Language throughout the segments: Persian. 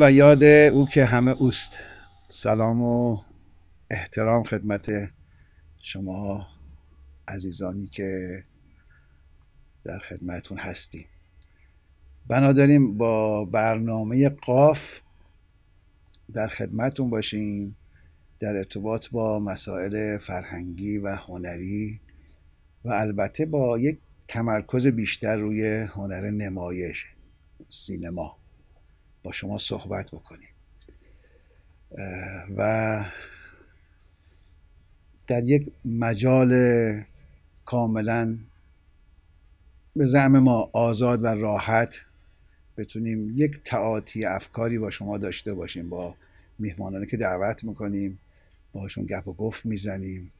و یاد او که همه اوست سلام و احترام خدمت شما عزیزانی که در خدمتون هستیم بنا داریم با برنامه قاف در خدمتون باشیم در ارتباط با مسائل فرهنگی و هنری و البته با یک تمرکز بیشتر روی هنر نمایش سینما با شما صحبت بکنیم و در یک مجال کاملا به زعم ما آزاد و راحت بتونیم یک تعاطی افکاری با شما داشته باشیم با میهمانانی که دعوت میکنیم باشون گپ و گفت میزنیم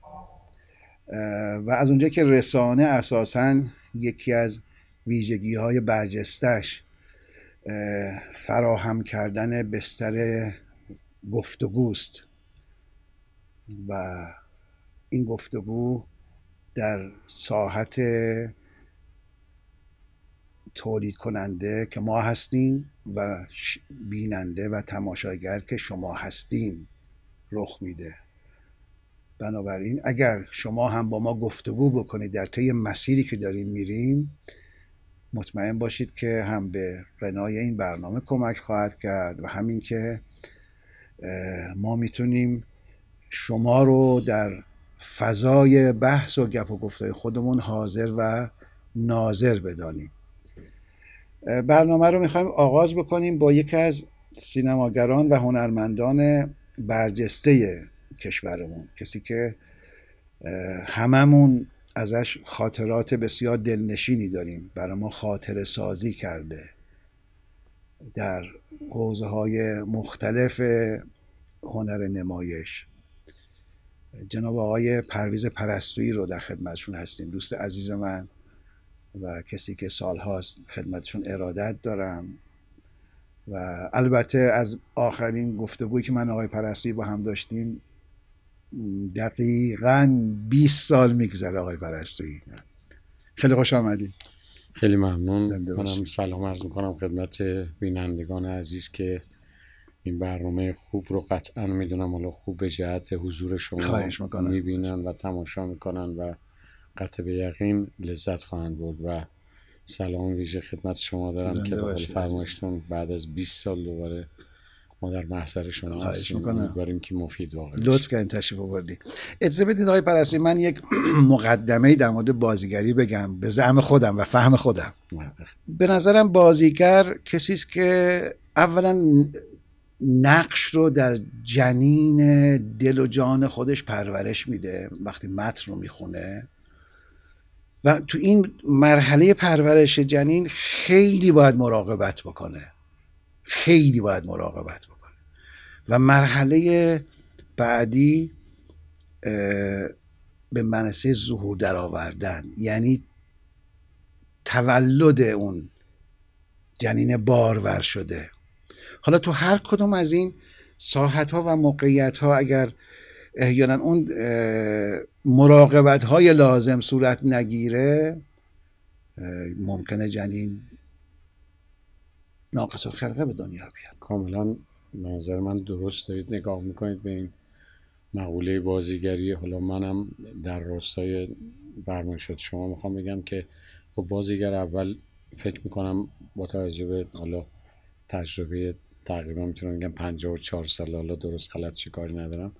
و از اونجا که رسانه اساسا یکی از ویژگی های برجستش فراهم کردن بستر گفتگوست و این گفتگو در ساحت تولید کننده که ما هستیم و بیننده و تماشاگر که شما هستیم رخ میده بنابراین اگر شما هم با ما گفتگو بکنید در طی مسیری که داریم میریم مطمئن باشید که هم به بنای این برنامه کمک خواهد کرد و همین که ما میتونیم شما رو در فضای بحث و گپ و گفتای خودمون حاضر و ناظر بدانیم برنامه رو میخوایم آغاز بکنیم با یکی از سینماگران و هنرمندان برجسته کشورمون کسی که هممون ازش خاطرات بسیار دلنشینی داریم برای ما خاطر سازی کرده در حوزه های مختلف هنر نمایش جناب آقای پرویز پرستویی رو در خدمتشون هستیم دوست عزیز من و کسی که سالهاست خدمتشون ارادت دارم و البته از آخرین گفتگویی که من آقای پرستویی با هم داشتیم دقیقا 20 سال میگذره آقای پرستویی خیلی خوش آمدید خیلی ممنون منم سلام عرض میکنم خدمت بینندگان عزیز که این برنامه خوب رو قطعا میدونم حالا خوب به جهت حضور شما میبینن و تماشا میکنن و قطع به یقین لذت خواهند برد و سلام ویژه خدمت شما دارم که قبل فرمایشتون بعد از 20 سال دوباره در محضر شما هستیم امیدواریم که مفید واقع لطف کردین تشریف آوردین اجازه بدید آقای پرستی من یک مقدمه در مورد بازیگری بگم به زعم خودم و فهم خودم به نظرم بازیگر کسی است که اولا نقش رو در جنین دل و جان خودش پرورش میده وقتی متن رو میخونه و تو این مرحله پرورش جنین خیلی باید مراقبت بکنه خیلی باید مراقبت بکنه و مرحله بعدی به منصه ظهور آوردن یعنی تولد اون جنین بارور شده حالا تو هر کدوم از این ساحت ها و موقعیت ها اگر احیانا اون مراقبت های لازم صورت نگیره ممکنه جنین ناقص خلقه به دنیا بیاد کاملا به نظر من درست دارید نگاه میکنید به این مقوله بازیگری حالا منم در راستای برنامه شد شما میخوام بگم که خب بازیگر اول فکر میکنم با توجه به حالا تجربه تقریبا میتونم بگم 54 ساله حالا درست غلط چه کاری ندارم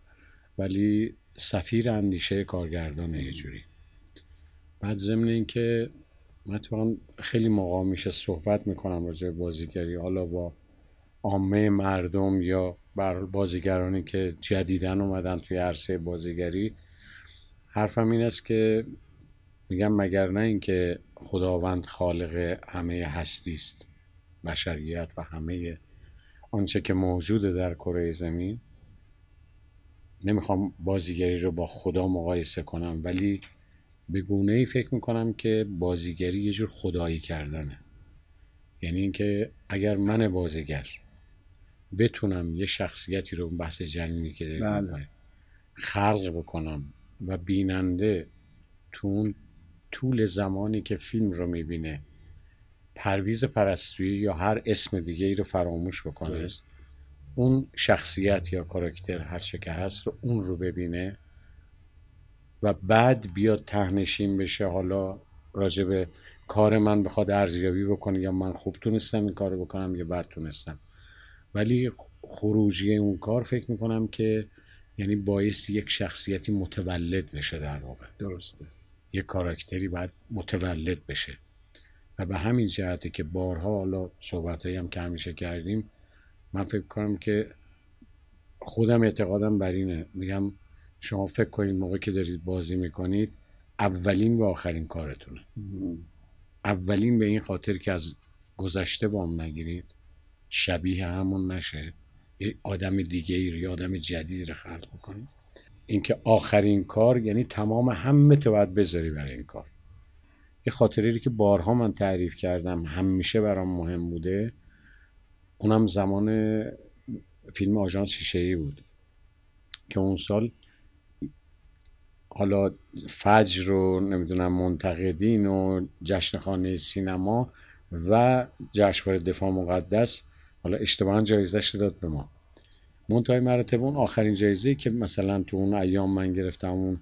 ولی سفیر اندیشه کارگردان یه جوری بعد ضمن اینکه من خیلی موقع میشه صحبت میکنم راجع بازیگری حالا با عامه مردم یا بر بازیگرانی که جدیدن اومدن توی عرصه بازیگری حرفم این است که میگم مگر نه اینکه خداوند خالق همه هستی است بشریت و همه آنچه که موجوده در کره زمین نمیخوام بازیگری رو با خدا مقایسه کنم ولی به گونه ای فکر میکنم که بازیگری یه جور خدایی کردنه یعنی اینکه اگر من بازیگر بتونم یه شخصیتی رو بحث جنگی که بله. خلق بکنم و بیننده تو اون طول زمانی که فیلم رو میبینه پرویز پرستویی یا هر اسم دیگه ای رو فراموش بکنه اون شخصیت یا کاراکتر هر چه که هست رو اون رو ببینه و بعد بیاد تهنشین بشه حالا راجب کار من بخواد ارزیابی بکنه یا من خوب تونستم این کار بکنم یا بد تونستم ولی خروجی اون کار فکر میکنم که یعنی باعث یک شخصیتی متولد بشه در واقع درسته یک کاراکتری باید متولد بشه و به همین جهته که بارها حالا صحبت هم که همیشه کردیم من فکر کنم که خودم اعتقادم بر اینه میگم شما فکر کنید موقع که دارید بازی میکنید اولین و آخرین کارتونه اولین به این خاطر که از گذشته بام نگیرید شبیه همون نشه یه آدم دیگه ای آدم جدید رو خلق بکنی اینکه آخرین کار یعنی تمام همه تو باید بذاری برای این کار یه خاطری که بارها من تعریف کردم همیشه برام مهم بوده اونم زمان فیلم آژانس شیشه بود که اون سال حالا فجر رو نمیدونم منتقدین و جشنخانه سینما و جشنواره دفاع مقدس حالا اشتباها جایزه داد به ما منتهای مراتب اون آخرین جایزه که مثلا تو اون ایام من گرفتم اون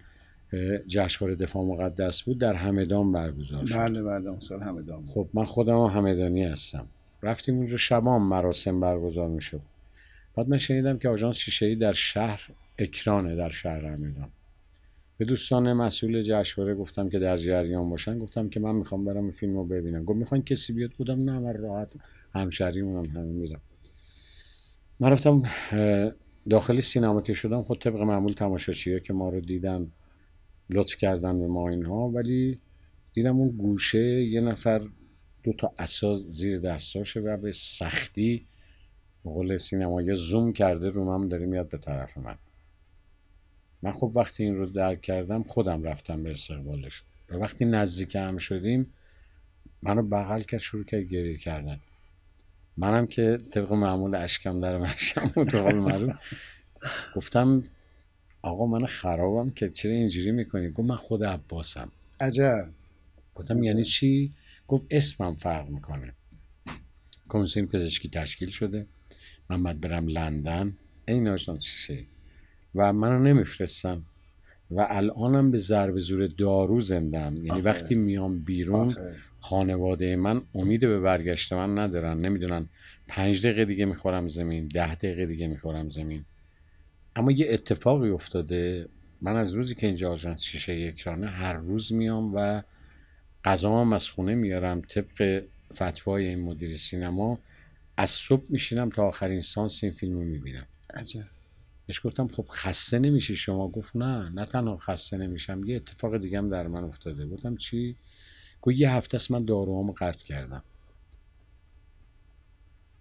جشنواره دفاع مقدس بود در همدان برگزار شد بله بله اون سال همدان خب من خودم هم همدانی هستم رفتیم اونجا شبام مراسم برگزار میشد بعد من شنیدم که آژانس شیشه در شهر اکرانه در شهر همدان به دوستان مسئول جشنواره گفتم که در جریان باشن گفتم که من میخوام برم فیلم رو ببینم گفت میخوان کسی بیاد بودم نه من راحت همشهری هم همین میرم من رفتم داخل سینما که شدم خود خب طبق معمول تماشاچی که ما رو دیدن لطف کردن به ما اینها ولی دیدم اون گوشه یه نفر دو تا اساس زیر دستاشه و به سختی قول سینما یه زوم کرده رو من داره میاد به طرف من من خب وقتی این رو درک کردم خودم رفتم به استقبالش و وقتی نزدیکم شدیم منو بغل کرد شروع کرد گریه کردن منم که طبق معمول اشکم در مشکم بود قول گفتم آقا من خرابم که چرا اینجوری میکنی گفت من خود عباسم عجب گفتم یعنی چی گفت اسمم فرق میکنه کمیسیون پزشکی تشکیل شده من باید برم لندن این شده و منو نمیفرستم. و الانم به ضرب زور دارو زندم یعنی وقتی میام بیرون خانواده من امید به برگشت من ندارن نمیدونن پنج دقیقه دیگه میخورم زمین ده دقیقه دیگه میخورم زمین اما یه اتفاقی افتاده من از روزی که اینجا آژانس شیشه اکرانه هر روز میام و غذام از خونه میارم طبق فتوای این مدیر سینما از صبح میشینم تا آخرین سانس این فیلم رو میبینم عجب. بهش گفتم خب خسته نمیشی شما گفت نه نه تنها خسته نمیشم یه اتفاق دیگه هم در من افتاده گفتم چی گفت یه هفته است من داروهامو قطع کردم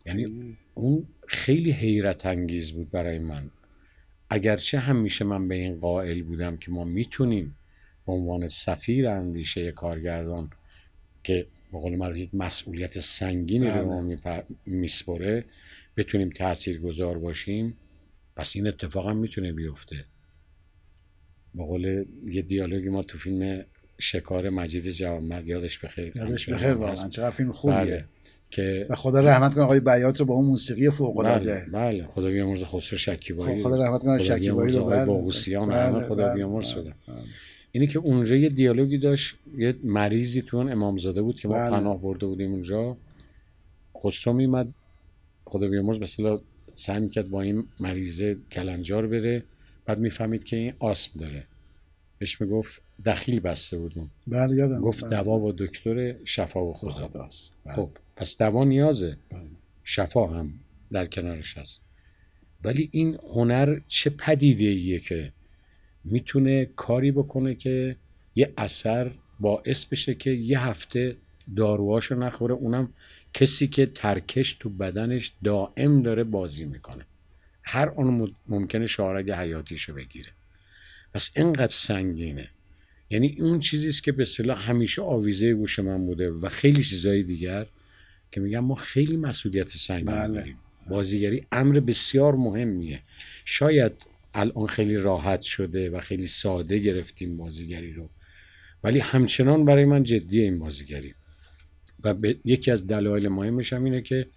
یعنی اون خیلی حیرت انگیز بود برای من اگرچه همیشه من به این قائل بودم که ما میتونیم به عنوان سفیر اندیشه کارگردان که به قول من یک مسئولیت سنگینی رو بله. ما میسپره بتونیم تاثیرگذار باشیم پس این اتفاق هم میتونه بیفته به قول یه دیالوگی ما تو فیلم شکار مجید جوانمرد یادش بخیر یادش بخیر واقعا چقدر فیلم خوبیه بله. که و خدا رحمت کنه آقای بیات رو با اون موسیقی فوق العاده بله،, بله, خدا بیامرز خسرو شکیبایی خب، خدا رحمت کنه شکیبایی رو بله بله. خدا بله، بیامرز بله،, بله. اینی که اونجا یه دیالوگی داشت یه مریضی تو اون امامزاده بود که ما پناه برده بودیم اونجا خسرو میمد خدا بیامرز به سعی میکرد با این مریضه کلنجار بره بعد میفهمید که این آسم داره بهش میگفت دخیل بسته بودم. بله یادم گفت بله. دوا با دکتر شفا و خدا است بله. خب پس دوا نیازه بله. شفا هم در کنارش هست ولی این هنر چه پدیده ایه که میتونه کاری بکنه که یه اثر باعث بشه که یه هفته داروهاشو نخوره اونم کسی که ترکش تو بدنش دائم داره بازی میکنه هر اون ممکنه شارگ حیاتیش رو بگیره پس اینقدر سنگینه یعنی اون چیزی که به اصطلاح همیشه آویزه گوش من بوده و خیلی چیزهای دیگر که میگم ما خیلی مسئولیت سنگین بله. داریم بازیگری امر بسیار مهمیه شاید الان خیلی راحت شده و خیلی ساده گرفتیم بازیگری رو ولی همچنان برای من جدی این بازیگری و یکی از دلایل مهمش هم اینه که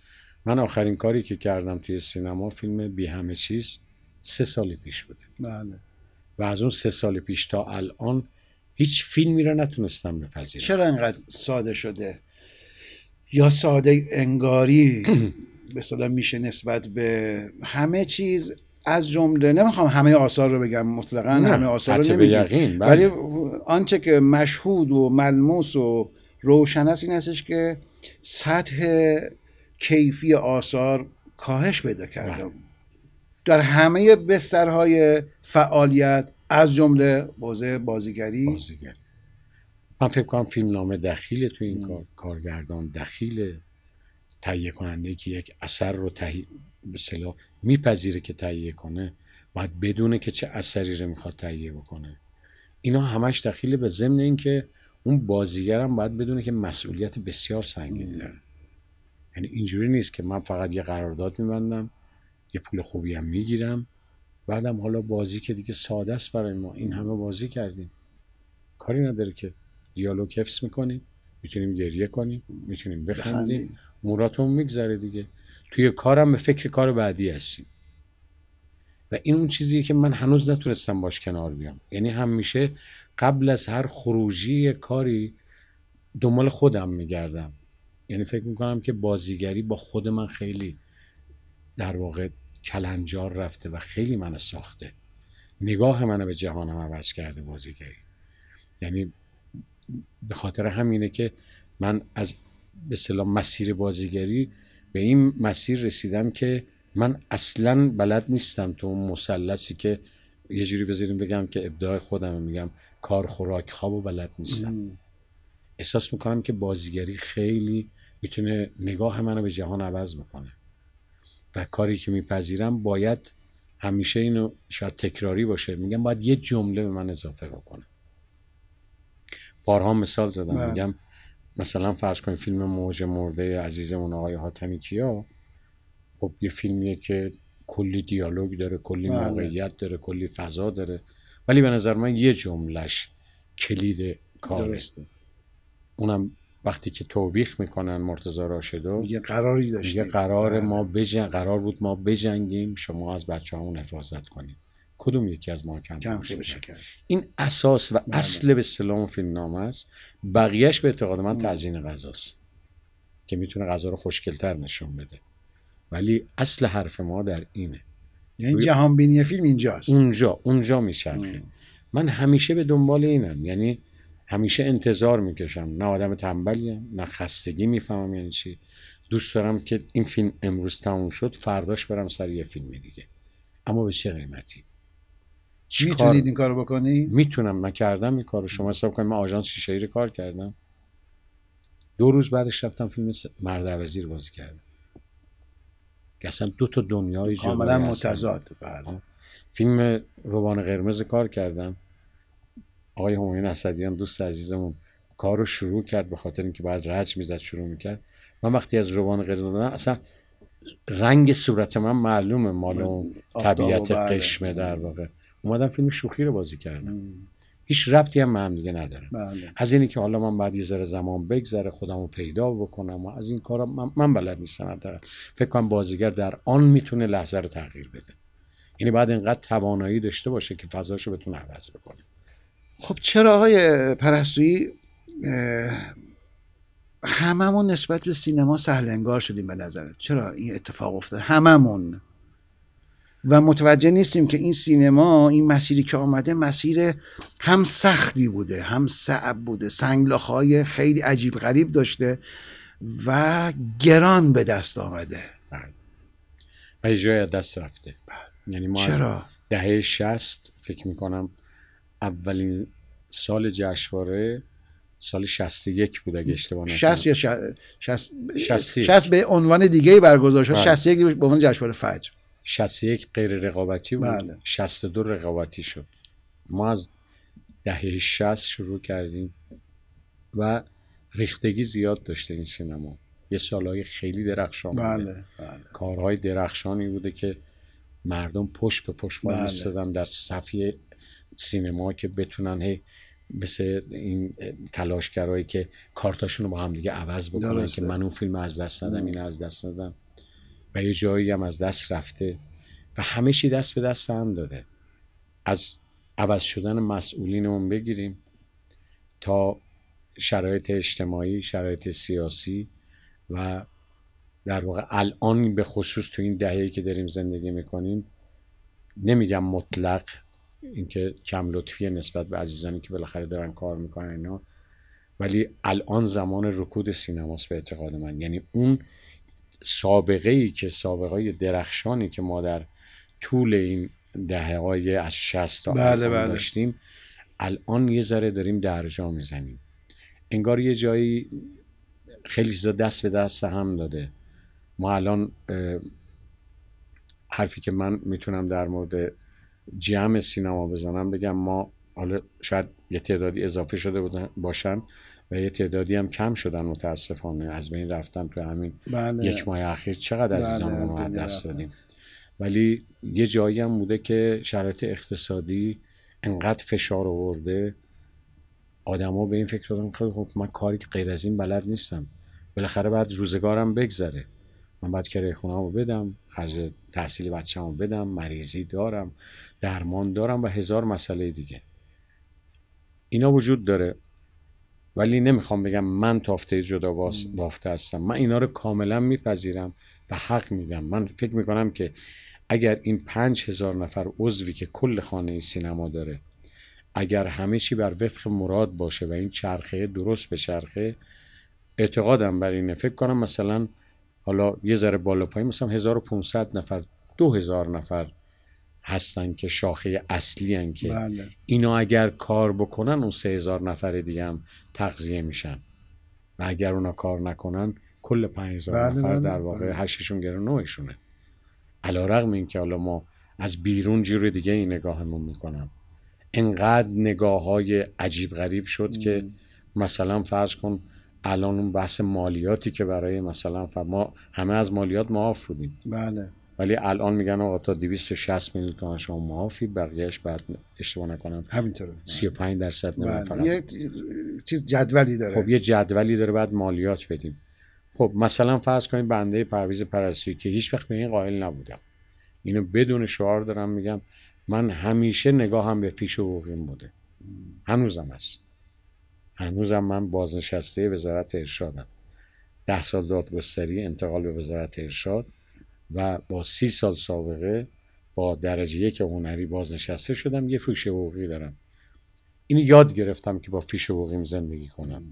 من آخرین کاری که کردم توی سینما فیلم بی همه چیز سه سال پیش بوده بله. و از اون سه سال پیش تا الان هیچ فیلمی رو نتونستم بپذیرم چرا انقدر ساده شده یا ساده انگاری به میشه نسبت به همه چیز از جمله نمیخوام همه آثار رو بگم مطلقا همه آثار رو نمیگم بله. ولی آنچه که مشهود و ملموس و روشن است این هستش که سطح کیفی آثار کاهش پیدا کرده بله. در همه بسترهای فعالیت از جمله بازه، بازیگری من فکر کنم فیلم نامه دخیل تو این کار کارگردان دخیل تهیه کننده که یک اثر رو تهی به میپذیره که تهیه کنه باید بدونه که چه اثری رو میخواد تهیه بکنه اینا همش دخیل به ضمن اینکه اون بازیگرم باید بدونه که مسئولیت بسیار سنگینی داره یعنی اینجوری نیست که من فقط یه قرارداد میبندم یه پول خوبی هم میگیرم بعدم حالا بازی که دیگه ساده است برای ما این همه بازی کردیم کاری نداره که دیالوگ حفظ میکنیم میتونیم گریه کنیم میتونیم بخندیم موراتون میگذره دیگه توی کارم به فکر کار بعدی هستیم و این اون چیزیه که من هنوز نتونستم باش کنار بیام یعنی همیشه قبل از هر خروجی کاری دنبال خودم میگردم یعنی فکر میکنم که بازیگری با خود من خیلی در واقع کلنجار رفته و خیلی من ساخته نگاه منو به جهانم عوض کرده بازیگری یعنی به خاطر همینه که من از به سلام مسیر بازیگری به این مسیر رسیدم که من اصلا بلد نیستم تو اون مسلسی که یه جوری بذاریم بگم که ابداع خودم میگم کار خوراک خواب و بلد نیستم احساس میکنم که بازیگری خیلی میتونه نگاه منو به جهان عوض بکنه و کاری که میپذیرم باید همیشه اینو شاید تکراری باشه میگم باید یه جمله به من اضافه بکنه بارها مثال زدم بله. میگم مثلا فرض کنید فیلم موج مرده عزیزمون آقای حاتمی کیا خب یه فیلمیه که کلی دیالوگ داره کلی بله. موقعیت داره کلی فضا داره ولی به نظر من یه جملهش کلید کار اونم وقتی که توبیخ میکنن مرتضا راشدو یه قراری داشتیم یه قرار بله. ما قرار بود ما بجنگیم شما از بچه همون حفاظت کنید کدوم یکی از ما کم, این اساس و بله. اصل به سلام فیلم نام است بقیهش به اعتقاد من تزیین غذاست که میتونه غذا رو خوشکلتر نشون بده ولی اصل حرف ما در اینه یعنی جهان بینی فیلم اینجاست اونجا اونجا میچرخه من همیشه به دنبال اینم یعنی همیشه انتظار میکشم نه آدم تنبلیم نه خستگی میفهمم یعنی چی دوست دارم که این فیلم امروز تموم شد فرداش برم سر یه فیلم دیگه اما به چه قیمتی میتونید این کارو بکنی میتونم من کردم این کارو شما حساب کنید من آژانس شیشه کار کردم دو روز بعدش رفتم فیلم مرد وزیر بازی کردم اصلا دو تا دنیای کاملا متضاد بله خب. فیلم روبان قرمز کار کردم آقای همین اسدیان دوست عزیزمون کار رو شروع کرد به خاطر اینکه بعد رج میزد شروع میکرد من وقتی از روبان قرمز دادم اصلا رنگ صورت من معلومه مال اون طبیعت بله. قشمه در واقع اومدم فیلم شوخی رو بازی کردم هیچ ربطی هم من دیگه نداره بله. از اینی که حالا من بعد یه ذره زمان بگذره خودم رو پیدا بکنم و از این کارا من, بلد نیستم فکر کنم بازیگر در آن میتونه لحظه رو تغییر بده یعنی بعد اینقدر توانایی داشته باشه که فضاشو بتونه عوض بکنه خب چرا آقای پرستویی هممون نسبت به سینما انگار شدیم به نظرت چرا این اتفاق افتاد هممون و متوجه نیستیم که این سینما این مسیری که آمده مسیر هم سختی بوده هم صعب بوده سنگلاخهای خیلی عجیب غریب داشته و گران به دست آمده بله. و جای دست رفته بله. یعنی ما چرا؟ دهه شست فکر میکنم اولین سال جشنواره سال 61 بود اگه اشتباه نکنم 60 یا 60 شست... به عنوان دیگه برگزار شد 61 بله. به عنوان جشنواره فجر 61 غیر رقابتی بود بله. 62 رقابتی شد ما از دهه 60 شروع کردیم و ریختگی زیاد داشته این سینما یه سالهای خیلی درخشان بله،, بله، کارهای درخشانی بوده که مردم پشت به پشت بله. در صفی سینما که بتونن هی مثل این تلاشگرایی که کارتاشون رو با هم دیگه عوض بکنن که من اون فیلم از دست ندم این از دست ندم و یه جایی هم از دست رفته و همه چی دست به دست هم داده از عوض شدن مسئولینمون بگیریم تا شرایط اجتماعی شرایط سیاسی و در واقع الان به خصوص تو این دهه‌ای که داریم زندگی میکنیم نمیگم مطلق اینکه کم لطفی نسبت به عزیزانی که بالاخره دارن کار میکنن اینا ولی الان زمان رکود سینماست به اعتقاد من یعنی اون سابقه ای که سابقه درخشانی که ما در طول این دهه های از 60 تا بله،, بله داشتیم الان یه ذره داریم درجا میزنیم انگار یه جایی خیلی چیزا دست به دست هم داده ما الان حرفی که من میتونم در مورد جمع سینما بزنم بگم ما حالا شاید یه تعدادی اضافه شده باشن یه تعدادی هم کم شدن متاسفانه از بین رفتن تو همین بله. یک ماه اخیر چقدر بله، از دست دادیم ولی یه جایی هم بوده که شرایط اقتصادی انقدر فشار آورده آدما به این فکر دادن خب،, خب من کاری که غیر از این بلد نیستم بالاخره بعد روزگارم بگذره من باید کرایه خونه‌مو بدم خرج تحصیل بچه‌مو بدم مریضی دارم درمان دارم و هزار مسئله دیگه اینا وجود داره ولی نمیخوام بگم من تافته جدا بافته هستم من اینا رو کاملا میپذیرم و حق میدم من فکر میکنم که اگر این پنج هزار نفر عضوی که کل خانه سینما داره اگر همه چی بر وفق مراد باشه و این چرخه درست به چرخه اعتقادم بر اینه فکر کنم مثلا حالا یه ذره بالا پایین مثلا 1500 نفر 2000 نفر هستن که شاخه اصلی هن که بله. اینا اگر کار بکنن اون سه هزار نفر دیگه هم تغذیه میشن و اگر اونا کار نکنن کل پنج هزار بله، نفر بله، در واقع بله. هشتشون گره نوعشونه علا رقم این که حالا ما از بیرون جور دیگه این نگاهمون میکنم انقدر نگاه های عجیب غریب شد که مثلا فرض کن الان اون بحث مالیاتی که برای مثلا ما همه از مالیات معاف بودیم بله ولی الان میگن آقا تا 260 میلیون تومان شما معافی بقیهش بعد اشتباه نکنم همینطوره 35 درصد نه بله. یه چیز جدولی داره خب یه جدولی داره بعد مالیات بدیم خب مثلا فرض کنید بنده پرویز پرستی که هیچ وقت به این قائل نبودم اینو بدون شعار دارم میگم من همیشه نگاهم هم به فیش و بوده هنوزم هست هنوزم من بازنشسته وزارت ارشادم ده سال دادگستری انتقال به وزارت ارشاد و با سی سال سابقه با درجه یک هنری بازنشسته شدم یه فیش حقوقی دارم اینو یاد گرفتم که با فیش حقوقیم زندگی کنم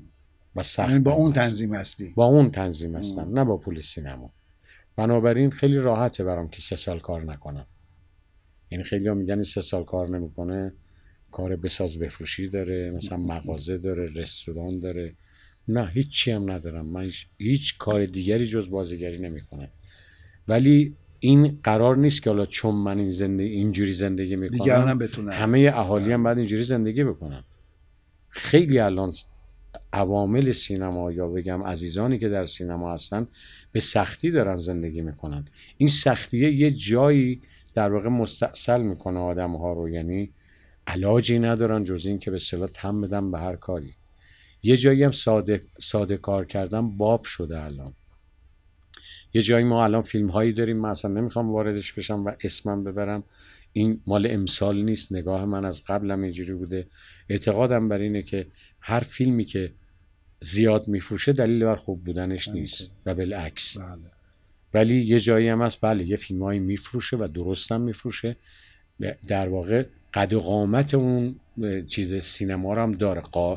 و یعنی با اون تنظیم هستی با اون تنظیم هستم نه با پول سینما بنابراین خیلی راحته برام که سه سال کار نکنم یعنی خیلی ها میگن سه سال کار نمیکنه کار بساز بفروشی داره مثلا مغازه داره رستوران داره نه هیچی هم ندارم من هیچ کار دیگری جز بازیگری نمیکنم ولی این قرار نیست که حالا چون من این زندگی اینجوری زندگی میکنم همه اهالی هم بعد اینجوری زندگی بکنن خیلی الان عوامل سینما یا بگم عزیزانی که در سینما هستن به سختی دارن زندگی میکنن این سختیه یه جایی در واقع مستاصل میکنه آدم ها رو یعنی علاجی ندارن جز این که به صلاح تم بدن به هر کاری یه جایی هم ساده, ساده کار کردن باب شده الان یه جایی ما الان فیلم هایی داریم من اصلا نمیخوام واردش بشم و اسمم ببرم این مال امسال نیست نگاه من از قبلم اینجوری بوده اعتقادم بر اینه که هر فیلمی که زیاد میفروشه دلیل بر خوب بودنش نیست و بالعکس بله. ولی یه جایی هم هست بله یه هایی میفروشه و درستم میفروشه در واقع قد قامت اون چیز سینما رو هم داره قا...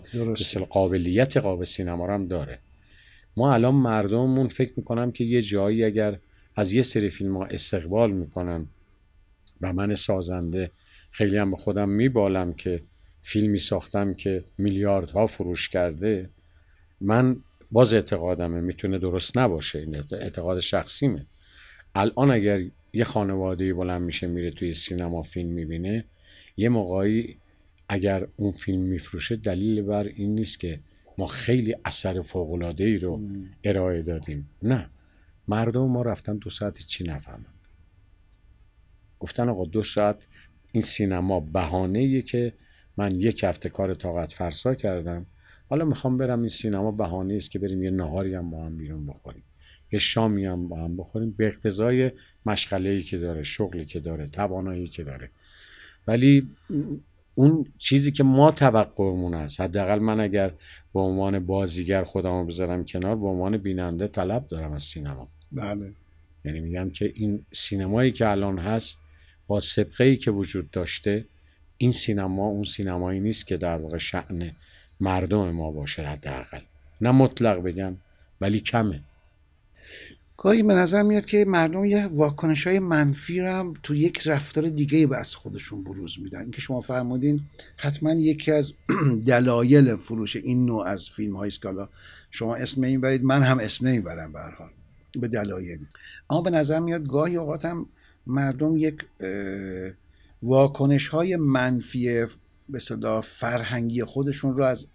قابلیت قاب سینما رو هم داره ما الان مردممون فکر میکنم که یه جایی اگر از یه سری فیلم ها استقبال میکنن و من سازنده خیلی هم به خودم میبالم که فیلمی ساختم که میلیاردها فروش کرده من باز اعتقادمه میتونه درست نباشه این اعتقاد شخصیمه الان اگر یه خانواده بلند میشه میره توی سینما فیلم میبینه یه موقعی اگر اون فیلم میفروشه دلیل بر این نیست که ما خیلی اثر العاده ای رو ارائه دادیم نه مردم ما رفتن دو ساعت چی نفهمن گفتن آقا دو ساعت این سینما بهانه که من یک هفته کار طاقت فرسا کردم حالا میخوام برم این سینما بهانه است که بریم یه نهاری هم با هم بیرون بخوریم یه شامی هم با هم بخوریم به اقتضای مشغله ای که داره شغلی که داره توانایی که داره ولی اون چیزی که ما توقعمون هست، حداقل من اگر به عنوان بازیگر خودمو رو بذارم کنار به عنوان بیننده طلب دارم از سینما بله یعنی میگم که این سینمایی که الان هست با سبقه ای که وجود داشته این سینما اون سینمایی نیست که در واقع شعن مردم ما باشه حداقل نه مطلق بگم ولی کمه گاهی به نظر میاد که مردم یه واکنش های منفی رو هم تو یک رفتار دیگه به از خودشون بروز میدن که شما فرمودین حتما یکی از دلایل فروش این نوع از فیلم های اسکالا شما اسم این برید من هم اسم این برم به حال به دلایل اما به نظر میاد گاهی اوقات هم مردم یک واکنش های منفی به صدا فرهنگی خودشون رو از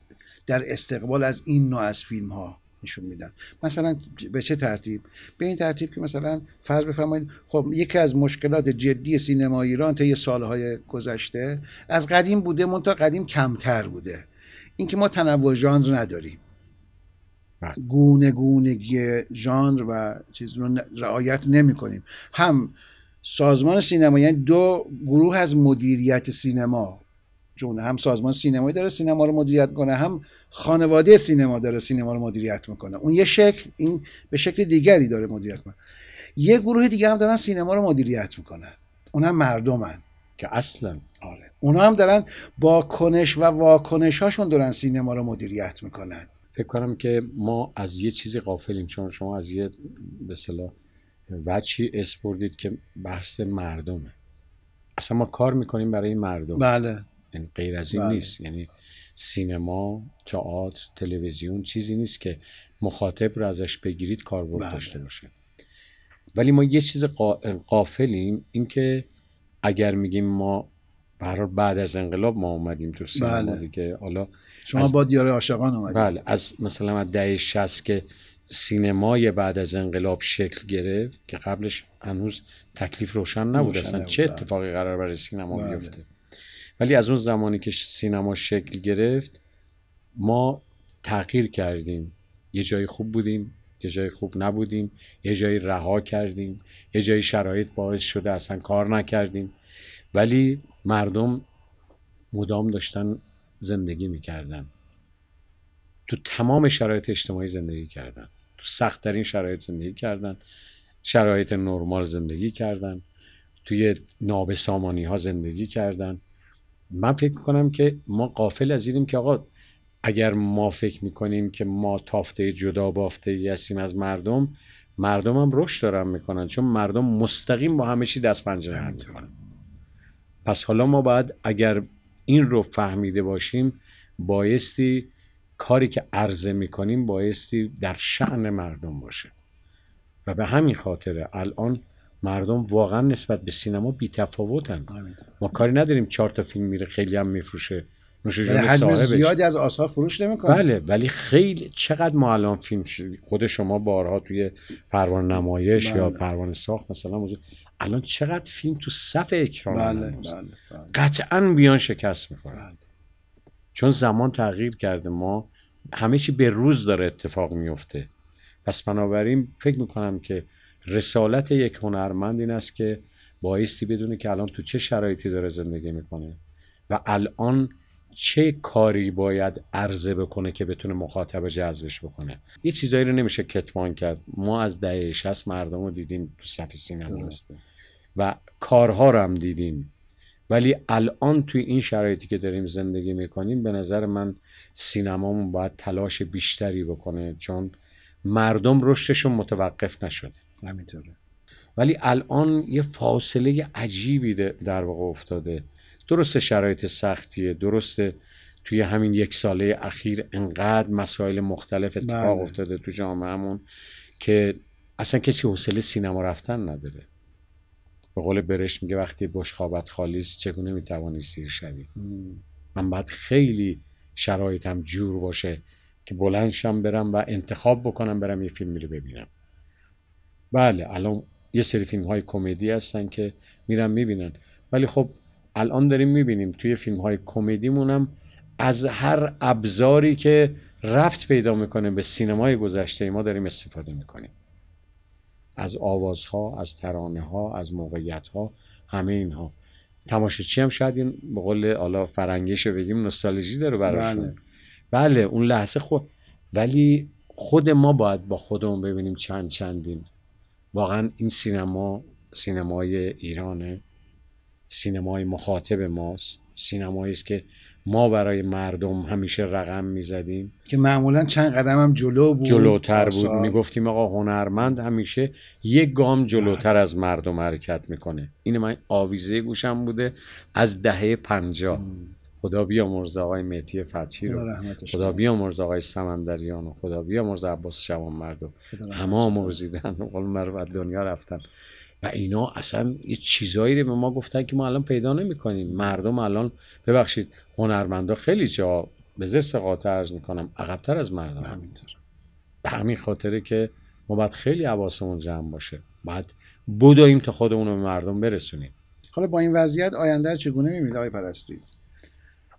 در استقبال از این نوع از فیلم ها نشون میدن مثلا به چه ترتیب به این ترتیب که مثلا فرض بفرمایید خب یکی از مشکلات جدی سینما ایران طی سالهای گذشته از قدیم بوده منتها قدیم کمتر بوده اینکه ما تنوع ژانر نداریم گونه بله. گونه گونگی ژانر و چیز رو رعایت نمی کنیم هم سازمان سینما یعنی دو گروه از مدیریت سینما جون هم سازمان سینمایی داره سینما رو مدیریت کنه هم خانواده سینما داره سینما رو مدیریت میکنه اون یه شکل این به شکل دیگری داره مدیریت میکنه یه گروه دیگه هم دارن سینما رو مدیریت میکنن اونم مردمن که اصلا آره اونا هم دارن با کنش و واکنش هاشون دارن سینما رو مدیریت میکنن فکر کنم که ما از یه چیزی غافلیم چون شما از یه به اصطلاح وچی اسپوردید که بحث مردمه اصلا ما کار میکنیم برای مردم بله یعنی غیر از این بله. نیست یعنی سینما تئاتر تلویزیون چیزی نیست که مخاطب رو ازش بگیرید کاربرد بله. داشته باشه ولی ما یه چیز قافلیم اینکه اگر میگیم ما برای بعد از انقلاب ما اومدیم تو سینما بله. دیگه حالا شما با دیار عاشقان اومدید بله از مثلا از دهه 60 که سینمای بعد از انقلاب شکل گرفت که قبلش هنوز تکلیف روشن نبود اصلا چه بله. اتفاقی قرار برای سینما بله. ولی از اون زمانی که سینما شکل گرفت ما تغییر کردیم یه جای خوب بودیم یه جای خوب نبودیم یه جایی رها کردیم یه جایی شرایط باعث شده اصلا کار نکردیم ولی مردم مدام داشتن زندگی میکردن تو تمام شرایط اجتماعی زندگی کردن تو سختترین شرایط زندگی کردن شرایط نرمال زندگی کردن توی نابسامانی ها زندگی کردن من فکر میکنم که ما قافل از اینیم که آقا اگر ما فکر میکنیم که ما تافته جدا بافته هستیم از مردم مردم هم رشد دارن میکنن چون مردم مستقیم با همه چی دست پنجه هم پس حالا ما باید اگر این رو فهمیده باشیم بایستی کاری که عرضه میکنیم بایستی در شعن مردم باشه و به همین خاطر الان مردم واقعا نسبت به سینما بی تفاوتن آره. ما کاری نداریم چهار تا فیلم میره خیلی هم میفروشه بله، زیادی از آثار فروش نمیکنه بله ولی خیلی چقدر ما الان فیلم شد. خود شما بارها توی پروانه نمایش یا بله. پروانه ساخت مثلا الان چقدر فیلم تو صف اکران بله. بله. بله. قطعا بیان شکست میکنه بله. چون زمان تغییر کرده ما همه چی به روز داره اتفاق میفته پس بنابراین فکر میکنم که رسالت یک هنرمند این است که بایستی بدونه که الان تو چه شرایطی داره زندگی میکنه و الان چه کاری باید عرضه بکنه که بتونه مخاطب جذبش بکنه یه چیزایی رو نمیشه کتمان کرد ما از دهه 60 مردم رو دیدیم تو صف سینما و کارها رو هم دیدیم ولی الان توی این شرایطی که داریم زندگی میکنیم به نظر من سینمامون باید تلاش بیشتری بکنه چون مردم رشدشون متوقف نشده همینطوره ولی الان یه فاصله عجیبی در واقع افتاده درست شرایط سختیه درسته توی همین یک ساله اخیر انقدر مسائل مختلف اتفاق بله. افتاده تو جامعهمون که اصلا کسی حوصله سینما رفتن نداره به قول برش میگه وقتی بشخابت خالیست چگونه میتوانی سیر شوی من باید خیلی شرایطم جور باشه که بلندشم برم و انتخاب بکنم برم یه فیلمی رو ببینم بله الان یه سری فیلم های کمدی هستن که میرن میبینن ولی خب الان داریم میبینیم توی فیلم های کمدیمون هم از هر ابزاری که ربط پیدا میکنه به سینمای گذشته ما داریم استفاده میکنیم از آوازها از ترانه ها از موقعیت ها همه اینها تماشاچی هم شاید این به قول حالا بگیم نوستالژی داره براشون بله. بله اون لحظه خود ولی خود ما باید با خودمون ببینیم چند چندیم واقعا این سینما سینمای ایرانه سینمای مخاطب ماست سینمایی است که ما برای مردم همیشه رقم میزدیم که معمولا چند قدم هم جلو بود جلوتر بود میگفتیم آقا هنرمند همیشه یک گام جلوتر از مردم حرکت میکنه این من آویزه گوشم بوده از دهه پنجاه خدا بیامرز آقای مهدی فتحی رو خدا بیامرز آقای سمندریان و خدا بیامرز عباس مردو، و همه آمرزیدن قول مرو دنیا رفتن و اینا اصلا یه چیزایی رو به ما گفتن که ما الان پیدا نمیکنیم مردم الان ببخشید هنرمندا خیلی جا به زرس قاطع عرض میکنم عقبتر از مردم همینطور به همین خاطره که ما باید خیلی حواسمون جمع باشه باید بوداییم تا خودمون رو به مردم برسونیم حالا با این وضعیت آینده چگونه میبینید آقای پرستید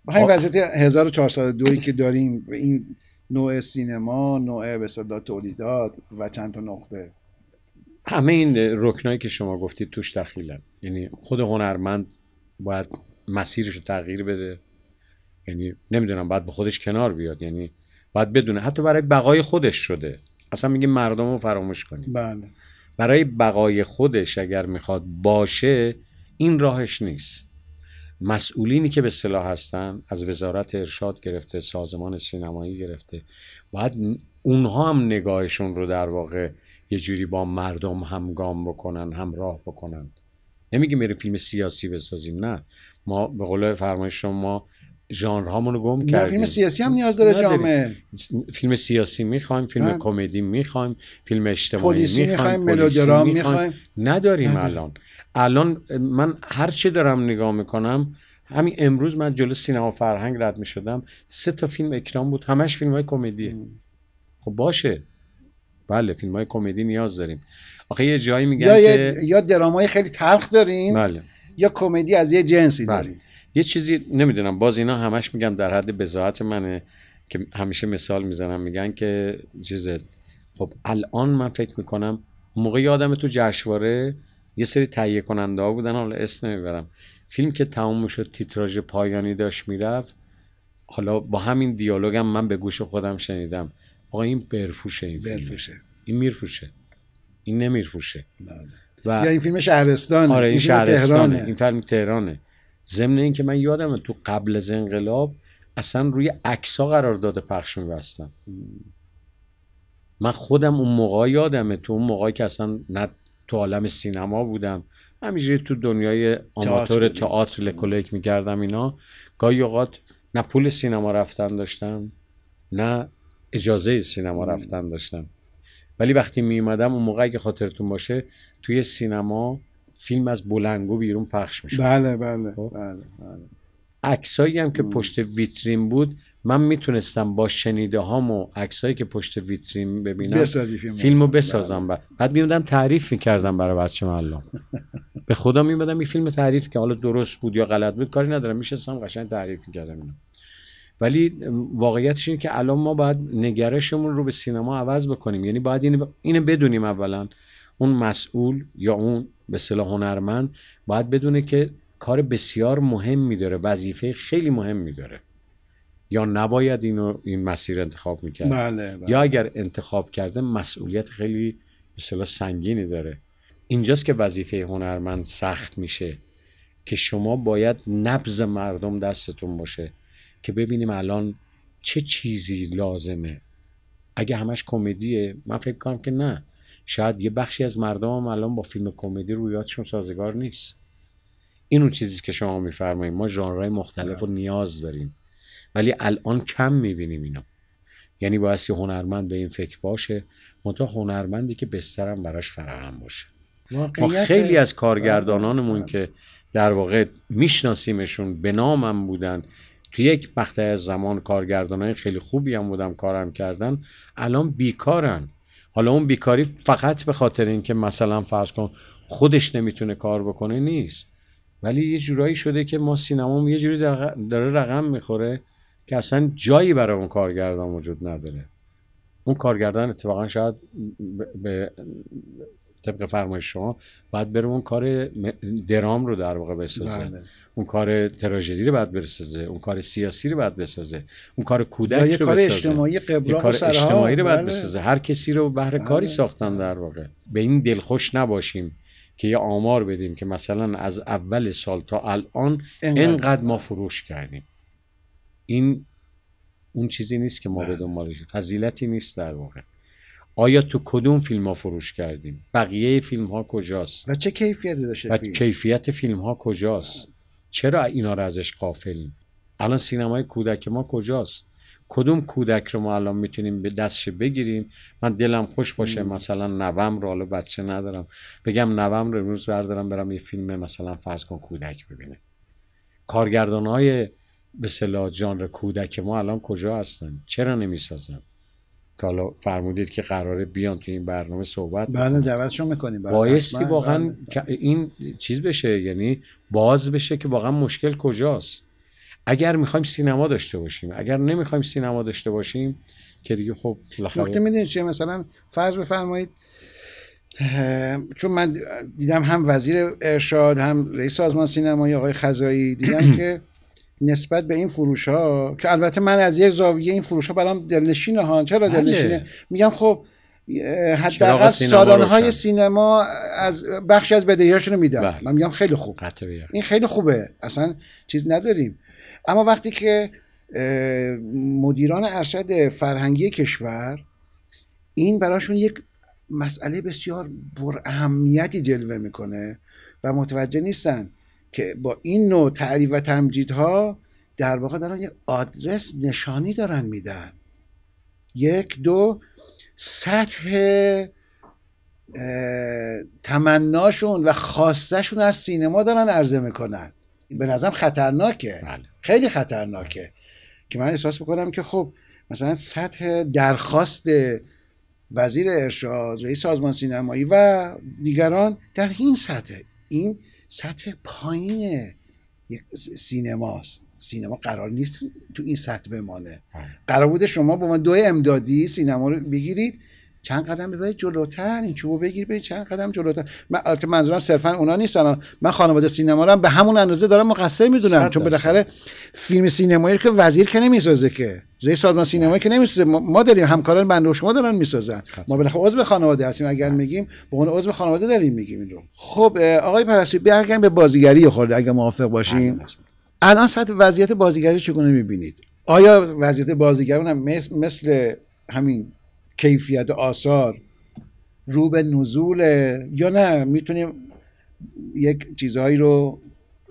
همین وضعیت 1402 که داریم این نوع سینما نوع به تولیدات و چند تا نقطه همه این رکنایی که شما گفتید توش دخیلن یعنی خود هنرمند باید مسیرش رو تغییر بده یعنی نمیدونم باید به خودش کنار بیاد یعنی باید بدونه حتی برای بقای خودش شده اصلا میگه مردم رو فراموش کنید بله برای بقای خودش اگر میخواد باشه این راهش نیست مسئولینی که به صلاح هستن از وزارت ارشاد گرفته سازمان سینمایی گرفته باید اونها هم نگاهشون رو در واقع یه جوری با مردم همگام بکنن همراه بکنن نمیگیم بریم فیلم سیاسی بسازیم نه ما به قول فرمایش شما ژانرهامون رو گم کردیم فیلم سیاسی هم نیاز داره جامعه فیلم سیاسی میخوایم فیلم کمدی میخوایم فیلم اجتماعی میخوایم ملودرام میخوایم نداریم الان الان من هر چی دارم نگاه میکنم همین امروز من جلو سینما فرهنگ رد میشدم سه تا فیلم اکرام بود همش فیلم های کمدیه خب باشه بله فیلم های کمدی نیاز داریم آخه یه جایی میگن یا که یا درامای خیلی تلخ داریم بله. یا کمدی از یه جنسی بله. داریم یه چیزی نمیدونم باز اینا همش میگم در حد بزاحت منه که همیشه مثال میزنم میگن که چیز خب الان من فکر میکنم موقع یادم تو جشنواره یه سری تهیه کننده ها بودن حالا اسم نمیبرم فیلم که تموم شد تیتراژ پایانی داشت میرفت حالا با همین دیالوگم من به گوش خودم شنیدم آقا این برفوشه این فیلم. این میرفوشه این نمیرفوشه و بله. یا این فیلم شهرستان آره این, این شهرستانه تهرانه. این فیلم ضمن اینکه من یادمه تو قبل از انقلاب اصلا روی عکس قرار داده پخش میبستم من خودم اون موقع یادمه تو اون موقع که اصلا نه تو عالم سینما بودم همینجوری تو دنیای آماتور تئاتر لکولک میکردم اینا گاهی اوقات نه پول سینما رفتن داشتم نه اجازه سینما رفتن داشتم ولی وقتی می اومدم اون موقع اگه خاطرتون باشه توی سینما فیلم از بلنگو بیرون پخش میشه. بله بله خب؟ بله, بله. عکسایی هم که پشت ویترین بود من میتونستم با شنیده هام و عکسایی که پشت ویترین ببینم فیلم فیلمو بله. بسازم بعد میومدم تعریف میکردم برای بچه ملام به خدا میومدم این فیلم تعریف که حالا درست بود یا غلط بود کاری ندارم میشستم قشنگ تعریف میکردم ولی واقعیتش اینه که الان ما باید نگرشمون رو به سینما عوض بکنیم یعنی باید اینو, بدونیم اولا اون مسئول یا اون به صلاح هنرمند باید بدونه که کار بسیار مهمی داره وظیفه خیلی مهمی داره یا نباید اینو این مسیر انتخاب میکرد بله،, بله یا اگر انتخاب کرده مسئولیت خیلی مثلا سنگینی داره اینجاست که وظیفه هنرمند سخت میشه که شما باید نبز مردم دستتون باشه که ببینیم الان چه چیزی لازمه اگه همش کمدیه من فکر کنم که نه شاید یه بخشی از مردم هم الان با فیلم کمدی رویاتشون سازگار نیست اینو چیزی که شما میفرمایید ما ژانرهای مختلف بله. رو نیاز داریم ولی الان کم میبینیم اینا یعنی که هنرمند به این فکر باشه منتها هنرمندی که بسترم براش فراهم باشه ما خیلی از آره. کارگردانانمون آره. که در واقع میشناسیمشون به نامم بودن تو یک مقطع از زمان کارگردانای خیلی خوبی هم بودم کارم کردن الان بیکارن حالا اون بیکاری فقط به خاطر اینکه مثلا فرض کن خودش نمیتونه کار بکنه نیست ولی یه جورایی شده که ما سینما یه جوری داره رقم میخوره که اصلا جایی برای اون کارگردان وجود نداره اون کارگردان اتفاقا شاید به طبق فرمایش شما باید بره اون کار درام رو در واقع بسازه بله. اون کار تراژدی رو باید بسازه اون کار سیاسی رو باید بسازه اون کار کودک رو بسازه اجتماعی کار اجتماعی رو باید بله. بسازه هر کسی رو بهر بله. کاری ساختن در واقع به این دلخوش نباشیم که یه آمار بدیم که مثلا از اول سال تا الان انقدر ما فروش کردیم این اون چیزی نیست که ما به دنبالش فضیلتی نیست در واقع آیا تو کدوم فیلم ها فروش کردیم بقیه فیلم ها کجاست و چه کیفیتی داشته و فیلم؟ کیفیت فیلم ها کجاست چرا اینا رو ازش قافلیم الان سینمای کودک ما کجاست کدوم کودک رو ما الان میتونیم به دستش بگیریم من دلم خوش باشه مثلا نوم رو حالا بچه ندارم بگم نوم رو امروز بردارم برم یه فیلم مثلا فرض کن کودک ببینه کارگردان های به صلاح جانر کودک ما الان کجا هستن چرا نمیسازن که حالا فرمودید که قراره بیان تو این برنامه صحبت بله دعوتشون میکنیم بله، بایستی بله، واقعا بله. این چیز بشه یعنی باز بشه که واقعا مشکل کجاست اگر میخوایم سینما داشته باشیم اگر نمیخوایم سینما داشته باشیم که دیگه خب نکته چیه مثلا فرض بفرمایید چون من دیدم هم وزیر ارشاد هم رئیس سازمان سینمایی آقای خزایی دیدم که نسبت به این فروش ها که البته من از یک زاویه این فروش ها برام دلنشین ها چرا بله. دلنشینه میگم خب حداقل سالن های سینما از بخشی از بدهیاشونو میدن بله. من میگم خیلی خوب این خیلی خوبه اصلا چیز نداریم اما وقتی که مدیران ارشد فرهنگی کشور این براشون یک مسئله بسیار بر اهمیتی جلوه میکنه و متوجه نیستن که با این نوع تعریف و تمجیدها در واقع دارن یه آدرس نشانی دارن میدن یک دو سطح تمناشون و خواستشون از سینما دارن عرضه میکنن به نظرم خطرناکه بله. خیلی خطرناکه که من احساس میکنم که خب مثلا سطح درخواست وزیر ارشاد رئیس سازمان سینمایی و دیگران در این سطح این سطح پایین سینماست سینما قرار نیست تو این سطح بمانه بله. قرار بوده شما با من دو امدادی سینما رو بگیرید چند قدم ببرید جلوتر این چوبو بگیر برید چند قدم جلوتر من البته منظورم صرفا اونا نیستن من خانواده سینما رو به همون اندازه دارم مقصر میدونم چون بالاخره فیلم سینمایی که وزیر که نمیسازه که رئیس سازمان سینمایی که نمیسازه ما داریم همکاران بنده شما دارن میسازن خب. ما بالاخره عضو خانواده هستیم اگر میگیم به اون عضو خانواده داریم میگیم این رو خب آقای پرستوی برگردیم به بازیگری خورده اگه موافق باشیم بله، بله. الان صد وضعیت بازیگری چگونه میبینید آیا وضعیت بازیگران هم مثل همین کیفیت آثار رو به نزول یا نه میتونیم یک چیزهایی رو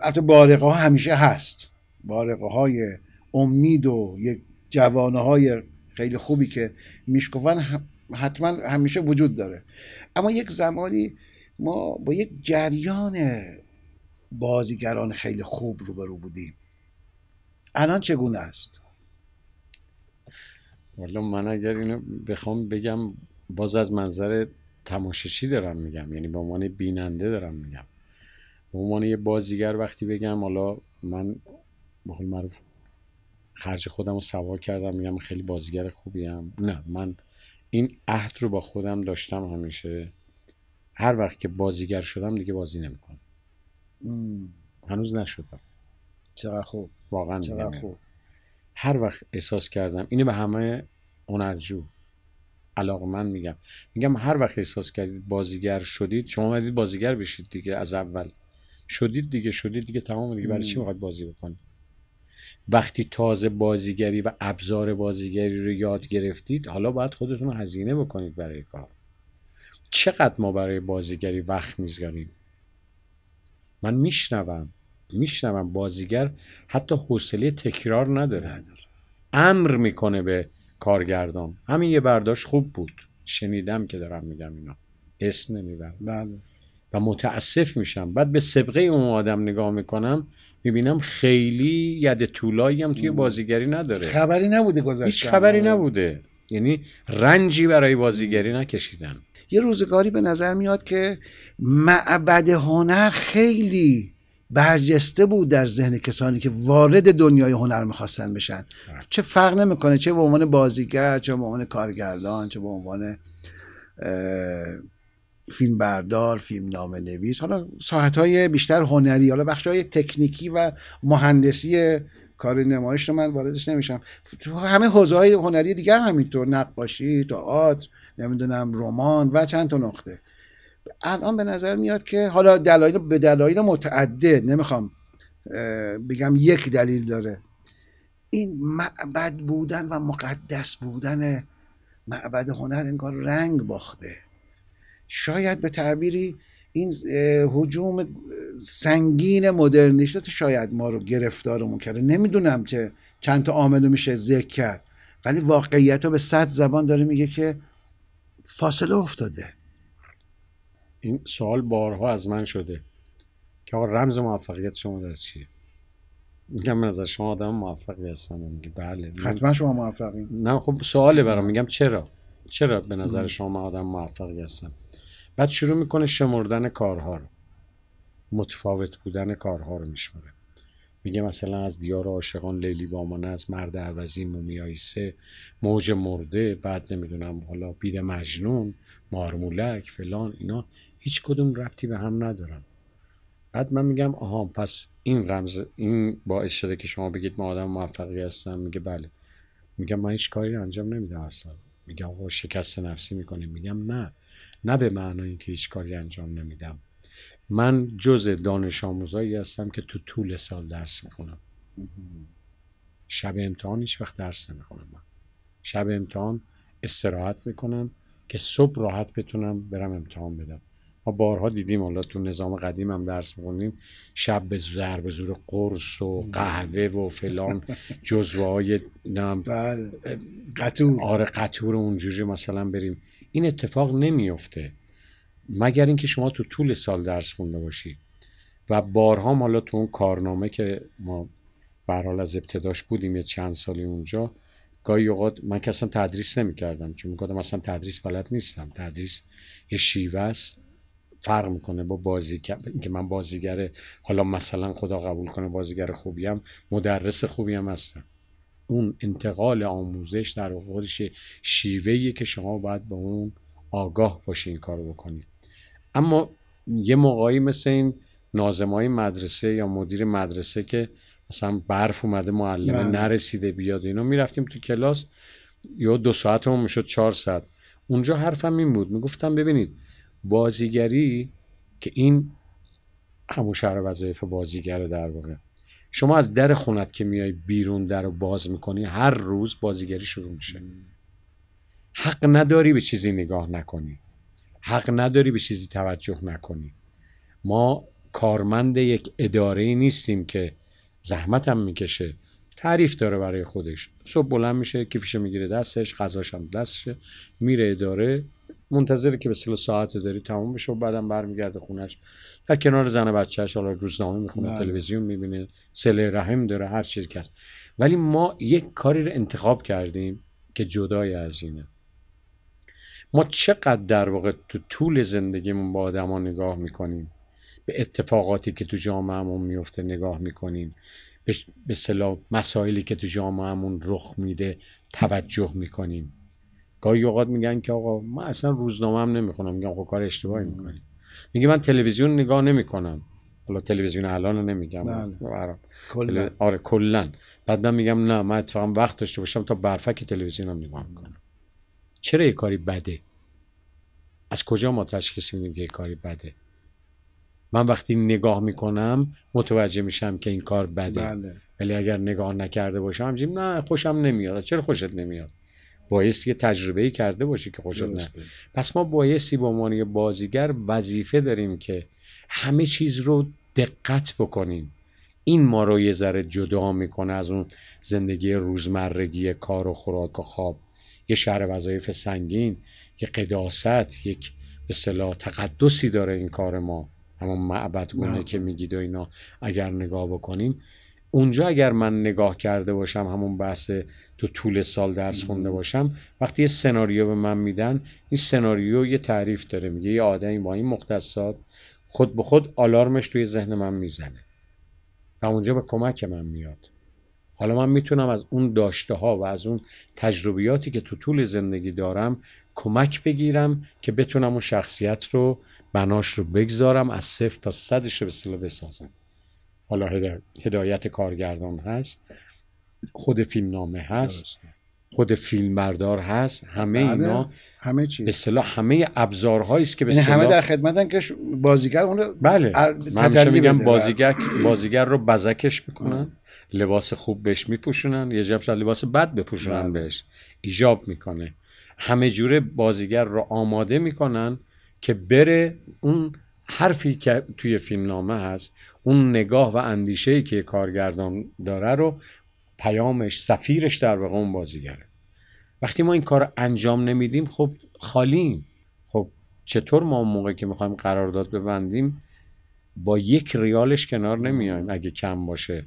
البته بارقه ها همیشه هست بارقه های امید و یک جوانه های خیلی خوبی که میشکفن حتما همیشه وجود داره اما یک زمانی ما با یک جریان بازیگران خیلی خوب روبرو بودیم الان چگونه است والا من اگر اینو بخوام بگم باز از منظر تماشاشی دارم میگم یعنی به عنوان بیننده دارم میگم به عنوان یه بازیگر وقتی بگم حالا من به قول معروف خرج خودم رو سوا کردم میگم خیلی بازیگر خوبیم نه من این عهد رو با خودم داشتم همیشه هر وقت که بازیگر شدم دیگه بازی نمیکنم هنوز نشدم چقدر خوب واقعا چقدر خوب هر وقت احساس کردم اینو به همه هنرجو علاقه من میگم میگم هر وقت احساس کردید بازیگر شدید شما اومدید بازیگر بشید دیگه از اول شدید دیگه شدید دیگه تمام دیگه برای چی میخواد بازی بکنید وقتی تازه بازیگری و ابزار بازیگری رو یاد گرفتید حالا باید خودتون رو هزینه بکنید برای کار چقدر ما برای بازیگری وقت میذاریم من میشنوم میشنوم بازیگر حتی حوصله تکرار نداره امر میکنه به کارگردان همین یه برداشت خوب بود شنیدم که دارم میگم اینا اسم نمیبرم بله. و متاسف میشم بعد به سبقه اون آدم نگاه میکنم میبینم خیلی ید طولایی هم توی بازیگری نداره خبری نبوده گذاشتن هیچ خبری آره. نبوده یعنی رنجی برای بازیگری نکشیدن یه روزگاری به نظر میاد که معبد هنر خیلی برجسته بود در ذهن کسانی که وارد دنیای هنر میخواستن بشن چه فرق نمیکنه چه به عنوان بازیگر چه به عنوان کارگردان چه به عنوان فیلم بردار فیلم نام نویس حالا ساحت های بیشتر هنری حالا بخش های تکنیکی و مهندسی کار نمایش رو من واردش نمیشم تو همه حوزه های هنری دیگر همینطور نقاشی تئاتر نمیدونم رمان و چند تا نقطه الان به نظر میاد که حالا دلایل به دلایل متعدد نمیخوام بگم یک دلیل داره این معبد بودن و مقدس بودن معبد هنر انگار رنگ باخته شاید به تعبیری این حجوم سنگین مدرنیشت شاید ما رو گرفتارمون کرده نمیدونم که چند تا عامل میشه ذکر کرد ولی واقعیت رو به صد زبان داره میگه که فاصله افتاده این سوال بارها از من شده که آقا رمز موفقیت شما در چیه میگم من از شما آدم موفقی هستم میگه بله حتما شما موفقی نه خب سواله برام میگم چرا چرا به نظر شما آدم موفقی هستم بعد شروع میکنه شمردن کارها رو متفاوت بودن کارها رو میشمره میگه مثلا از دیار عاشقان لیلی بامانه از مرد عوضی مومیایی سه موج مرده بعد نمیدونم حالا بید مجنون مارمولک فلان اینا هیچ کدوم ربطی به هم ندارن بعد من میگم آها پس این رمز این باعث شده که شما بگید ما آدم موفقی هستم میگه بله میگم من هیچ کاری انجام نمیدم اصلا میگم آقا شکست نفسی میکنه میگم نه نه به معنای اینکه هیچ کاری انجام نمیدم من جز دانش آموزایی هستم که تو طول سال درس میخونم شب امتحان هیچ وقت درس نمیخونم من شب امتحان استراحت میکنم که صبح راحت بتونم برم امتحان بدم ما بارها دیدیم حالا تو نظام قدیم هم درس میخوندیم شب به زر به زور قرص و قهوه و فلان جزوه های نم بله. قطور آره قطور اونجوری مثلا بریم این اتفاق نمیفته مگر اینکه شما تو طول سال درس خونده باشید و بارها حالا تو اون کارنامه که ما برال از ابتداش بودیم یه چند سالی اونجا گاهی اوقات من که اصلا تدریس نمیکردم چون میگفتم اصلا تدریس بلد نیستم تدریس یه شیوه است فرق میکنه با بازیگر که من بازیگر حالا مثلا خدا قبول کنه بازیگر خوبیم مدرس خوبیم هستم اون انتقال آموزش در خودش شیوهیه که شما باید به اون آگاه باشه این کارو بکنید اما یه موقعی مثل این های مدرسه یا مدیر مدرسه که مثلا برف اومده معلمه بله. نرسیده بیاد اینا میرفتیم تو کلاس یا دو ساعت هم میشد چهار ساعت اونجا حرفم این بود میگفتم ببینید بازیگری که این همون شهر وظایف بازیگره در واقع شما از در خونت که میای بیرون در رو باز میکنی هر روز بازیگری شروع میشه حق نداری به چیزی نگاه نکنی حق نداری به چیزی توجه نکنی ما کارمند یک اداره نیستیم که زحمت هم میکشه تعریف داره برای خودش صبح بلند میشه کیفش میگیره دستش غذاش هم دستشه میره اداره منتظره که به ساعت داری تموم بشه و بعدم برمیگرده خونش در کنار زن بچهش حالا روزنامه میخونه بله. تلویزیون میبینه سله رحم داره هر چیزی که هست ولی ما یک کاری رو انتخاب کردیم که جدای از اینه ما چقدر در واقع تو طول زندگیمون با آدما نگاه میکنیم به اتفاقاتی که تو جامعهمون میفته نگاه میکنیم به سلا مسائلی که تو جامعهمون رخ میده توجه میکنیم گاهی اوقات میگن که آقا من اصلا روزنامه هم نمیخونم میگم خب کار اشتباهی میکنی میگه من تلویزیون نگاه نمیکنم حالا تلویزیون الان رو نمیگم بله. خب، آره کلا بعد من میگم نه من اتفاقا وقت داشته باشم تا برفک تلویزیون هم نگاه میکنم چرا یه کاری بده از کجا ما تشخیص میدیم که یه کاری بده من وقتی نگاه میکنم متوجه میشم که این کار بده بله. ولی اگر نگاه نکرده باشم نه خوشم نمیاد چرا خوشت نمیاد بایستی که تجربه ای کرده باشی که خوشت نه پس ما بایستی به با عنوان بازیگر وظیفه داریم که همه چیز رو دقت بکنیم این ما رو یه ذره جدا میکنه از اون زندگی روزمرگی کار و خوراک و خواب یه شهر وظایف سنگین یه قداست یک به صلاح تقدسی داره این کار ما همون معبد گونه که میگید و اینا اگر نگاه بکنیم اونجا اگر من نگاه کرده باشم همون بحث تو طول سال درس خونده باشم وقتی یه سناریو به من میدن این سناریو یه تعریف داره میگه یه آدمی با این مختصات خود به خود آلارمش توی ذهن من میزنه و اونجا به کمک من میاد حالا من میتونم از اون داشته ها و از اون تجربیاتی که تو طول زندگی دارم کمک بگیرم که بتونم اون شخصیت رو بناش رو بگذارم از صفر تا صدش رو به بسازم حالا هدایت کارگردان هست خود فیلمنامه هست خود فیلم بردار هست همه بله، اینا همه چی به اصطلاح همه ابزارهایی است که به یعنی همه در خدمتن که بازیگر اون رو بله میگم بله. بازیگر بازیگر رو بزکش میکنن لباس خوب بهش میپوشونن یه جب لباس بد بپوشونن بله. بهش ایجاب میکنه همه جوره بازیگر رو آماده میکنن که بره اون حرفی که توی فیلمنامه هست اون نگاه و اندیشه که کارگردان داره رو پیامش سفیرش در واقع اون بازیگره وقتی ما این کار انجام نمیدیم خب خالیم خب چطور ما اون موقع که میخوایم قرارداد ببندیم با یک ریالش کنار نمیایم اگه کم باشه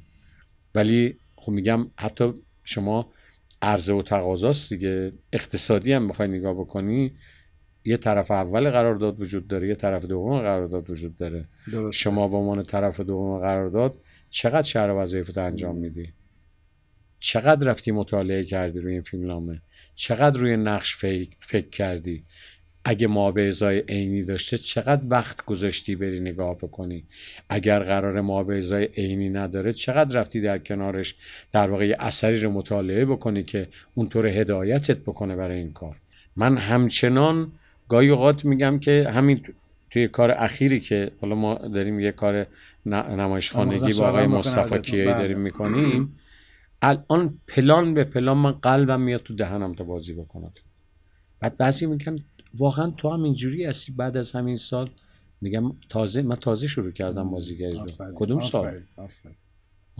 ولی خب میگم حتی شما عرضه و تقاضاست دیگه اقتصادی هم میخوای نگاه بکنی یه طرف اول قرارداد وجود داره یه طرف دوم قرارداد وجود داره شما به عنوان طرف دوم قرارداد چقدر شهر وظیفه انجام میدی چقدر رفتی مطالعه کردی روی این فیلمنامه چقدر روی نقش فکر کردی اگه ازای عینی داشته چقدر وقت گذاشتی بری نگاه بکنی اگر قرار ازای عینی نداره چقدر رفتی در کنارش در واقع اثری رو مطالعه بکنی که اونطور هدایتت بکنه برای این کار من همچنان گاهی اوقات میگم که همین توی کار اخیری که حالا ما داریم یه کار نمایشخانگی با آقای مصطفی کیایی بله. داریم میکنیم الان پلان به پلان من قلبم میاد تو دهنم تا بازی بکنم بعد بعضی میگن واقعا تو هم اینجوری هستی بعد از همین سال میگم تازه من تازه شروع کردم بازیگری رو کدوم سال اون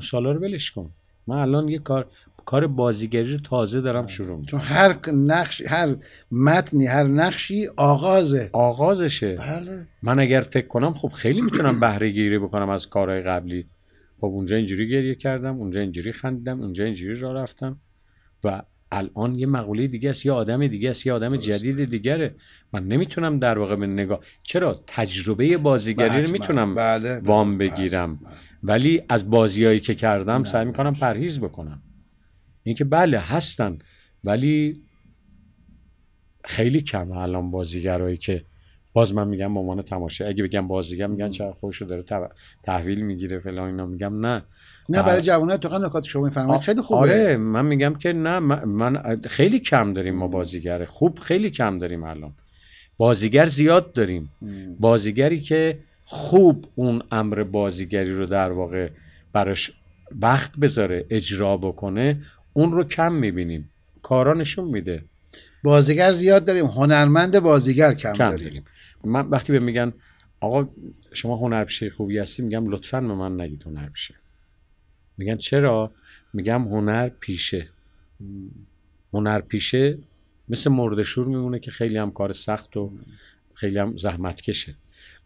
سالا رو بلش کن من الان یه کار کار بازیگری رو تازه دارم شروع میکنم چون هر نقش هر متنی هر نقشی آغازه آغازشه بله. من اگر فکر کنم خب خیلی میتونم بهره گیری بکنم از کارهای قبلی خب اونجا اینجوری گریه کردم اونجا اینجوری خندیدم اونجا اینجوری را رفتم و الان یه مقوله دیگه است یه آدم دیگه است یه آدم جدید دیگره من نمیتونم در واقع به نگاه چرا تجربه بازیگری رو بله، میتونم بله،, بله،, بله، وام بگیرم ولی از بازیایی که کردم سعی میکنم پرهیز بکنم اینکه بله هستن ولی خیلی کم الان بازیگرایی که باز من میگم به عنوان تماشا اگه بگم بازیگر میگن چرا خودشو داره تحویل میگیره فلان اینا میگم نه نه برای جوانان تو نکات شما میفرمایید خیلی خوبه آره من میگم که نه من خیلی کم داریم ما بازیگر خوب خیلی کم داریم الان بازیگر زیاد داریم بازیگری که خوب اون امر بازیگری رو در واقع براش وقت بذاره اجرا بکنه اون رو کم میبینیم کارا نشون میده بازیگر زیاد داریم هنرمند بازیگر کم, داریم. من وقتی به میگن آقا شما هنرپیشه خوبی هستی میگم لطفا به من نگید هنرپیشه میگن چرا میگم هنر پیشه هنر پیشه مثل مردشور میمونه که خیلی هم کار سخت و خیلی هم زحمت کشه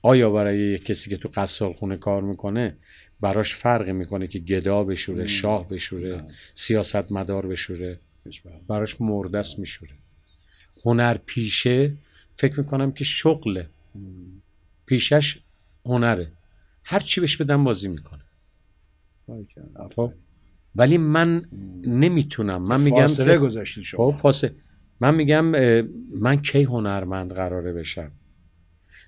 آیا برای کسی که تو قصال خونه کار میکنه براش فرق میکنه که گدا بشوره شاه بشوره سیاست مدار بشوره بله. براش مردست میشوره هنر پیشه فکر میکنم که شغل پیشش هنره هر چی بهش بدم بازی میکنه خب. ولی من نمیتونم من میگم فاصله گذاشتین شما خب، من میگم من کی هنرمند قراره بشم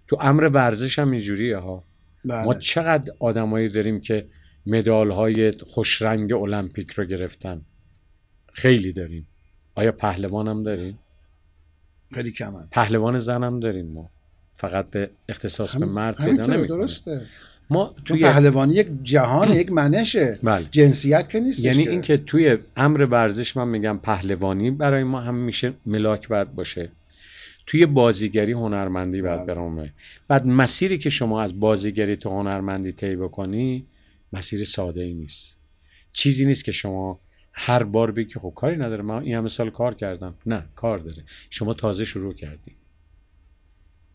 تو امر ورزش هم اینجوریه ها بله. ما چقدر آدمایی داریم که مدال های خوشرنگ المپیک رو گرفتن خیلی داریم آیا پهلوان هم داریم خیلی پهلوان زنم داریم ما فقط به اختصاص به مرد پیدا نمی ما توی پهلوانی یک جهان یک منشه بله. جنسیت که نیست یعنی اینکه توی امر ورزش من میگم پهلوانی برای ما هم میشه ملاک باید باشه توی بازیگری هنرمندی باید بله. برامه بعد مسیری که شما از بازیگری تو هنرمندی طی بکنی مسیر ساده ای نیست چیزی نیست که شما هر بار بگی خب کاری نداره من این همه سال کار کردم نه کار داره شما تازه شروع کردی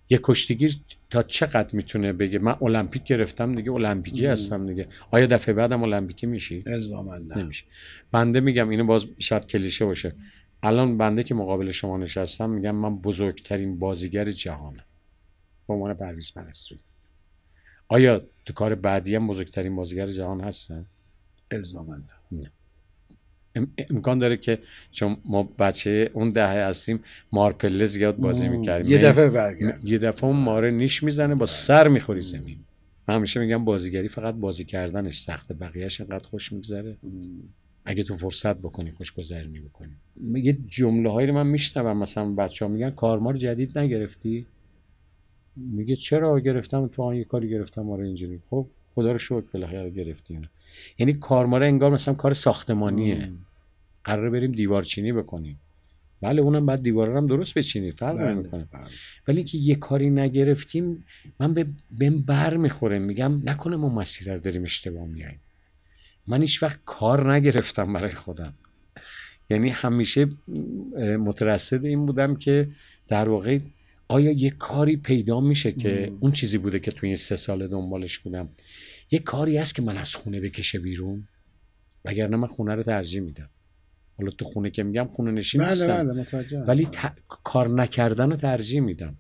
یه کشتیگیر تا چقدر میتونه بگه من المپیک گرفتم دیگه المپیکی هستم دیگه آیا دفعه بعدم المپیکی میشی الزاما بنده میگم اینو باز شاید کلیشه باشه الان بنده که مقابل شما نشستم میگم من بزرگترین بازیگر جهانم به عنوان پرویز پرستویی آیا تو کار بعدی هم بزرگترین بازیگر جهان هستن الزاما امکان داره که چون ما بچه اون دهه هستیم مارپله زیاد بازی میکردیم یه یعنی دفعه برگرد یه دفعه اون ماره نیش میزنه با سر میخوری زمین من همیشه میگم بازیگری فقط بازی کردنش سخته بقیهش اینقدر خوش میگذره اگه تو فرصت بکنی خوش خوشگذرونی بکنی یه جمله هایی رو من میشنوم مثلا بچه ها میگن کارمار رو جدید نگرفتی میگه چرا گرفتم تو آن یه کاری گرفتم آره اینجوری خب خدا رو شکر بالاخره گرفتیم یعنی کارما انگار مثلا کار ساختمانیه قراره بریم دیوار چینی بکنیم بله اونم بعد دیوار هم درست بچینی فرق بله، نمیکنه بله. ولی اینکه یه کاری نگرفتیم من به بم بر میخورم میگم نکنه ما مسیر رو داریم اشتباه میایم من هیچ وقت کار نگرفتم برای خودم یعنی همیشه مترصد این بودم که در واقع آیا یه کاری پیدا میشه که اون چیزی بوده که توی این سه سال دنبالش بودم یه کاری هست که من از خونه بکشه بیرون وگرنه من خونه رو ترجیح میدم حالا تو خونه که میگم خونه نشین بله، نیستم بله، ولی کار نکردن رو ترجیح میدم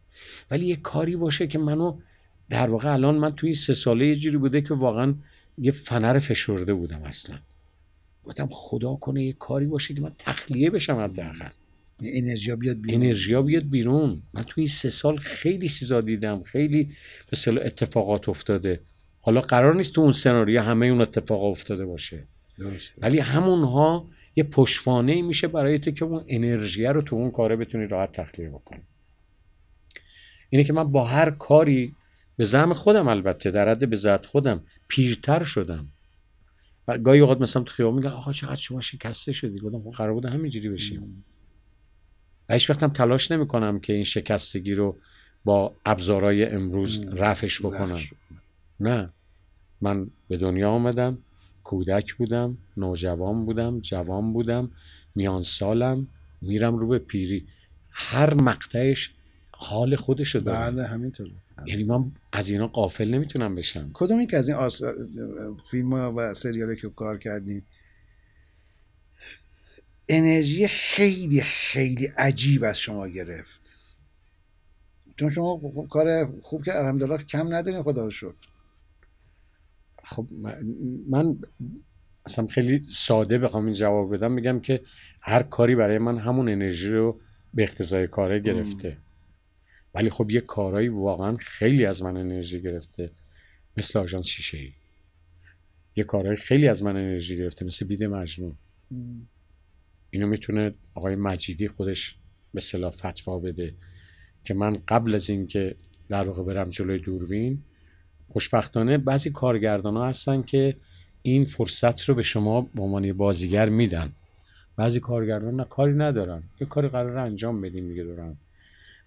ولی یه کاری باشه که منو در واقع الان من توی سه ساله یه جوری بوده که واقعا یه فنر فشرده بودم اصلا گفتم خدا کنه یه کاری باشه که من تخلیه بشم حداقل انرژیا بیاد بیرون انرژیا بیاد بیرون من توی سه سال خیلی چیزا دیدم خیلی مثلا اتفاقات افتاده حالا قرار نیست تو اون سناریو همه اون اتفاق افتاده باشه درسته. ولی همونها یه پشوانه ای میشه برای تو که اون انرژی رو تو اون کاره بتونی راحت تخلیه بکنی اینه که من با هر کاری به زم خودم البته در حد به زد خودم پیرتر شدم و گاهی اوقات مثلا تو خیابون میگن آقا چقدر شما شکسته شدی گفتم خب قرار بود همینجوری بشیم و هیچ وقتم تلاش نمیکنم که این شکستگی رو با ابزارهای امروز رفش بکنم نه من به دنیا آمدم کودک بودم نوجوان بودم جوان بودم میان سالم میرم رو به پیری هر مقطعش حال خودش رو داره بله همینطور. یعنی من از اینا قافل نمیتونم بشم کدوم که از این آس... فیلم و سریال که کار کردین، انرژی خیلی خیلی عجیب از شما گرفت چون شما خب کار خوب که الحمدلله کم ندارین خدا شد. خب من اصلا خیلی ساده بخوام این جواب بدم میگم که هر کاری برای من همون انرژی رو به اختزای کاره گرفته ولی خب یه کارایی واقعا خیلی از من انرژی گرفته مثل آژانس شیشه ای یه کارهایی خیلی از من انرژی گرفته مثل بید مجنون اینو میتونه آقای مجیدی خودش به صلاح فتوا بده که من قبل از اینکه در واقع برم جلوی دوربین خوشبختانه بعضی کارگردان ها هستن که این فرصت رو به شما به عنوان بازیگر میدن بعضی کارگردان نه کاری ندارن یه کاری قرار انجام بدیم دیگه دارن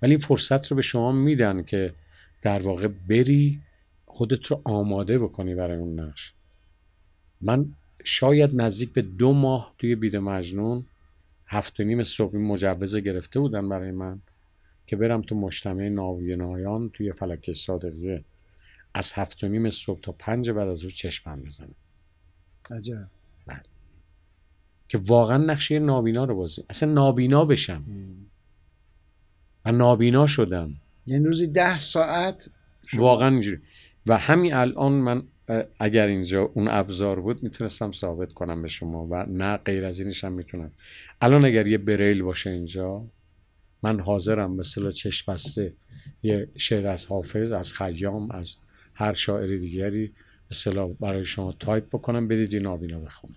ولی این فرصت رو به شما میدن که در واقع بری خودت رو آماده بکنی برای اون نقش من شاید نزدیک به دو ماه توی بید مجنون هفت و نیم صبح مجوز گرفته بودن برای من که برم تو مجتمع ناوی نایان توی فلکه صادقیه از هفت و نیم صبح تا پنج بعد از رو چشمم بزنم عجب بله که واقعا نقشه نابینا رو بازی اصلا نابینا بشم و نابینا شدم یه روزی ده ساعت واقعا اینجوری و همین الان من اگر اینجا اون ابزار بود میتونستم ثابت کنم به شما و نه غیر از اینش هم میتونم الان اگر یه بریل باشه اینجا من حاضرم مثلا صلاح چشم بسته یه شعر از حافظ از خیام از هر شاعر دیگری به برای شما تایپ بکنم بدید این آبینا بخونه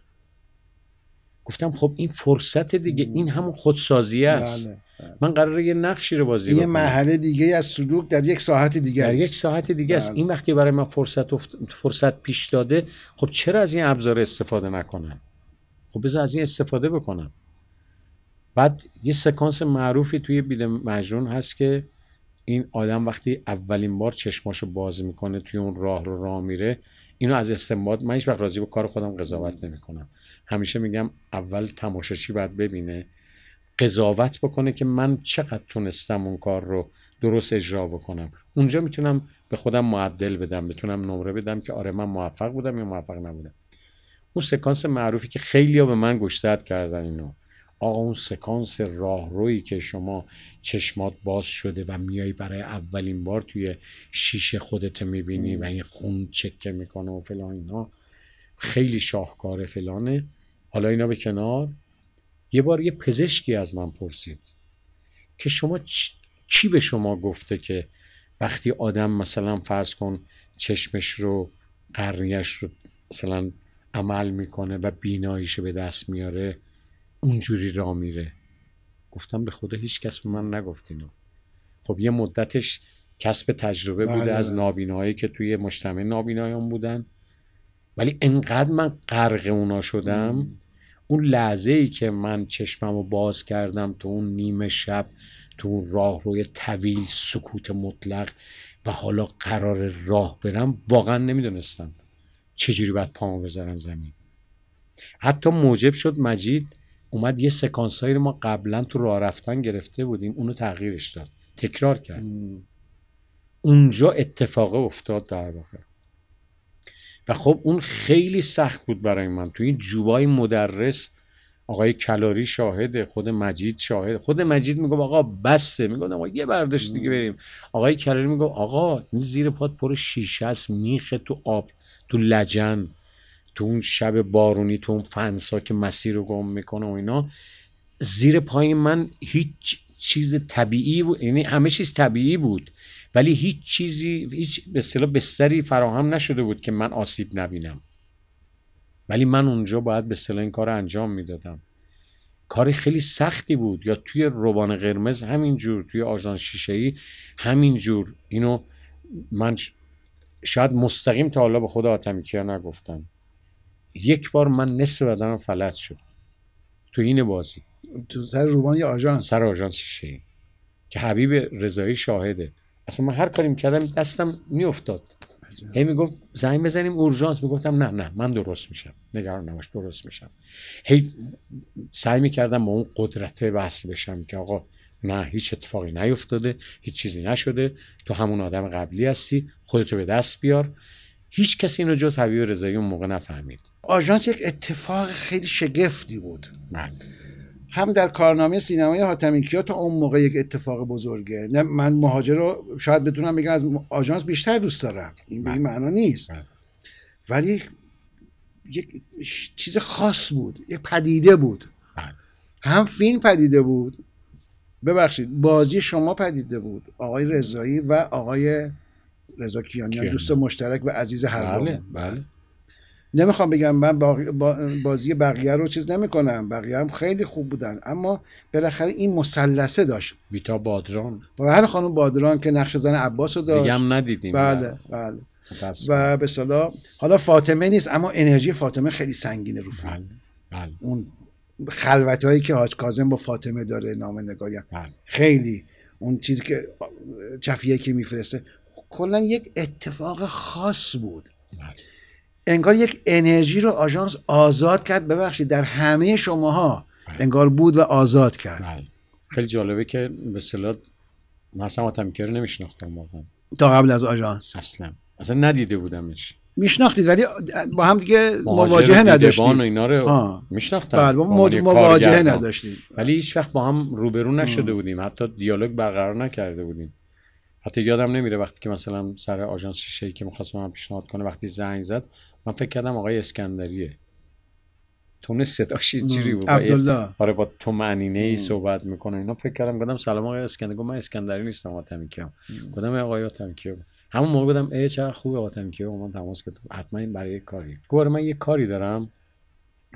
گفتم خب این فرصت دیگه این همون خودسازی بله، است بله. من قراره یه نقشی رو بازی یه محله دیگه از سلوک در یک ساعت دیگه در یک ساعت دیگه است بله. این وقتی برای من فرصت افت... فرصت پیش داده خب چرا از این ابزار استفاده نکنم خب بذار از این استفاده بکنم بعد یه سکانس معروفی توی بیده مجرون هست که این آدم وقتی اولین بار چشماشو باز میکنه توی اون راه رو راه میره اینو از استنباط من هیچ وقت راضی به کار خودم قضاوت نمیکنم همیشه میگم اول تماشاچی باید ببینه قضاوت بکنه که من چقدر تونستم اون کار رو درست اجرا بکنم اونجا میتونم به خودم معدل بدم میتونم نمره بدم که آره من موفق بودم یا موفق نبودم اون سکانس معروفی که خیلی ها به من گشتت کردن اینو آقا اون سکانس راهرویی که شما چشمات باز شده و میای برای اولین بار توی شیشه خودت میبینی و این خون چکه میکنه و فلان اینا خیلی شاهکار فلانه حالا اینا به کنار یه بار یه پزشکی از من پرسید که شما چی کی به شما گفته که وقتی آدم مثلا فرض کن چشمش رو قرنیش رو مثلا عمل میکنه و بیناییش به دست میاره اونجوری را میره گفتم به خدا هیچ کس به من نگفت اینو خب یه مدتش کسب تجربه بوده بله. از نابینایی که توی مجتمع نابینایان بودن ولی انقدر من غرق اونا شدم اون لحظه ای که من چشمم رو باز کردم تو اون نیمه شب تو اون راه روی طویل سکوت مطلق و حالا قرار راه برم واقعا نمیدونستم چجوری باید پامو بذارم زمین حتی موجب شد مجید اومد یه سکانس هایی رو ما قبلا تو راه رفتن گرفته بودیم اونو تغییرش داد تکرار کرد اونجا اتفاق افتاد در واقع و خب اون خیلی سخت بود برای من توی این جوبای مدرس آقای کلاری شاهده خود مجید شاهده خود مجید میگه آقا بسه میگم آقا یه برداشت دیگه بریم آقای کلاری میگو آقا این زیر پات پر شیشه است میخه تو آب تو لجن تو اون شب بارونی تو اون فنسا که مسیر رو گم میکنه و اینا زیر پای من هیچ چیز طبیعی بود یعنی همه چیز طبیعی بود ولی هیچ چیزی هیچ به اصطلاح بستری فراهم نشده بود که من آسیب نبینم ولی من اونجا باید به اصطلاح این کار رو انجام میدادم کار خیلی سختی بود یا توی روبان قرمز همینجور توی آژان شیشه ای همینجور اینو من شاید مستقیم تا حالا به خود کیا نگفتم یک بار من نصف بدنم فلج شد تو این بازی تو سر روبان یه آژانس سر آژانس که حبیب رضایی شاهده اصلا من هر کاری میکردم دستم میافتاد هی میگفت زنگ بزنیم اورژانس میگفتم نه نه من درست میشم نگران نباش درست میشم هی سعی میکردم با اون قدرت بحث بشم که آقا نه هیچ اتفاقی نیفتاده هیچ چیزی نشده تو همون آدم قبلی هستی خودتو به دست بیار هیچ کسی اینو جز حبیب رضایی اون موقع نفهمید آژانس یک اتفاق خیلی شگفتی بود بله. هم در کارنامه سینمای حاتمی کیا تا اون موقع یک اتفاق بزرگه نه من مهاجر رو شاید بتونم بگم از آژانس بیشتر دوست دارم این به این بله. معنا نیست بله. ولی یک چیز خاص بود یک پدیده بود هم فیلم پدیده بود ببخشید بازی شما پدیده بود آقای رضایی و آقای رضا کیانیان دوست مشترک و عزیز هر بله. بله. نمیخوام بگم من بازی بقیه رو چیز نمیکنم بقیه هم خیلی خوب بودن اما بالاخره این مسلسه داشت بیتا بادران بله خانم بادران که نقش زن عباس رو داشت دیگه ندیدیم بله بله و به حالا فاطمه نیست اما انرژی فاطمه خیلی سنگینه رو بله،, بله. اون خلوت هایی که حاج کازم با فاطمه داره نامه نگاری بله. خیلی اون چیزی که چفیه که میفرسته کلا یک اتفاق خاص بود بله. انگار یک انرژی رو آژانس آزاد کرد ببخشید در همه شماها بله. انگار بود و آزاد کرد بله. خیلی جالبه که به اصطلاح مثلا کرد رو نمیشناختم تا قبل از آژانس اصلا اصلا ندیده بودمش میشناختید ولی با هم دیگه مواجهه نداشتید و اینا رو میشناختم بله، مواجهه نداشتید ولی هیچ وقت با هم روبرو نشده بودیم حتی دیالوگ برقرار نکرده بودیم حتی یادم نمیره وقتی که مثلا سر آژانس شیکی که پیشنهاد کنه وقتی زنگ زد من فکر کردم آقای اسکندریه تون صداش جوری بود عبدالله آره با تو معنینه ای صحبت میکنه اینا فکر کردم گفتم سلام آقای اسکندر گفتم من اسکندری نیستم آتمی کیم گفتم آقای آتمی کیم همون موقع گفتم ای چقدر خوبه آتمی کیم من تماس گرفت حتما این برای کاری آره من یه کاری دارم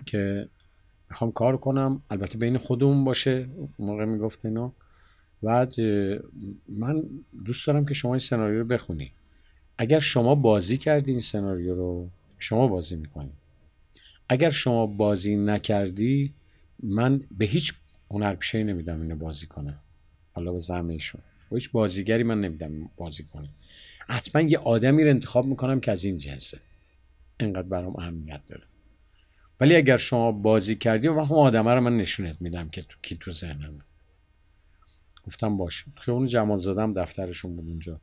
که میخوام کار کنم البته بین خودمون باشه موقع میگفت اینا بعد من دوست دارم که شما این سناریو رو بخونی اگر شما بازی کردی این سناریو رو شما بازی میکنی اگر شما بازی نکردی من به هیچ هنرپیشه نمیدم اینو بازی کنه حالا به زمینشون ایشون هیچ بازیگری من نمیدم بازی کنه حتما یه آدمی رو انتخاب میکنم که از این جنسه انقدر برام اهمیت داره ولی اگر شما بازی کردی و اون آدمه رو من نشونت میدم که تو کی تو ذهنم گفتم باشه اون جمال زدم دفترشون بود اونجا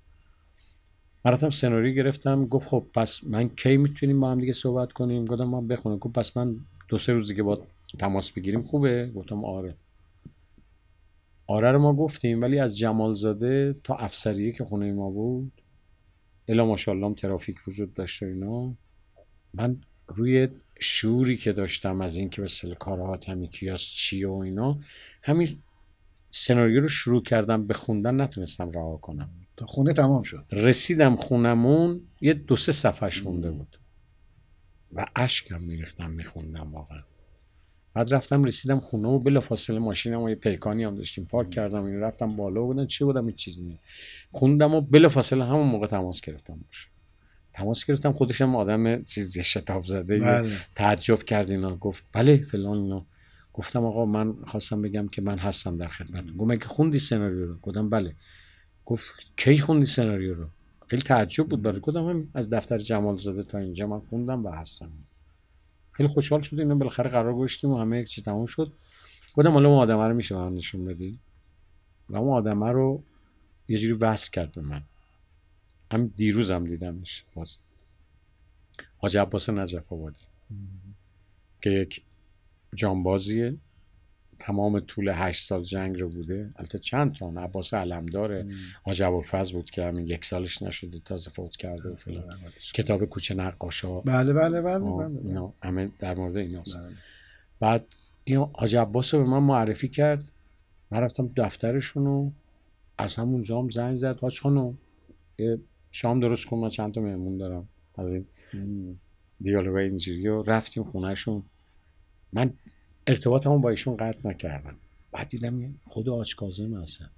من سناریو گرفتم گفت خب پس من کی میتونیم با هم دیگه صحبت کنیم گفتم ما بخونم گفت پس من دو سه روزی که با تماس بگیریم خوبه گفتم آره آره رو ما گفتیم ولی از زاده تا افسریه که خونه ما بود الا ماشاءالله ترافیک وجود داشت و اینا من روی شوری که داشتم از اینکه به سل کارها همین کیاس چیه و اینا همین سناریو رو شروع کردم به خوندن نتونستم رها کنم تا خونه تمام شد رسیدم خونمون یه دو سه صفحش مونده بود و اشکم میریختم میخوندم واقعا بعد رفتم رسیدم خونه و بلا فاصله ماشینم و یه پیکانی هم داشتیم پارک کردم این رفتم بالا بودن چی بودم این چیزی نه خوندم و بلا فاصله همون موقع تماس گرفتم باشه تماس گرفتم خودشم آدم چیزی شتاب زده بله. تعجب کرد اینا گفت بله فلان اینا گفتم آقا من خواستم بگم که من هستم در خدمت گفتم که خوندی سناریو رو گفتم بله گفت کی خوندی سناریو رو خیلی تعجب بود برای کدام هم از دفتر جمال زاده تا اینجا من خوندم و هستم خیلی خوشحال شد اینا بالاخره قرار گشتیم و همه چی تموم شد گفتم حالا اون آدمه رو میشه من نشون بدی و اون آدمه رو یه جوری وصل کرد به من هم دیروزم دیدمش باز حاج عباس نجف آبادی که یک جانبازیه تمام طول هشت سال جنگ رو بوده البته چند تا عباس علمدار حاج الفز بود که همین یک سالش نشده تازه فوت کرده و فلان کتاب کوچه نقاشا بله بله بله, بله, همه در مورد ایناست بله. بعد این حاج عباس رو به من معرفی کرد من رفتم دفترشون رو از همون جام زنگ زد حاج خانم شام درست کن من چند تا مهمون دارم از این دیالوگ اینجوری رفتیم خونهشون من همون با ایشون قطع نکردم بعد دیدم خود آج کازم هستن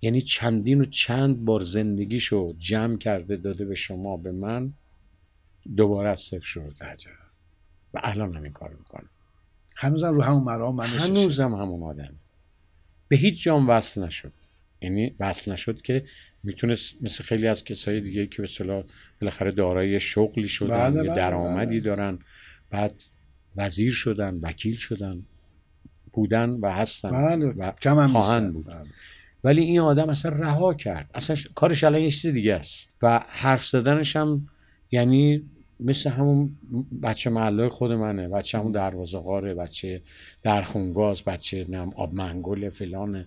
یعنی چندین و چند بار زندگیشو جمع کرده داده به شما به من دوباره از صفر شروع و الان همین کار میکنم هنوزم رو همون مرام من هنوزم همون آدم به هیچ جام وصل نشد یعنی وصل نشد که میتونست مثل خیلی از کسای دیگه که به صلاح بالاخره دارای شغلی شدن بله, بله، درآمدی بله. دارن بعد وزیر شدن وکیل شدن بودن و هستن بله. و خواهند بود بله. ولی این آدم اصلا رها کرد اصلا کارش الان یه چیز دیگه است و حرف زدنش هم یعنی مثل همون بچه محله خود منه بچه همون دروازه غاره بچه درخونگاز بچه نم آب منگل فلانه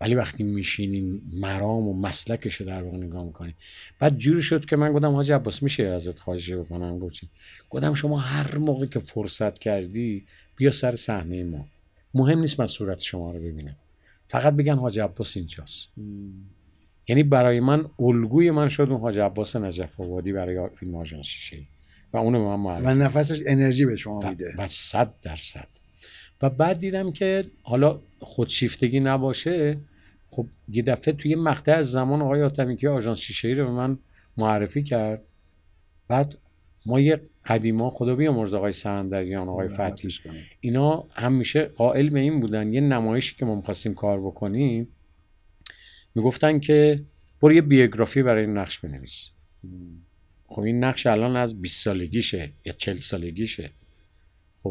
ولی وقتی میشینین مرام و مسلکش رو در واقع نگاه میکنین بعد جوری شد که من گفتم حاجی عباس میشه ازت خواهش بکنم گفتم گفتم شما هر موقع که فرصت کردی بیا سر صحنه ما مهم نیست من صورت شما رو ببینم فقط بگن حاجی عباس اینجاست یعنی برای من الگوی من شد اون حاج عباس نجف آبادی برای فیلم آژانس شیشه و اونو به من و نفسش انرژی به شما میده و صد درصد و بعد دیدم که حالا خودشیفتگی نباشه خب یه دفعه توی مقطع از زمان آقای آتمی که آژانس شیشه‌ای رو به من معرفی کرد بعد ما یه قدیما خدا بیامرز آقای سندریان آقای آره، فتی اینا همیشه قائل به این بودن یه نمایشی که ما میخواستیم کار بکنیم میگفتن که برو یه بیوگرافی برای این نقش بنویس خب این نقش الان از 20 سالگیشه یا 40 سالگیشه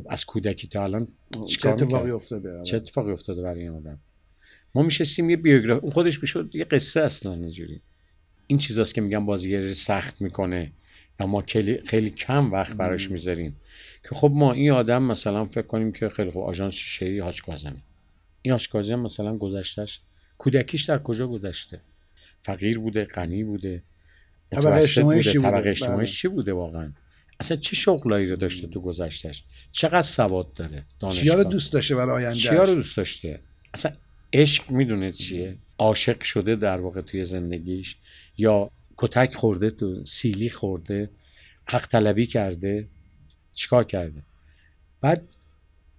خب، از کودکی تا الان چه اتفاقی افتاده افتاده برای این آدم ما میشستیم یه بیوگرافی اون خودش میشد یه قصه اصلا اینجوری این چیزاست که میگم بازیگر سخت میکنه و ما خیلی, خیلی کم وقت براش میذاریم که خب ما این آدم مثلا فکر کنیم که خیلی خوب آژانس شیری هاش این هاش مثلا گذشتهش کودکیش در کجا گذشته فقیر بوده غنی بوده طبقه اجتماعیش اجتماعیش بله. چی بوده واقعا اصلا چه شغلایی رو داشته تو گذشتهش چقدر سواد داره دانشگاه چیا رو دوست داشته برای آینده چیا دوست داشته اصلا عشق میدونه چیه عاشق شده در واقع توی زندگیش یا کتک خورده تو سیلی خورده حق طلبی کرده چیکار کرده بعد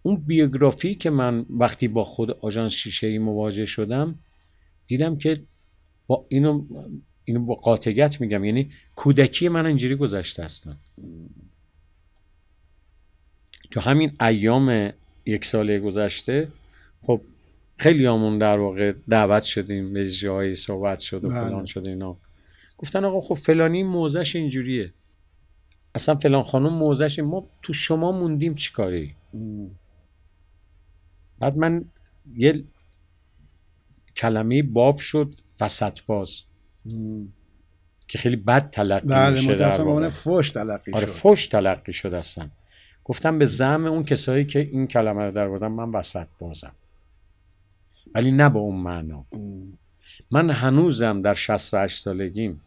اون بیوگرافی که من وقتی با خود آژانس شیشه ای مواجه شدم دیدم که با اینو اینو با قاطعیت میگم یعنی کودکی من اینجوری گذشته هستن تو همین ایام یک ساله گذشته خب خیلی همون در واقع دعوت شدیم به جایی صحبت شد و بله. فلان شد اینا گفتن آقا خب فلانی موزش اینجوریه اصلا فلان خانم موزش ما تو شما موندیم چیکاری بعد من یه کلمه باب شد وسط باز که خیلی بد تلقی بله میشه در تلقی آره شد تلقی شد هستن گفتم به زم اون کسایی که این کلمه رو در بردم من وسط بازم ولی نه به اون معنا من هنوزم در 68 سالگیم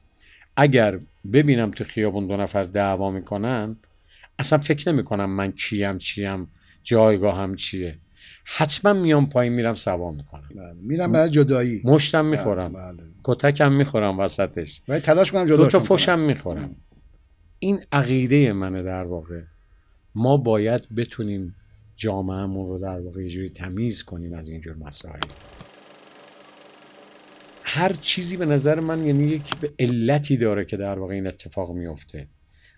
اگر ببینم تو خیابون دو نفر دعوا میکنن اصلا فکر نمیکنم من کیم چیم جایگاهم چیه حتما میام پایین میرم سوا میکنم بله، میرم برای جدایی مشتم بله، میخورم بله. کتکم میخورم وسطش و تلاش کنم جدا دو تا فشم میخورم این عقیده منه در واقع ما باید بتونیم جامعهمون رو در واقع یه جوری تمیز کنیم از اینجور مسائل هر چیزی به نظر من یعنی یک علتی داره که در واقع این اتفاق میفته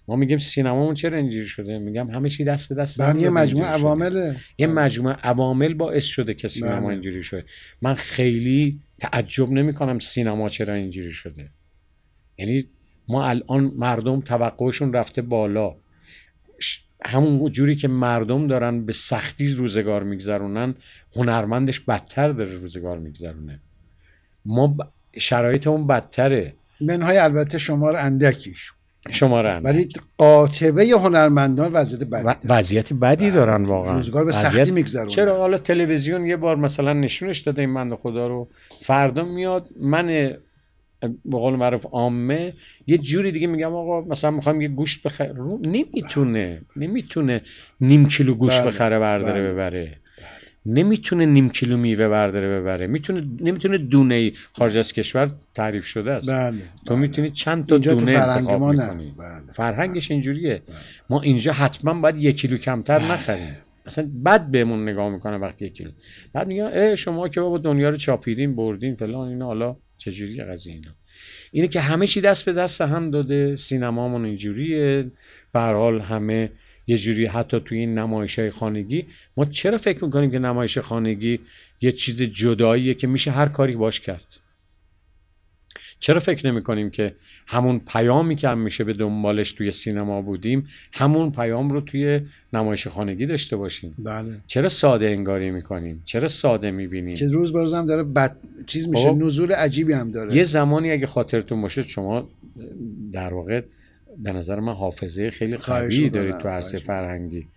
ما میگیم سینمامون چرا اینجوری شده میگم همه چی دست به دست یه مجموعه یه مجموعه عوامل باعث شده که سینما بله. اینجوری شده من خیلی تعجب نمی کنم سینما چرا اینجوری شده یعنی ما الان مردم توقعشون رفته بالا همون جوری که مردم دارن به سختی روزگار میگذرونن هنرمندش بدتر داره روزگار میگذرونه ما شرایط اون بدتره منهای البته شمار اندکیش شماره ولی قاطبه هنرمندان وضعیت بدی دارن. وضعیت بدی دارن بله. واقعا روزگار به سختی چرا حالا تلویزیون یه بار مثلا نشونش داده این مند خدا رو فردا میاد من به قول معروف عامه یه جوری دیگه میگم آقا مثلا میخوام یه گوشت بخره نمیتونه نمیتونه نیم کیلو گوشت بله، بخره برداره بله. ببره نمیتونه نیم کیلو میوه برداره ببره میتونه نمیتونه دونه خارج از کشور تعریف شده است بله. تو بله. میتونی چند تا دونه فرهنگ ما بله. بله. فرهنگش اینجوریه ما اینجا حتما باید یک کیلو کمتر نخریم اصلا بد بهمون نگاه میکنه وقتی یک کیلو بعد میگن شما که بابا دنیا رو چاپیدین بردین فلان اینا حالا چجوری قضیه اینا اینه که همه چی دست به دست هم داده سینمامون اینجوریه به حال همه یه جوری حتی توی این نمایش های خانگی ما چرا فکر میکنیم که نمایش خانگی یه چیز جداییه که میشه هر کاری باش کرد چرا فکر نمی کنیم که همون پیامی که هم میشه به دنبالش توی سینما بودیم همون پیام رو توی نمایش خانگی داشته باشیم بله. چرا ساده انگاری میکنیم چرا ساده میبینیم که روز بروز هم داره بد چیز میشه خب. نزول عجیبی هم داره یه زمانی اگه خاطرتون باشه شما در واقع به نظر من حافظه خیلی قوی دارید تو عرصه فرهنگی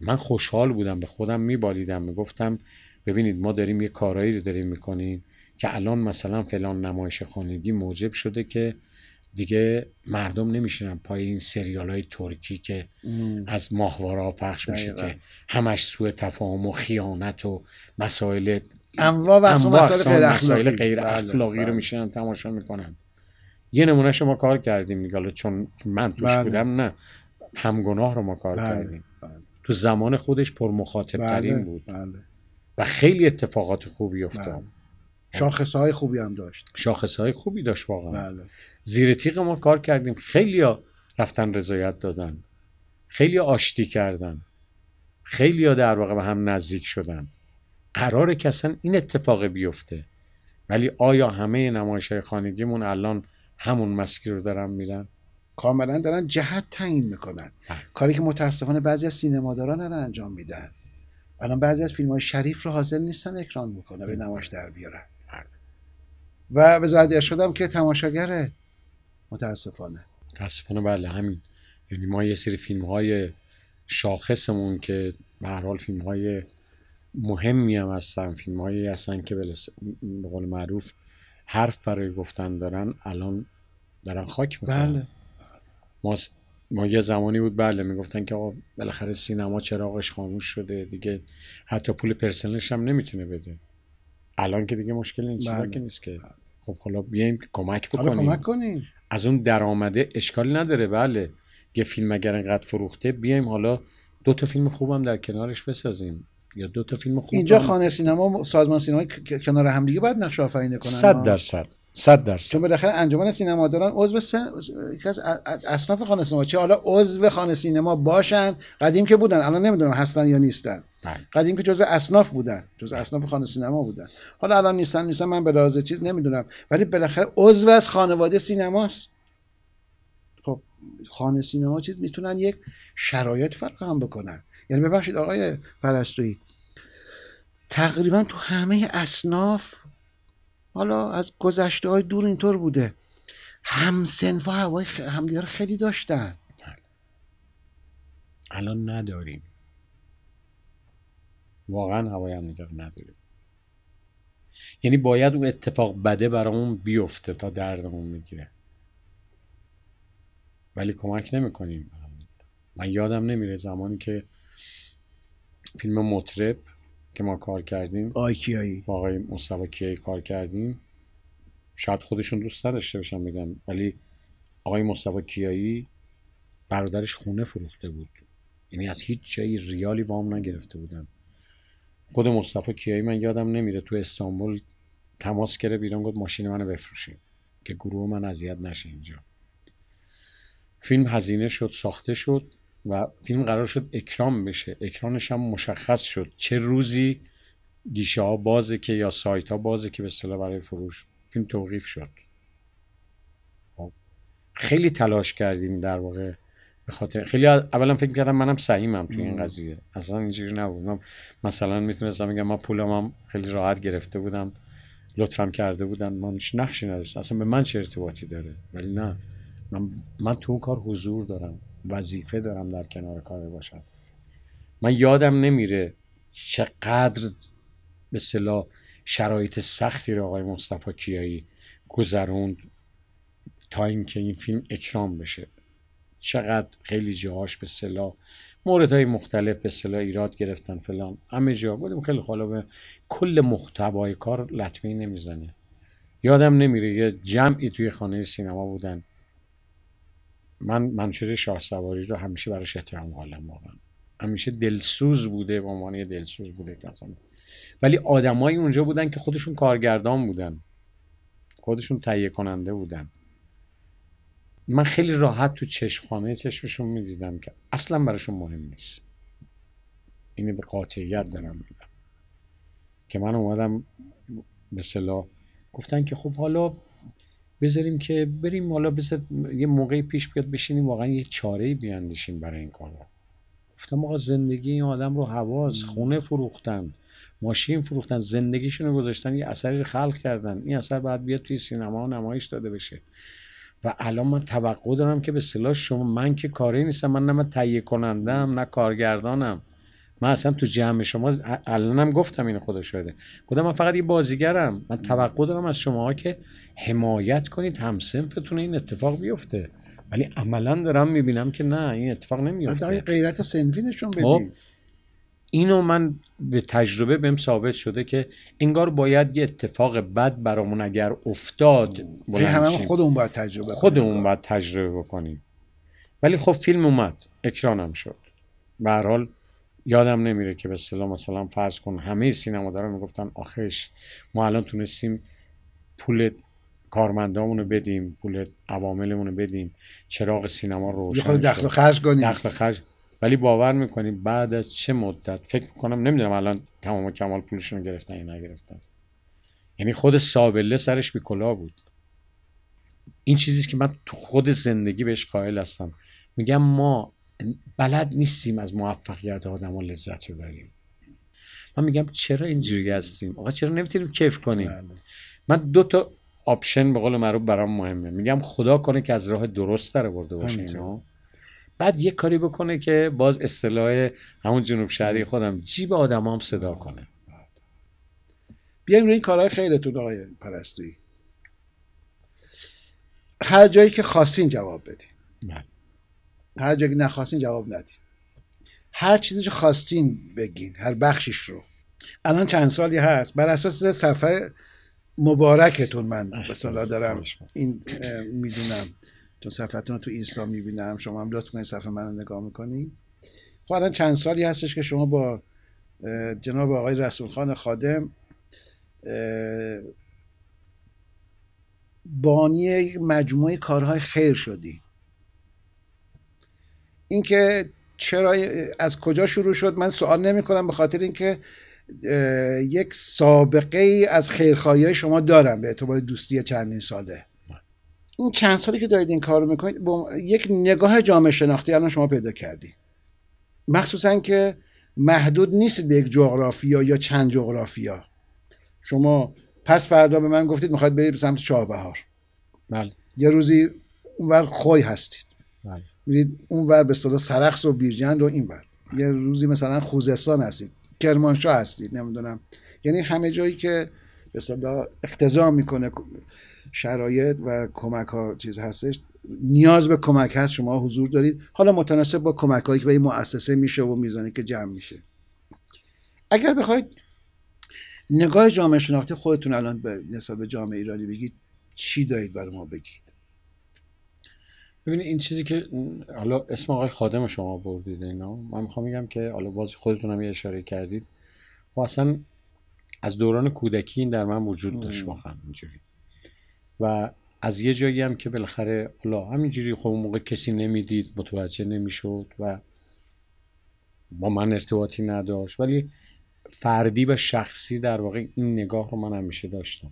من خوشحال بودم به خودم میبالیدم میگفتم ببینید ما داریم یه کارایی رو داریم میکنیم که الان مثلا فلان نمایش خانگی موجب شده که دیگه مردم نمیشینن پای این سریال های ترکی که از ماهوارا پخش میشه که همش سوء تفاهم و خیانت و مسائل انواع و مسائل غیر بله، اخلاقی, غیر رو بله. میشینن تماشا میکنن یه نمونه شما کار کردیم دیگه چون من توش بله. بودم نه همگناه رو ما کار بله، کردیم بله. تو زمان خودش پر مخاطب ترین بود و خیلی اتفاقات خوبی افتاد شاخص های خوبی هم داشت شاخص های خوبی داشت واقعا زیر تیغ ما کار کردیم خیلی رفتن رضایت دادن خیلی آشتی کردن خیلی ها در واقع به هم نزدیک شدن قرار اصلا این اتفاق بیفته ولی آیا همه نمایش های خانگیمون الان همون مسکی رو دارن میرن کاملا دارن جهت تعیین میکنن کاری که متاسفانه بعضی از سینماداران رو انجام میدن الان بعضی از فیلم های شریف رو حاضر نیستن اکران میکنه به نمایش در بیارن و به زاید شدم که تماشاگره متاسفانه متاسفانه بله همین یعنی ما یه سری فیلم های شاخصمون که به حال فیلم های مهمی هم هستن فیلم هایی هستن که به قول معروف حرف برای گفتن دارن الان دارن خاک میکنن بله. ما, ما یه زمانی بود بله میگفتن که آقا بالاخره سینما چراغش خاموش شده دیگه حتی پول پرسنلش هم نمیتونه بده الان که دیگه مشکل این بله. که نیست که خب حالا بیایم کمک بکنیم کمک کنیم از اون درآمده اشکال نداره بله یه فیلم اگر انقدر فروخته بیایم حالا دو تا فیلم خوبم در کنارش بسازیم یا دو تا فیلم خوب اینجا خانه سینما سازمان سینمای کنار هم دیگه باید نقش آفرینی کنن 100 درصد 100 درصد چون بالاخره انجمن سینما دارن عضو یکی از اصناف خانه سینما چه حالا عضو خانه سینما باشن قدیم که بودن الان نمیدونم هستن یا نیستن بله. قدیم که جزء اصناف بودن جزء اصناف خانه سینما بودن حالا الان نیستن نیستن من به راز چیز نمیدونم ولی بالاخره عضو از خانواده سینماست خب خانه سینما چیز میتونن یک شرایط فرق هم بکنن یعنی ببخشید آقای پرستویی تقریبا تو همه اصناف حالا از گذشته های دور اینطور بوده همسن و هوای خ... خیلی داشتن بله. الان نداریم واقعا هوای همدیگر نداریم یعنی باید اون اتفاق بده برامون بیفته تا دردمون میگیره ولی کمک نمیکنیم من یادم نمیره زمانی که فیلم مطرب که ما کار کردیم آقای کیایی با آقای مصطفی کیایی کار کردیم شاید خودشون دوست نداشته باشن بگم ولی آقای مصطفی کیایی برادرش خونه فروخته بود یعنی از هیچ جایی ریالی وام نگرفته بودن خود مصطفی کیایی من یادم نمیره تو استانبول تماس گرفت بیرون گفت ماشین منو بفروشیم که گروه من اذیت نشه اینجا فیلم هزینه شد ساخته شد و فیلم قرار شد اکرام بشه اکرانش هم مشخص شد چه روزی گیشه ها بازه که یا سایت ها بازه که به صلاح برای فروش فیلم توقیف شد خب. خیلی تلاش کردیم در واقع به خاطر خیلی اولا فکر کردم منم سعیمم توی این قضیه اصلا اینجوری نبود مثلا میتونستم بگم ما پولم هم خیلی راحت گرفته بودم لطفم کرده بودن من نقشی نداشت اصلا به من چه ارتباطی داره ولی نه من, من تو اون کار حضور دارم وظیفه دارم در کنار کار باشم من یادم نمیره چقدر به شرایط سختی رو آقای مصطفی کیایی گذروند تا اینکه این فیلم اکرام بشه چقدر خیلی جاهاش به صلاح مورد های مختلف به صلاح ایراد گرفتن فلان همه جا بودیم خیلی حالا به کل محتوای کار لطمه نمیزنه یادم نمیره یه جمعی توی خانه سینما بودن من منشور شاه سواری رو همیشه براش احترام قائلم واقعا همیشه دلسوز بوده به عنوان دلسوز بوده اصلا ولی آدمایی اونجا بودن که خودشون کارگردان بودن خودشون تهیه کننده بودن من خیلی راحت تو چشمخانه چشمشون میدیدم که اصلا براشون مهم نیست اینو به قاطعیت دارم میگم که من اومدم به صلاح گفتن که خب حالا بذاریم که بریم حالا بذار یه موقعی پیش بیاد بشینیم واقعا یه چاره بیاندیشیم برای این کارا گفتم آقا زندگی این آدم رو حواس خونه فروختن ماشین فروختن زندگیشون رو گذاشتن یه اثری خلق کردن این اثر باید بیاد توی سینما و نمایش داده بشه و الان من توقع دارم که به صلاح شما من که کاری نیستم من نه من تهیه کنندم نه کارگردانم من اصلا تو جمع شما الانم گفتم این خدا شده گفتم من فقط یه بازیگرم من توقع دارم از شماها که حمایت کنید هم سنفتون این اتفاق بیفته ولی عملا دارم میبینم که نه این اتفاق نمیفته غیرت سنفی نشون خب، بدید اینو من به تجربه بهم ثابت شده که انگار باید یه اتفاق بد برامون اگر افتاد همه خودمون باید تجربه خودمون باید تجربه بکنیم ولی خب فیلم اومد اکرانم شد به حال یادم نمیره که به سلام مثلا فرض کن همه سینما دارن میگفتن آخرش ما الان تونستیم پول کارمندامونو بدیم پول عواملمون رو بدیم چراغ سینما روشن دخل خرج کنیم دخل خرج ولی باور میکنیم بعد از چه مدت فکر میکنم نمیدونم الان تمام و کمال پولشون رو گرفتن یا نگرفتن یعنی خود سابله سرش بیکلا بود این چیزیست که من تو خود زندگی بهش قائل هستم میگم ما بلد نیستیم از موفقیت آدم لذت ببریم من میگم چرا اینجوری هستیم آقا چرا نمیتونیم کیف کنیم بله. من دو تا آپشن به قول معروف برام مهمه میگم خدا کنه که از راه درست در برده باشه اینو بعد یه کاری بکنه که باز اصطلاح همون جنوب شهری خودم جیب آدمام صدا کنه بیایم رو این کارهای خیرتون آقای پرستوی هر جایی که خواستین جواب بدین بله. هر جایی که نخواستین جواب ندین هر چیزی که خواستین بگین هر بخشش رو الان چند سالی هست بر اساس سفر مبارکتون من مثلا دارم این میدونم تو صفحتون تو اینستا میبینم شما هم لطف کنید صفحه من رو نگاه میکنید خب چند سالی هستش که شما با جناب آقای رسول خان خادم بانی مجموعه کارهای خیر شدی اینکه چرا از کجا شروع شد من سوال نمی کنم به خاطر اینکه یک سابقه ای از خیرخواهی شما دارم به اعتبار دوستی چندین ساله این چند سالی که دارید این کار رو میکنید با یک نگاه جامعه شناختی الان شما پیدا کردی مخصوصا که محدود نیست به یک جغرافیا یا چند جغرافیا شما پس فردا به من گفتید میخواید برید به سمت چهاربهار بله یه روزی اونور خوی هستید بله میرید اونور به صدا سرخس و بیرجند و اینور یه روزی مثلا خوزستان هستید کرمانشاه هستید نمیدونم یعنی همه جایی که به اقتضا میکنه شرایط و کمک ها چیز هستش نیاز به کمک هست شما حضور دارید حالا متناسب با کمک هایی که به این مؤسسه میشه و میزانی که جمع میشه اگر بخواید نگاه جامعه شناختی خودتون الان به نسبت جامعه ایرانی بگید چی دارید برای ما بگید ببینید این چیزی که حالا اسم آقای خادم شما بردید اینا من میخوام میگم که حالا باز خودتون هم یه اشاره کردید و خب اصلا از دوران کودکی این در من وجود داشت واقعا اینجوری و از یه جایی هم که بالاخره حالا همینجوری خب موقع کسی نمیدید متوجه نمیشد و با من ارتباطی نداشت ولی فردی و شخصی در واقع این نگاه رو من همیشه داشتم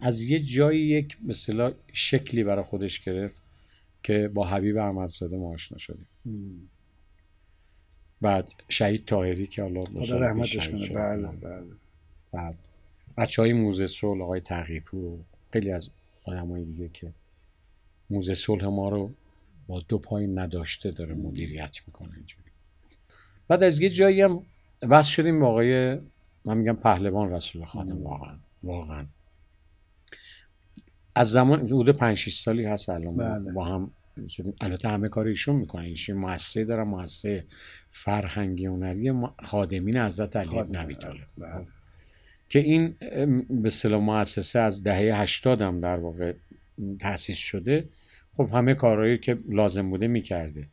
از یه جایی یک مثلا شکلی برای خودش گرفت که با حبیب احمدزاده ما آشنا شدیم بعد شهید تاهری که حالا خدا رحمتش کنه بله بله بعد بچه های موزه صلح آقای تقیپور خیلی از آدمای دیگه که موزه صلح ما رو با دو پای نداشته داره مدیریت میکنه اینجوری بعد از یه جایی هم وصل شدیم با آقای من میگم پهلوان رسول خاتم واقعا واقعا از زمان حدود 5 6 سالی هست الان بله. با هم البته همه کار ایشون میکنن ایشون مؤسسه داره، مؤسسه فرهنگی هنری خادمین حضرت علی نبی طالب بله. خب. که این به اصطلاح مؤسسه از دهه 80 هم در واقع تاسیس شده خب همه کارهایی که لازم بوده میکرده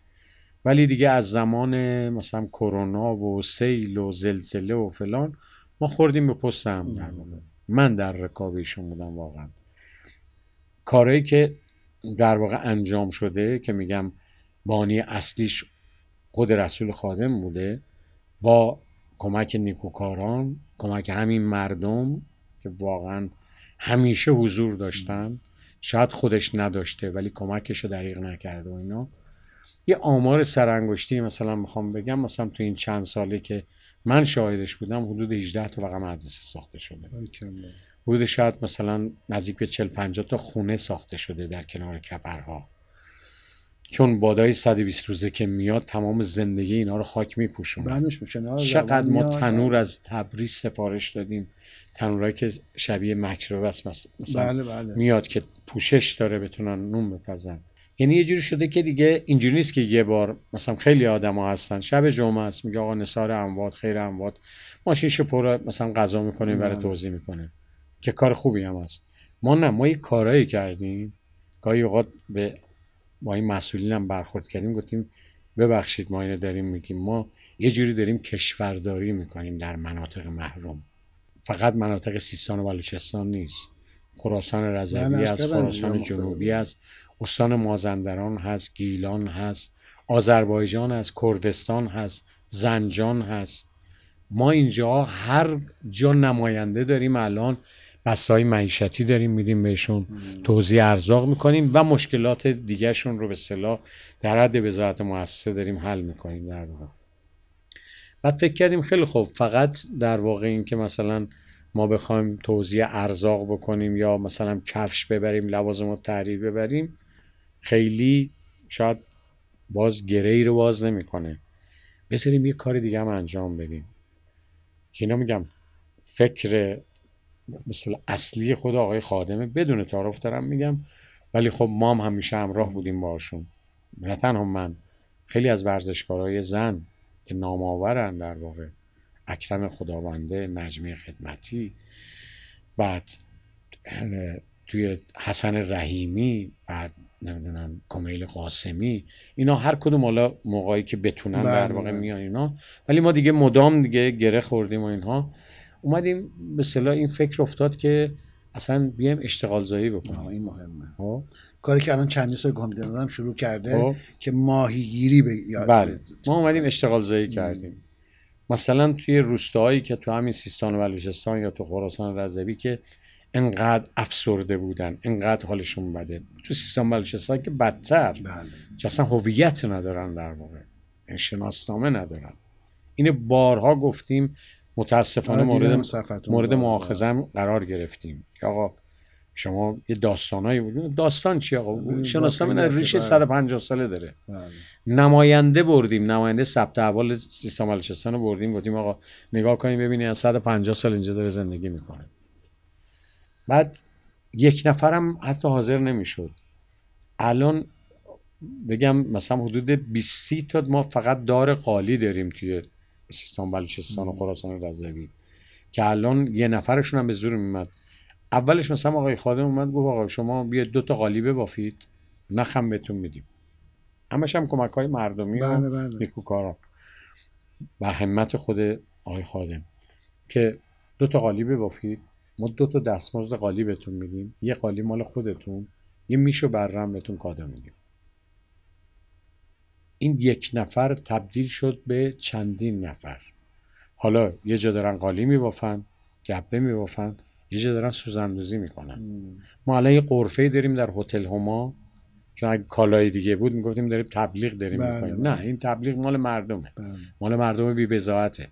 ولی دیگه از زمان مثلا کرونا و سیل و زلزله و فلان ما خوردیم به پست هم در واقع من در رکاب ایشون بودم واقعا کاری که در واقع انجام شده که میگم بانی اصلیش خود رسول خادم بوده با کمک نیکوکاران کمک همین مردم که واقعا همیشه حضور داشتن شاید خودش نداشته ولی کمکش رو دریغ نکرده و اینا یه آمار سرانگشتی مثلا میخوام بگم مثلا تو این چند ساله که من شاهدش بودم حدود 18 تا رقم مدرسه ساخته شده حدود شاید مثلا نزدیک به 40 50 تا خونه ساخته شده در کنار کبرها چون بادای 120 روزه که میاد تمام زندگی اینا رو خاک میپوشونه چقدر ما تنور از تبریز سفارش دادیم تنورایی که شبیه مکروه است مثلا بله، بله. میاد که پوشش داره بتونن نون بپزن یعنی یه جوری شده که دیگه اینجوری نیست که یه بار مثلا خیلی آدما هستن شب جمعه است میگه آقا نثار اموات خیر اموات ماشینشو پر مثلا غذا میکنیم برای بله. توضیح میکنه که کار خوبی هم هست ما نه ما یه کارایی کردیم گاهی اوقات به با این مسئولین هم برخورد کردیم گفتیم ببخشید ما اینو داریم میگیم ما یه جوری داریم کشورداری میکنیم در مناطق محروم فقط مناطق سیستان و بلوچستان نیست خراسان رضوی بله، از خراسان جنوبی است استان مازندران هست گیلان هست آذربایجان هست کردستان هست زنجان هست ما اینجا هر جا نماینده داریم الان بسای معیشتی داریم میدیم بهشون توضیح ارزاق میکنیم و مشکلات دیگهشون رو به صلاح در حد وزارت مؤسسه داریم حل میکنیم در واقع بعد فکر کردیم خیلی خوب فقط در واقع این که مثلا ما بخوایم توضیح ارزاق بکنیم یا مثلا کفش ببریم لوازم تحریر ببریم خیلی شاید باز گری رو باز نمیکنه بذاریم یه کار دیگه هم انجام بدیم اینا میگم فکر مثل اصلی خود آقای خادمه بدون تعارف دارم میگم ولی خب ما هم همیشه همراه بودیم باشون نه تنها من خیلی از ورزشکارای زن که نامآورن در واقع اکرم خداونده نجمه خدمتی بعد توی حسن رحیمی بعد نمیدونم کمیل قاسمی اینا هر کدوم حالا موقعی که بتونن در بله، واقع بله. میان اینا ولی ما دیگه مدام دیگه گره خوردیم و اینها اومدیم به صلاح این فکر افتاد که اصلا بیایم اشتغال زایی بکنیم این مهمه خب. کاری که الان چند سال دادم شروع کرده خب. که ماهیگیری به بله. ما اومدیم اشتغال زایی کردیم مثلا توی روستاهایی که تو همین سیستان و بلوچستان یا تو خراسان رضوی که انقدر افسرده بودن انقدر حالشون بده تو سیستان بلوچستان که بدتر بله. اصلا هویت ندارن در واقع این یعنی شناسنامه ندارن اینه بارها گفتیم متاسفانه آره، مورد مورد مؤاخذه قرار گرفتیم آقا شما یه داستانایی بودیم داستان چی آقا شناسنامه ریشه 150 بله. ساله داره بله. نماینده بردیم نماینده ثبت احوال سیستان بلوچستان رو بردیم گفتیم آقا نگاه کنیم ببینیم 150 سال اینجا داره زندگی میکنه بعد یک نفرم حتی حاضر نمیشد الان بگم مثلا حدود 20 تا ما فقط دار قالی داریم توی سیستان بلوچستان و خراسان رضوی که الان یه نفرشون هم به زور میمد اولش مثلا آقای خادم اومد گفت آقا شما بیا دو تا قالی ببافید نخم بهتون میدیم همش هم کمک های مردمی بله بله. و نیکوکارا و همت خود آقای خادم که دو تا قالی ببافید ما دو تا دستمزد قالی بهتون میدیم یه قالی مال خودتون یه میشو بررم بهتون کادو میدیم این یک نفر تبدیل شد به چندین نفر حالا یه جا دارن قالی میبافن گبه میبافن یه جا دارن سوزندوزی میکنن ما الان یه قرفه داریم در هتل هما چون اگه کالای دیگه بود میگفتیم داریم تبلیغ داریم بله، میکنیم بله. نه این تبلیغ مال مردمه بله. مال مردم بی بزاعته.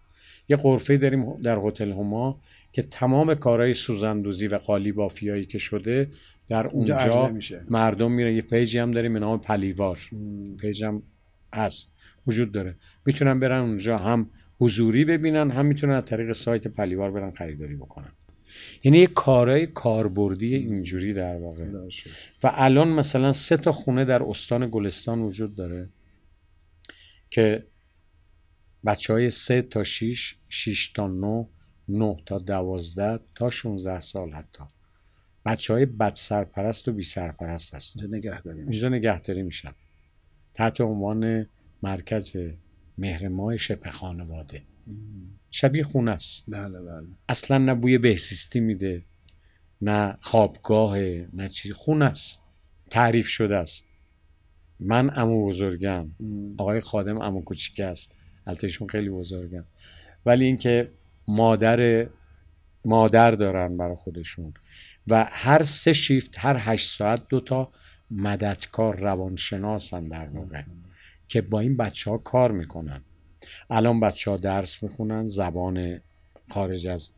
یه قرفه داریم در هتل هما که تمام کارهای سوزندوزی و قالی بافیایی که شده در اونجا میشه. مردم میرن یه پیجی هم داریم به نام پلیوار پیج هم هست وجود داره میتونن برن اونجا هم حضوری ببینن هم میتونن از طریق سایت پلیوار برن خریداری بکنن یعنی یه کارهای کاربردی اینجوری در واقع و الان مثلا سه تا خونه در استان گلستان وجود داره که بچه های سه تا شیش شیش تا نو 9 تا 12 تا 16 سال حتی بچه های بد سرپرست و بی سرپرست هستن اینجا نگهداری میشن, تحت عنوان مرکز مهرماه شبه خانواده شبیه خونه است بله بله اصلا نه بوی بهسیستی میده نه خوابگاه نه چی خونه است تعریف شده است من امو بزرگم آقای خادم امو کوچیک است البته خیلی بزرگم ولی اینکه مادر مادر دارن برای خودشون و هر سه شیفت هر هشت ساعت دوتا مددکار روانشناس هم در واقع که با این بچه ها کار میکنن الان بچه ها درس میخونن زبان خارج از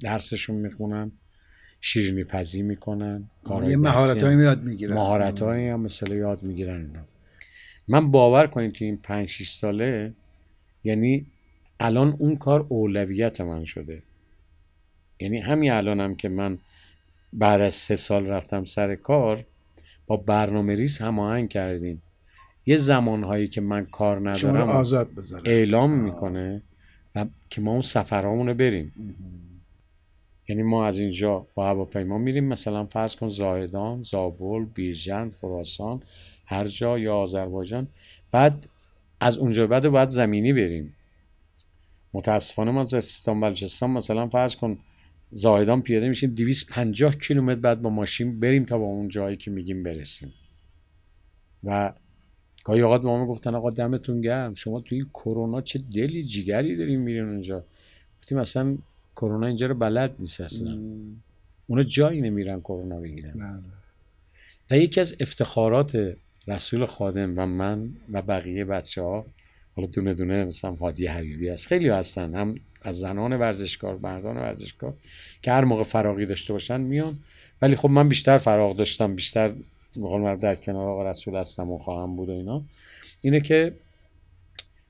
درسشون میخونن شیرینی پزی میکنن یه مهارت هایی یاد میگیرن مهارت هایی هم مثلا یاد میگیرن اینا من باور کنید که این پنج 6 ساله یعنی الان اون کار اولویت من شده یعنی همین الانم که من بعد از سه سال رفتم سر کار با برنامه ریز هماهنگ کردیم یه زمانهایی که من کار ندارم آزاد اعلام میکنه و که ما اون رو بریم یعنی ما از اینجا با هواپیما میریم مثلا فرض کن زاهدان، زابل، بیرجند، خراسان هر جا یا آذربایجان بعد از اونجا بعد باید زمینی بریم متاسفانه ما در سیستان بلوچستان مثلا فرض کن زاهدان پیاده میشیم 250 کیلومتر بعد با ماشین بریم تا با اون جایی که میگیم برسیم و گاهی اوقات به ما میگفتن آقا دمتون گرم شما توی کرونا چه دلی جیگری داریم میرین اونجا گفتیم اصلا کرونا اینجا رو بلد نیست اصلا اونا جایی نمیرن کرونا بگیرن بله. و یکی از افتخارات رسول خادم و من و بقیه بچه ها حالا دونه دونه مثلا فادی حبیبی هست خیلی هستن هم از زنان ورزشکار مردان ورزشکار که هر موقع فراغی داشته باشن میان ولی خب من بیشتر فراغ داشتم بیشتر قول در کنار آقا رسول هستم و خواهم بود و اینا اینه که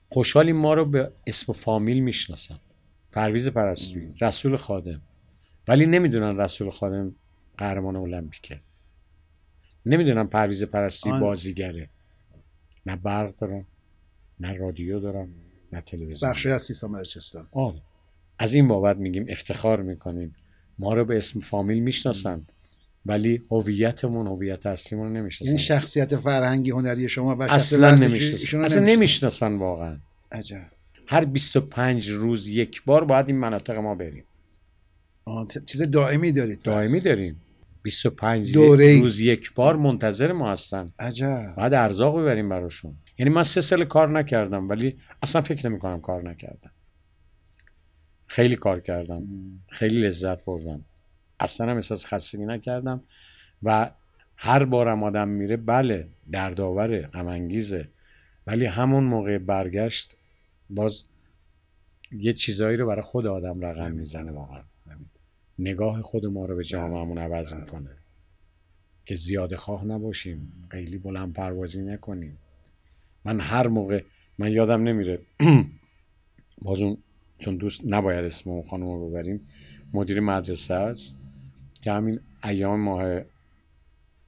خوشحالی ما رو به اسم و فامیل میشناسن پرویز پرستوی رسول خادم ولی نمیدونن رسول خادم قهرمان المپیکه نمیدونم پرویز پرستوی بازیگره نه برق دارن نه رادیو دارم نه تلویزیون بخشی از سیستان بلوچستان آره. از این بابت میگیم افتخار میکنیم ما رو به اسم فامیل میشناسن ولی هویتمون هویت اصلیمون رو نمیشناسن این یعنی شخصیت فرهنگی هنری شما و اصلا نمیشناسن اصلا نمیشناسن واقعا عجب هر 25 روز یک بار باید این مناطق ما بریم چیز دائمی دارید دائمی داریم 25 دوره روز یک بار منتظر ما هستن عجب بعد ارزاق ببریم براشون یعنی من سه سال کار نکردم ولی اصلا فکر نمی کنم کار نکردم خیلی کار کردم خیلی لذت بردم اصلا هم احساس خستگی نکردم و هر بارم آدم میره بله دردآوره غمانگیزه ولی همون موقع برگشت باز یه چیزایی رو برای خود آدم رقم میزنه واقعا نگاه خود ما رو به جامعهمون بله. عوض بله. میکنه که زیاده خواه نباشیم خیلی بلند پروازی نکنیم من هر موقع من یادم نمیره باز اون چون دوست نباید اسم اون خانم رو ببریم مدیر مدرسه است که همین ایام ماه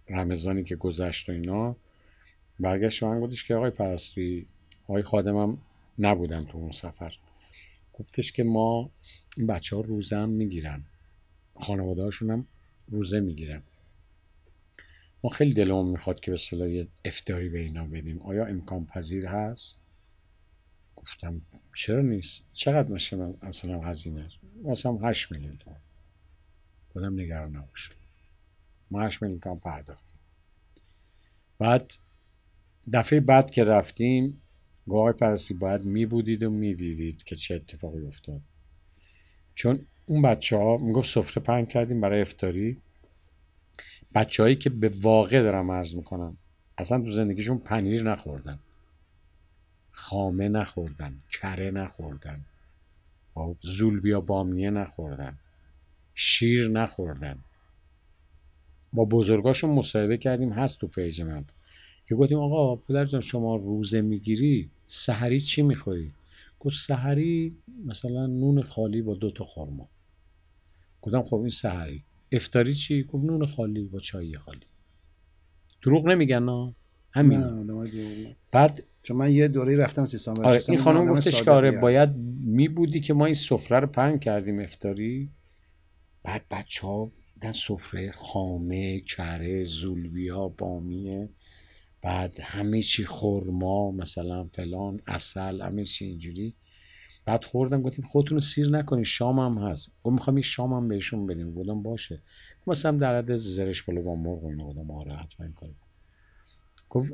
رمضانی که گذشت و اینا برگشت من گفتش که آقای پرستوی، آقای خادمم نبودن تو اون سفر گفتش که ما این بچه ها هم میگیرن خانواده هاشون هم روزه میگیرن ما خیلی دلمون میخواد که به صلاح افتاری به اینا بدیم آیا امکان پذیر هست گفتم چرا نیست چقدر مشکل من اصلا هزینه مثلا هشت میلیون تومن نگران نباش ما هشت میلیون تومن پرداختیم بعد دفعه بعد که رفتیم گاه پرسی باید میبودید و میدیدید که چه اتفاقی افتاد چون اون بچه ها میگفت سفره پنگ کردیم برای افتاری هایی که به واقع دارم عرض میکنم اصلا تو زندگیشون پنیر نخوردن خامه نخوردن کره نخوردن زولبیا بامیه نخوردن شیر نخوردن با بزرگاشون مصاحبه کردیم هست تو پیج من که گفتیم آقا پدر جان شما روزه میگیری سحری چی میخوری گفت سحری مثلا نون خالی با دو تا خورما گفتم خب این سحری افتاری چی گفت نون خالی با چای خالی دروغ نمیگن ها همین بعد چون من یه دوره رفتم سیستان آره این خانم گفتش که باید می بودی که ما این سفره رو پنگ کردیم افتاری بعد بچه ها دن سفره خامه کره زولبیا بامیه بعد همه چی خورما مثلا فلان اصل همه چی اینجوری بعد خوردم گفتیم خودتون سیر نکنین شام هم هست گفت میخوام این شام هم بهشون بدیم گفتم باشه مثلا در حد زرش پلو با مرغ اینا گفتم آره حتما این کارو گفت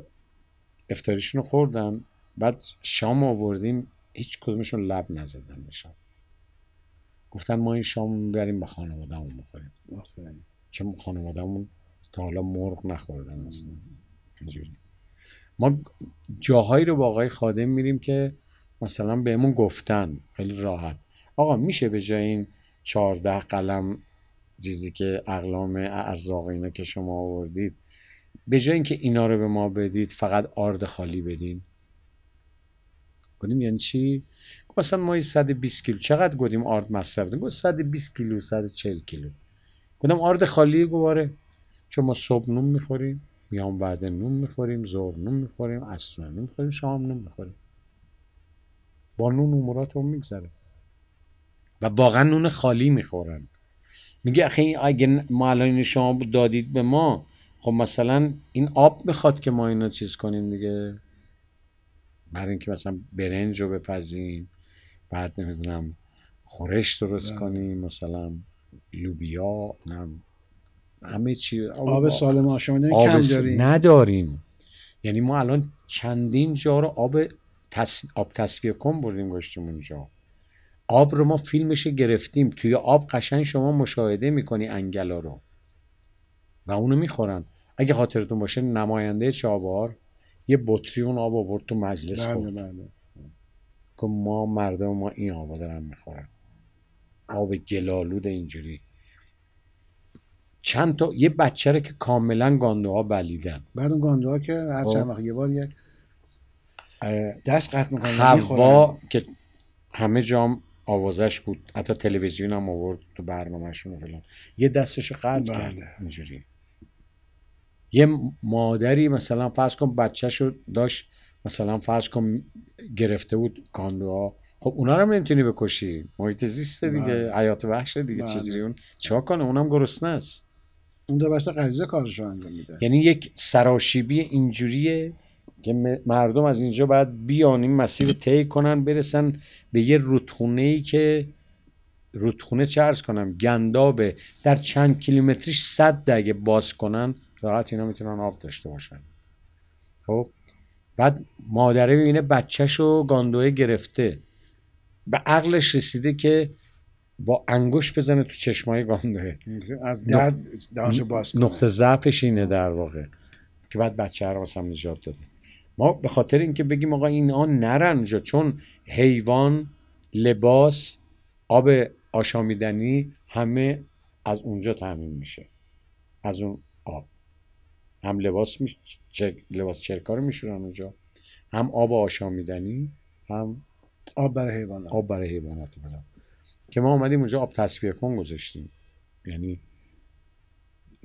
افتاریشون رو خوردن بعد شام آوردیم هیچ کدومشون لب نزدن به شام گفتن ما این شام بریم به خانوادهمون بخوریم چون خانوادهمون تا حالا مرغ نخوردن اصلا ما جاهایی رو با آقای خادم میریم که مثلا بهمون گفتن خیلی راحت آقا میشه به جای این 14 قلم چیزی که اقلام ارزاق اینا که شما آوردید به جای اینکه اینا رو به ما بدید فقط آرد خالی بدین گفتیم یعنی چی مثلا ما 120 کیلو چقدر گفتیم آرد مصرف کنیم گفت 120 کیلو 140 کیلو گفتم آرد خالی گواره چون ما صبح نون میخوریم میام بعد نون میخوریم ظهر نون میخوریم عصر نون میخوریم شام نون میخوریم با نون رو میگذره و واقعا نون خالی میخورن میگه اخی اگه الان شما دادید به ما خب مثلا این آب میخواد که ما اینو چیز کنیم دیگه برای اینکه مثلا برنج رو بپزیم بعد نمیدونم خورش درست بله. کنیم مثلا لوبیا نم همه چی آب, آب سالم آشامیدنی کم نداریم یعنی ما الان چندین جا رو آب آب تصفیه کن بردیم گشتیم اونجا آب رو ما فیلمش گرفتیم توی آب قشنگ شما مشاهده میکنی انگلا رو و اونو میخورن اگه خاطرتون باشه نماینده چابار یه بطری اون آب آورد تو مجلس بله، خورد بله. که ما مردم ما این آب دارن میخورن آب گلالود اینجوری چند تا یه بچه که کاملا گاندوها بلیدن بعد بله، اون گاندوها که هر خب. چند وقت یه بار یک آره. دست قطع میکنه هوا که همه جام آوازش بود حتی تلویزیون هم آورد تو برنامهشون فلان یه دستش قطع بله. کرد اینجوری یه مادری مثلا فرض کن بچه رو داشت مثلا فرض کن گرفته بود کاندوها خب اونا رو نمیتونی بکشی محیط زیسته دیگه بله. حیات وحش دیگه بله. چیزی اون چه کنه اونم گرسنه است اون دو بسته غریزه کارش رو انجام میده یعنی یک سراشیبی اینجوریه که مردم از اینجا باید بیان این مسیر طی کنن برسن به یه رودخونه ای که رودخونه چرز کنم گندابه در چند کیلومتریش صد دگه باز کنن راحت اینا میتونن آب داشته باشن خب بعد مادره میبینه بچهشو گاندوه گرفته به عقلش رسیده که با انگوش بزنه تو چشمای گاندوه از درد نقطه ضعفش اینه در واقع که بعد بچه رو واسم نجات داده ما به خاطر اینکه بگیم آقا آن نرن اونجا چون حیوان لباس آب آشامیدنی همه از اونجا تعمین میشه از اون آب هم لباس می... لباس چرکار میشورن اونجا هم آب آشامیدنی هم آب برای حیوانات آب برای حیوانات بله. که ما اومدیم اونجا آب تصفیه کن گذاشتیم یعنی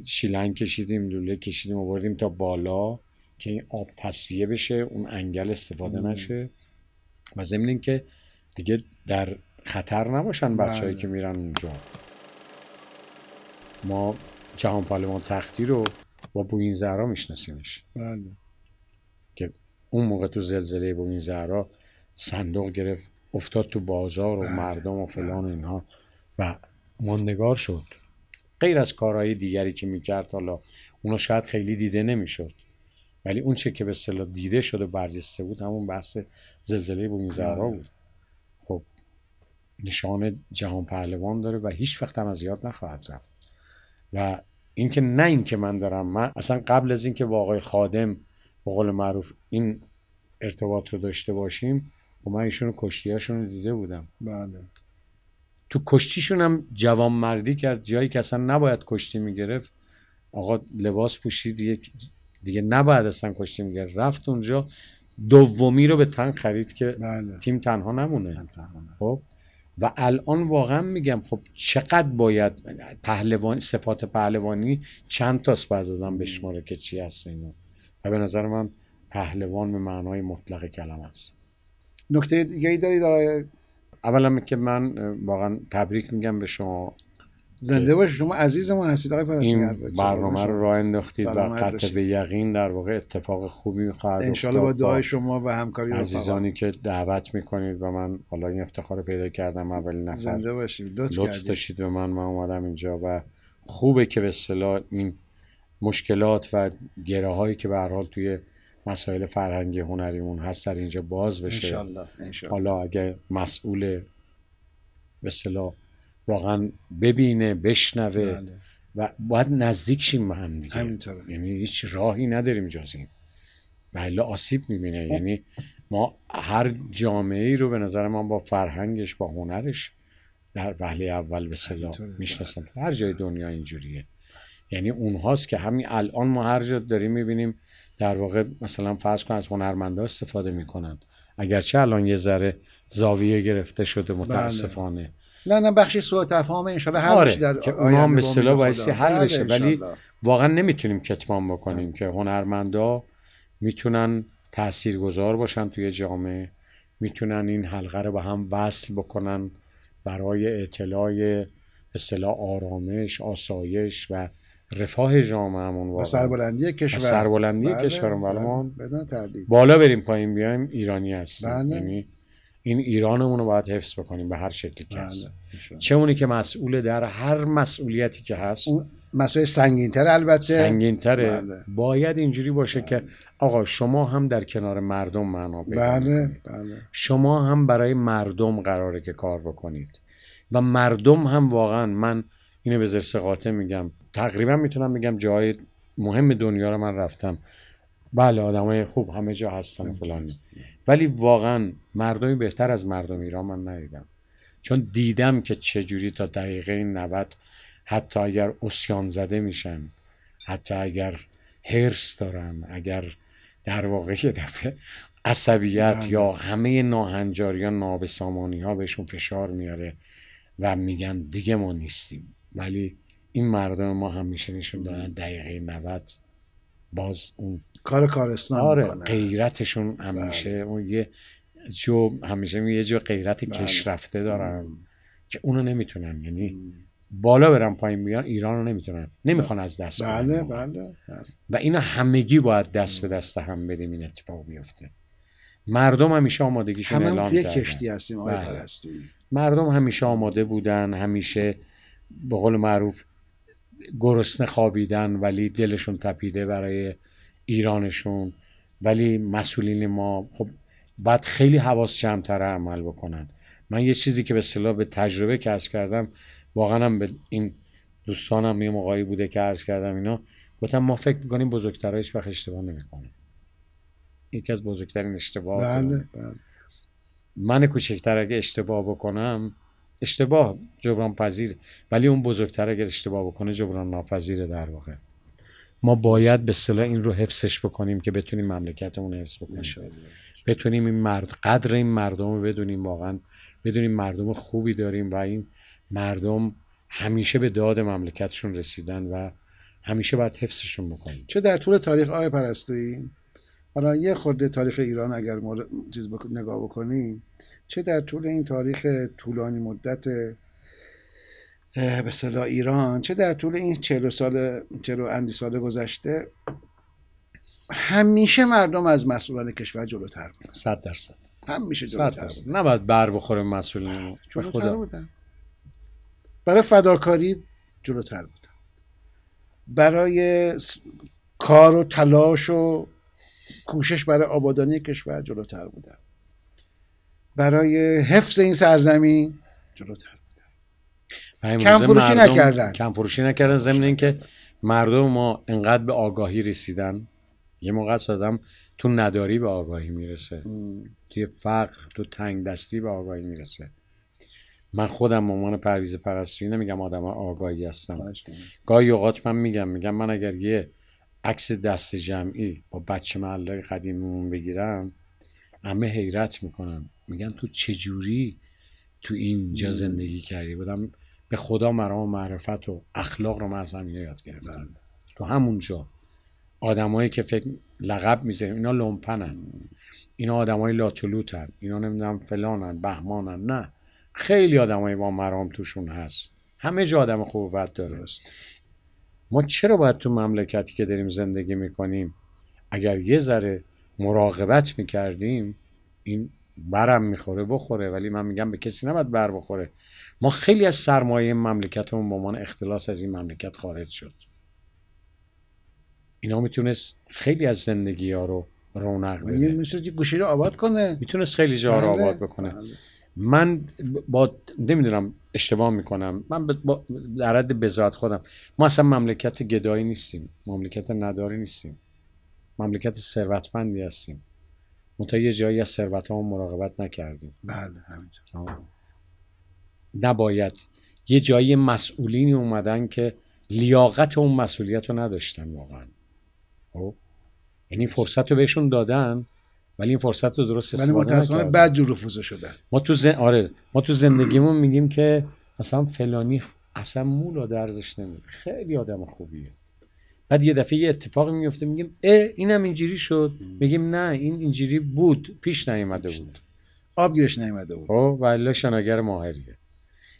شیلنگ کشیدیم لوله کشیدیم آوردیم تا بالا که این آب تصویه بشه اون انگل استفاده نشه و ضمن که دیگه در خطر نباشن بله. بچههایی که میرن اونجا ما جهان پالمان تختی رو با بوین زهرا میشناسیمش بله که اون موقع تو زلزله بوین زهرا صندوق گرفت افتاد تو بازار و بله. مردم و فلان بله. و اینها و ماندگار شد غیر از کارهای دیگری که میکرد حالا اونو شاید خیلی دیده نمیشد ولی اون چه که به اصطلاح دیده شده برجسته بود همون بحث زلزله بومی زهرا بله. بود خب نشان جهان پهلوان داره و هیچ وقت هم از یاد نخواهد رفت و اینکه نه اینکه من دارم من اصلا قبل از اینکه با آقای خادم به قول معروف این ارتباط رو داشته باشیم خب من ایشون کشتیاشون رو دیده بودم بله تو کشتیشون هم جوان مردی کرد جایی که اصلا نباید کشتی میگرفت آقا لباس پوشید یک دیگه نباید اصلا کشتی میگرد رفت اونجا دومی رو به تن خرید که بله. تیم تنها نمونه خب و الان واقعا میگم خب چقدر باید پهلوان صفات پهلوانی چند تاس بعد دادم بشماره که چی هست اینو و به نظر من پهلوان به معنای مطلق کلم است نکته دیگه ای داره اولا که من واقعا تبریک میگم به شما زنده باش شما عزیزمون هستید آقای این برنامه رو راه انداختید و قطع به یقین در واقع اتفاق خوبی خواهد انشالله با دعای شما و همکاری عزیزانی که دعوت میکنید و من حالا این افتخار پیدا کردم اولی نفر زنده باشید لطف, داشتید به من من اومدم اینجا و خوبه که به اصطلاح این مشکلات و گره هایی که به حال توی مسائل فرهنگی هنریمون هست در اینجا باز بشه انشالله. انشالله. حالا اگر مسئول به واقعا ببینه بشنوه بله. و باید نزدیک شیم به هم دیگه یعنی هیچ راهی نداریم جز این بله آسیب میبینه خب. یعنی ما هر جامعه ای رو به نظر من با فرهنگش با هنرش در وهله اول به صلاح میشناسن بله. هر جای دنیا اینجوریه یعنی اونهاست که همین الان ما هر جا داریم میبینیم در واقع مثلا فرض کن از هنرمندا استفاده میکنن اگرچه الان یه ذره زاویه گرفته شده بله. متاسفانه نه نه بخش سوء تفاهم ان هر آره. که به اصطلاح بایستی حل بشه بله، ولی واقعا نمیتونیم کتمان بکنیم که هنرمندا میتونن تاثیرگذار باشن توی جامعه میتونن این حلقه رو به هم وصل بکنن برای اطلاع اصطلاح آرامش آسایش و رفاه همون و سربلندی کشور سربلندی بله، بله، بالا بریم پایین بیایم ایرانی هستیم یعنی این ایرانمون رو باید حفظ بکنیم به هر شکلی که بله، هست چه اونی که مسئول در هر مسئولیتی که هست اون مسئول سنگینتر البته سنگینتره بله. باید اینجوری باشه که آقا شما هم در کنار مردم معنا بله. بله. شما هم برای مردم قراره که کار بکنید و مردم هم واقعا من اینو به زرس قاطع میگم تقریبا میتونم میگم جای مهم دنیا رو من رفتم بله آدمای خوب همه جا هستن فلان ولی واقعا مردمی بهتر از مردم ایران من ندیدم چون دیدم که چجوری تا دقیقه 90 حتی اگر اسیان زده میشن حتی اگر هرس دارن اگر در واقع یه دفعه عصبیت بله. یا همه ها نابسامانی ها بهشون فشار میاره و میگن دیگه ما نیستیم ولی این مردم ما همیشه نشون دادن دقیقه 90 باز اون کار کارستان آره غیرتشون همیشه بله. اون یه جو همیشه یه جو غیرت بله. کشرفته دارن که اونو نمیتونن یعنی بالا برن پایین بیان ایران رو نمیتونن نمیخوان از دست بله،, بله بله, و اینا همگی باید دست به دست هم بدیم این اتفاق بیفته مردم همیشه آمادگیشون هم اعلام کردن کشتی هستیم بله. مردم همیشه آماده بودن همیشه به قول معروف گرسنه خوابیدن ولی دلشون تپیده برای ایرانشون ولی مسئولین ما خب باید خیلی حواس جمعتره عمل بکنن من یه چیزی که به صلاح به تجربه کسب کردم واقعا به این دوستانم یه موقعی بوده که عرض کردم اینا گفتم ما فکر میکنیم بزرگترها هیچ وقت اشتباه نمیکنه یکی از بزرگترین اشتباه بله،, بله. من کوچکتر اگه اشتباه بکنم اشتباه جبران پذیر ولی اون بزرگتر اگر اشتباه بکنه جبران ناپذیره در واقع ما باید به صلاح این رو حفظش بکنیم که بتونیم مملکتمون رو حفظ بکنیم بتونیم این مرد قدر این مردم رو بدونیم واقعا بدونیم مردم خوبی داریم و این مردم همیشه به داد مملکتشون رسیدن و همیشه باید حفظشون بکنیم چه در طول تاریخ آقای پرستویی حالا یه خورده تاریخ ایران اگر ما نگاه بکنیم چه در طول این تاریخ طولانی مدت به ایران چه در طول این 40 سال 40 اندی سال گذشته همیشه مردم از مسئولان کشور جلوتر بودن 100 درصد همیشه جلوتر بودن نباید بر بخوره مسئولین خدا بودن برای فداکاری جلوتر بودن برای کار و تلاش و کوشش برای آبادانی کشور جلوتر بودن برای حفظ این سرزمین جلوتر کم فروشی نکردن کم فروشی نکردن ضمن که مردم ما انقدر به آگاهی رسیدن یه موقع آدم تو نداری به آگاهی میرسه توی فقر تو تنگ دستی به آگاهی میرسه من خودم مامان پرویز پرستویی نمیگم آدم آگاهی هستم گاهی اوقات من میگم میگم من اگر یه عکس دست جمعی با بچه محله قدیممون بگیرم همه حیرت میکنم میگن تو چجوری تو اینجا زندگی کردی بودم به خدا مرام معرفت و اخلاق رو من از یاد گرفتم بله. تو همونجا آدمایی که فکر لقب میذاریم اینا لومپنن اینا آدمای لاتولوتن اینا نمیدونم فلانن بهمانن نه خیلی آدمای با مرام توشون هست همه جا آدم خوب و بد داره ما چرا باید تو مملکتی که داریم زندگی میکنیم اگر یه ذره مراقبت میکردیم این برم میخوره بخوره ولی من میگم به کسی نباید بر بخوره ما خیلی از سرمایه مملکتمون به عنوان اختلاس از این مملکت خارج شد اینا میتونست خیلی از زندگی ها رو رونق بده میتونست گوشی رو آباد کنه میتونست خیلی جا رو بله. آباد بکنه بله. من با نمیدونم اشتباه میکنم من با در حد خودم ما اصلا مملکت گدایی نیستیم مملکت نداری نیستیم مملکت ثروتمندی هستیم منتها یه جایی از ثروت مراقبت نکردیم بله همینطور نباید یه جایی مسئولینی اومدن که لیاقت اون مسئولیت رو نداشتن واقعا خب یعنی فرصت رو بهشون دادن ولی این فرصت رو درست استفاده نکردن متاسفانه بد جور رفوزه شدن ما تو آره ما تو زندگیمون میگیم که مثلا فلانی اصلا مولا درزش نمیده خیلی آدم خوبیه بعد یه دفعه یه اتفاقی میفته میگیم اه اینم اینجوری شد میگیم نه این اینجوری بود پیش نیومده بود گیرش نیومده بود خب، و ماهریه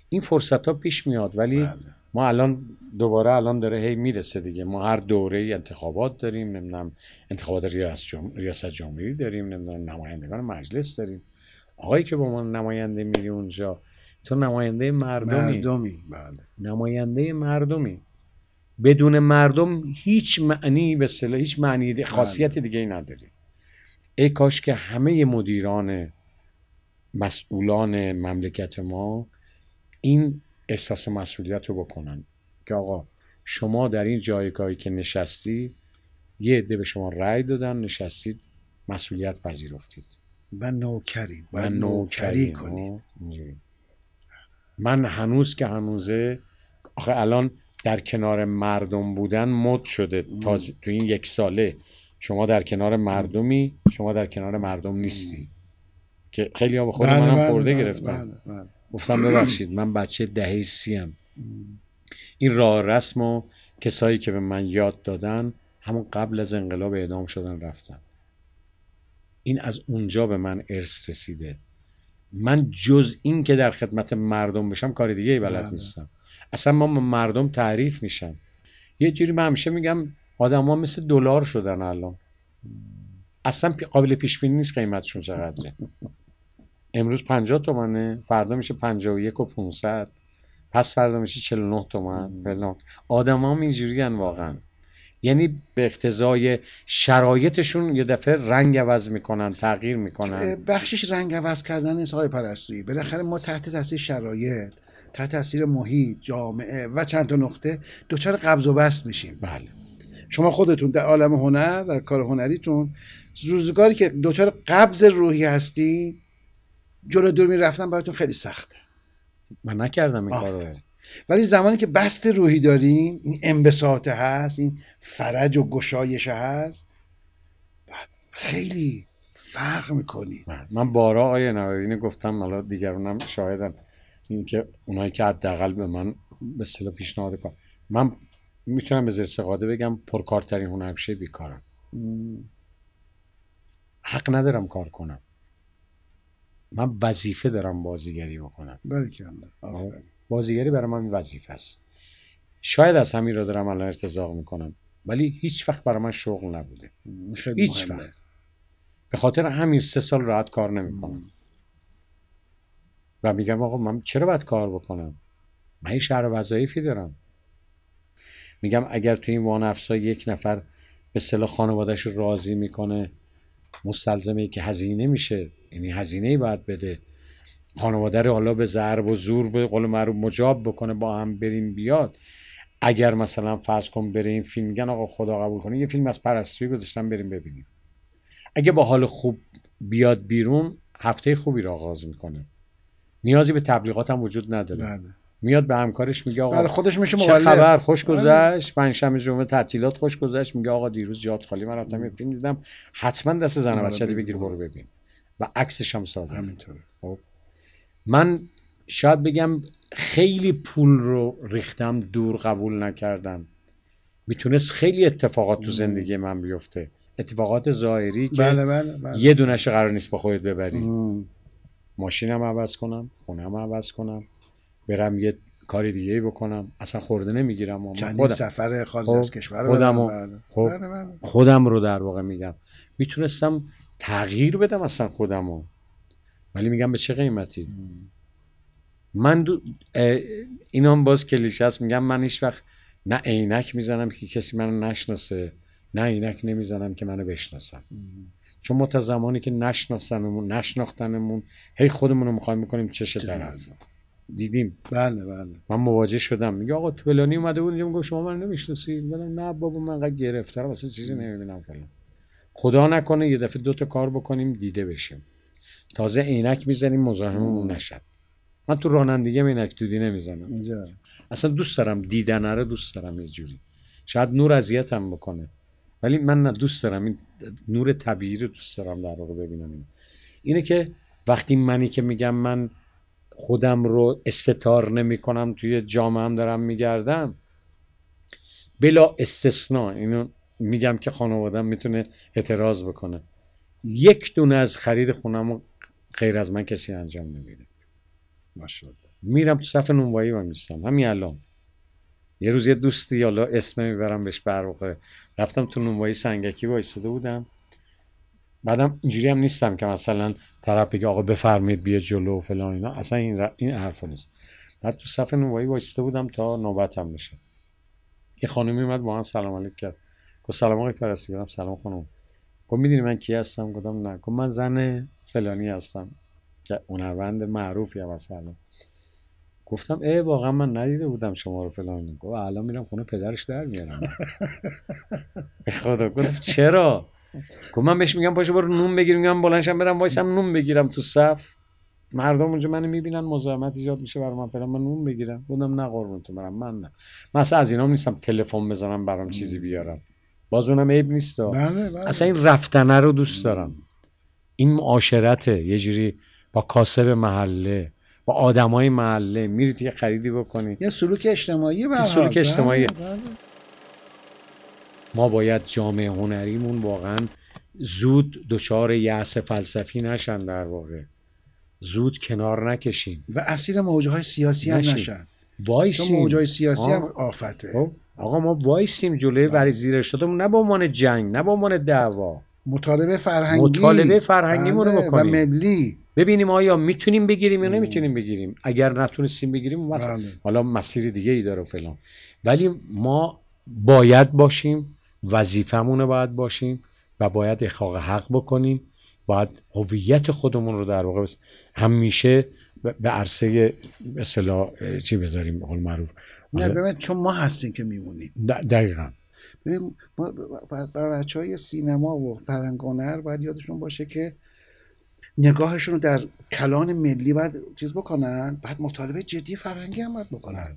این فرصت ها پیش میاد ولی بله. ما الان دوباره الان داره هی میرسه دیگه ما هر دوره انتخابات داریم نمیدونم انتخابات ریاست, جمهوری داریم نمیدونم نمایندگان مجلس داریم آقایی که با ما نماینده میری اونجا تو نماینده مردمی بله. نماینده مردمی بدون مردم هیچ معنی به صلاح هیچ معنی بله. خاصیت دیگه ای نداری ای کاش که همه مدیران مسئولان مملکت ما این احساس مسئولیت رو بکنن که آقا شما در این جایگاهی که نشستی یه عده به شما رأی دادن نشستید مسئولیت پذیرفتید و نوکری و, نوکری, کنید من هنوز که هنوزه آخه الان در کنار مردم بودن مد شده تا تو این یک ساله شما در کنار مردمی شما در کنار مردم نیستی که خیلی ها به خود بله، منم بله، خورده بله، گرفتن گفتم ببخشید من بچه دهه هم این راه رسم و کسایی که به من یاد دادن همون قبل از انقلاب اعدام شدن رفتن این از اونجا به من ارث رسیده من جز این که در خدمت مردم بشم کار دیگه ای بلد بله. نیستم اصلا ما مردم تعریف میشم یه جوری من همیشه میگم آدما مثل دلار شدن الان اصلا قابل پیش بینی نیست قیمتشون چقدره امروز 50 تومنه فردا میشه 51 و 500 پس فردا میشه 49 تومن فلان آدم هم اینجوری واقعا یعنی به اقتضای شرایطشون یه دفعه رنگ عوض میکنن تغییر میکنن بخشش رنگ عوض کردن نیست آقای پرستویی بالاخره ما تحت تاثیر شرایط تحت تاثیر محیط جامعه و چند تا نقطه دچار قبض و بست میشیم بله شما خودتون در عالم هنر در کار هنریتون روزگاری که دچار قبض روحی هستی جلو دور رفتن براتون خیلی سخته من نکردم این کارو ولی زمانی که بست روحی داریم این انبساط هست این فرج و گشایش هست خیلی فرق میکنی من بارا آیا نویدین گفتم حالا دیگرونم شاهدن اینکه اونایی که حداقل به من به سلو پیشنهاد کن من میتونم به زیر بگم پرکارترین هنرمشه بیکارم حق ندارم کار کنم من وظیفه دارم بازیگری بکنم بله بازیگری برای من وظیفه است شاید از همین را دارم الان ارتضاق میکنم ولی هیچ وقت برای من شغل نبوده هیچ وقت به خاطر همین سه سال راحت کار نمیکنم و میگم آقا من چرا باید کار بکنم من این شهر وظایفی دارم میگم اگر تو این وان یک نفر به خانواده خانوادهش راضی میکنه مستلزمه که هزینه میشه یعنی هزینه ای باید بده خانواده رو حالا به ضرب و زور به قول معروف مجاب بکنه با هم بریم بیاد اگر مثلا فرض کن بره این فیلم میگن آقا خدا قبول کنه یه فیلم از پرستوی گذاشتم بریم ببینیم اگه با حال خوب بیاد بیرون هفته خوبی را آغاز میکنه نیازی به تبلیغات هم وجود نداره بله. میاد به همکارش میگه آقا بله، خودش میشه چه خبر خوش بله. گذشت پنجشنبه جمعه تعطیلات خوش گذشت میگه آقا دیروز یاد خالی من رفتم یه فیلم دیدم حتما دست زن بچه بگیر برو ببین و عکسش هم ساده همینطوره خب. من شاید بگم خیلی پول رو ریختم دور قبول نکردم میتونست خیلی اتفاقات تو زندگی من بیفته اتفاقات ظاهری که بله بله بله. یه قرار نیست با خودت ببری ماشینم عوض کنم خونم عوض کنم برم یه کاری دیگه ای بکنم اصلا خورده نمیگیرم خودم. سفر خارج خب، از کشور بله. خب، بله، بله. خودم, رو در واقع میگم میتونستم تغییر بدم اصلا خودمو. ولی میگم به چه قیمتی من دو... هم باز کلیشه است میگم من هیچ وقت نه عینک میزنم که کسی منو نشناسه نه عینک نمیزنم که منو بشناسم چون ما تا زمانی که نشناسنمون نشناختنمون هی خودمون رو میخوایم میکنیم چش طرف دیدیم بله بله من مواجه شدم میگه آقا فلانی اومده بود اینجا میگه شما من نمیشناسی بله نه بابا من قد گرفتارم اصلا چیزی نمیبینم فلان خدا نکنه یه دفعه دو تا کار بکنیم دیده بشیم تازه عینک میزنیم مزاحممون نشد من تو رانندگی عینک دودی نمیزنم اینجا. اصلا دوست دارم دیدن رو آره دوست دارم یه جوری شاید نور اذیتم بکنه ولی من نه دوست دارم این نور طبیعی رو دوست دارم در واقع ببینم اینه که وقتی منی که میگم من خودم رو استتار نمی کنم توی جامعه هم دارم گردم بلا استثنا اینو میگم که خانوادم میتونه اعتراض بکنه یک دونه از خرید خونم غیر از من کسی انجام نمیده ماشاءالله میرم تو صف نونوایی و میستم همین الان یه روز یه دوستی حالا اسم میبرم بهش بر رفتم تو نونوایی سنگکی وایساده بودم بعدم اینجوری هم نیستم که مثلا طرف بگه آقا بفرمید بیا جلو و فلان اینا اصلا این, این حرف نیست بعد تو صف نوایی وایسته بودم تا نوبتم بشه یه خانمی اومد با من سلام علیک کرد گفت سلام آقای پرستی گفتم سلام خانم گفت میدونی من کی هستم گفتم نه گفت من زن فلانی هستم که اونروند معروف یا مثلا گفتم ای واقعا من ندیده بودم شما رو فلان گفت الان میرم خونه پدرش در میارم خدا گفت چرا گفت خب من بهش میگم پاشو برو نون بگیر میگم بلنشم برم وایسم نون بگیرم تو صف مردم اونجا منو میبینن مزاحمت ایجاد میشه برام من من نون بگیرم گفتم نه قربون تو برم من نه من اصلا از اینا نیستم تلفن بزنم برام چیزی بیارم باز اونم عیب نیست بله، بله. اصلا این رفتنه رو دوست دارم این معاشرته یه جوری با کاسب محله با آدمای محله میری یه خریدی بکنی یه سلوک اجتماعی برای سلوک اجتماعی بله، ما باید جامعه هنریمون واقعا زود دچار یأس فلسفی نشن در واقع زود کنار نکشیم و اسیر موجه های سیاسی هم نشن وایسیم موجه های سیاسی هم آفته خب، آقا ما وایسیم جلوی بله. وری زیر شده نه به عنوان جنگ نه به عنوان دعوا مطالبه فرهنگی مطالبه فرهنگی رو بله، بکنیم و ملی ببینیم آیا میتونیم بگیریم یا بله. نمیتونیم بگیریم اگر نتونستیم بگیریم حالا مسیر دیگه ای داره فلان ولی ما باید باشیم وظیفمون باید باشیم و باید اخاق حق بکنیم باید هویت خودمون رو در واقع همیشه به عرصه مثلا چی بذاریم قول معروف نه آره. ببین چون ما هستیم که میمونیم دقیقا ببین برای بچه های سینما و فرنگانر باید یادشون باشه که نگاهشون رو در کلان ملی باید چیز بکنن بعد مطالبه جدی فرنگی هم باید بکنن آره.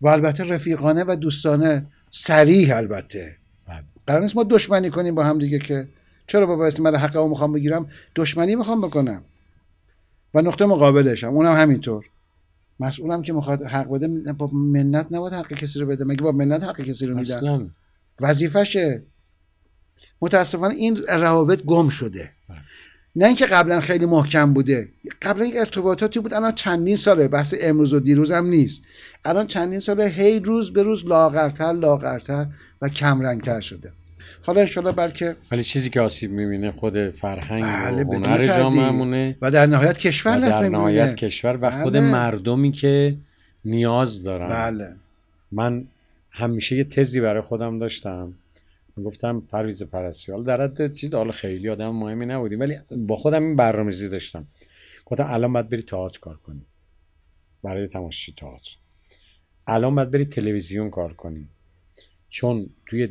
و البته رفیقانه و دوستانه سریح البته قرار نیست ما دشمنی کنیم با هم دیگه که چرا با باعث من حقمو میخوام بگیرم دشمنی میخوام بکنم و نقطه مقابلش هم اونم همینطور مسئولم که میخواد حق بده با منت نباید حق کسی رو بده مگه با منت حق کسی رو میدن شه متاسفانه این روابط گم شده نه اینکه قبلا خیلی محکم بوده قبلا یک ارتباطاتی بود الان چندین ساله بحث امروز و دیروز هم نیست الان چندین ساله هی روز به روز لاغرتر لاغرتر و کمرنگتر شده حالا انشالله بلکه ولی چیزی که آسیب میبینه خود فرهنگ بله و هنر جامعه و در نهایت کشور و در نهایت کشور و خود بله. مردمی که نیاز دارن بله من همیشه یه تزی برای خودم داشتم گفتم پرویز پرسیال در حد چیز حالا خیلی آدم مهمی نبودیم ولی با خودم این برنامه‌ریزی داشتم گفتم الان باید بری تئاتر کار کنی برای تماشای تئاتر الان باید بری تلویزیون کار کنی چون توی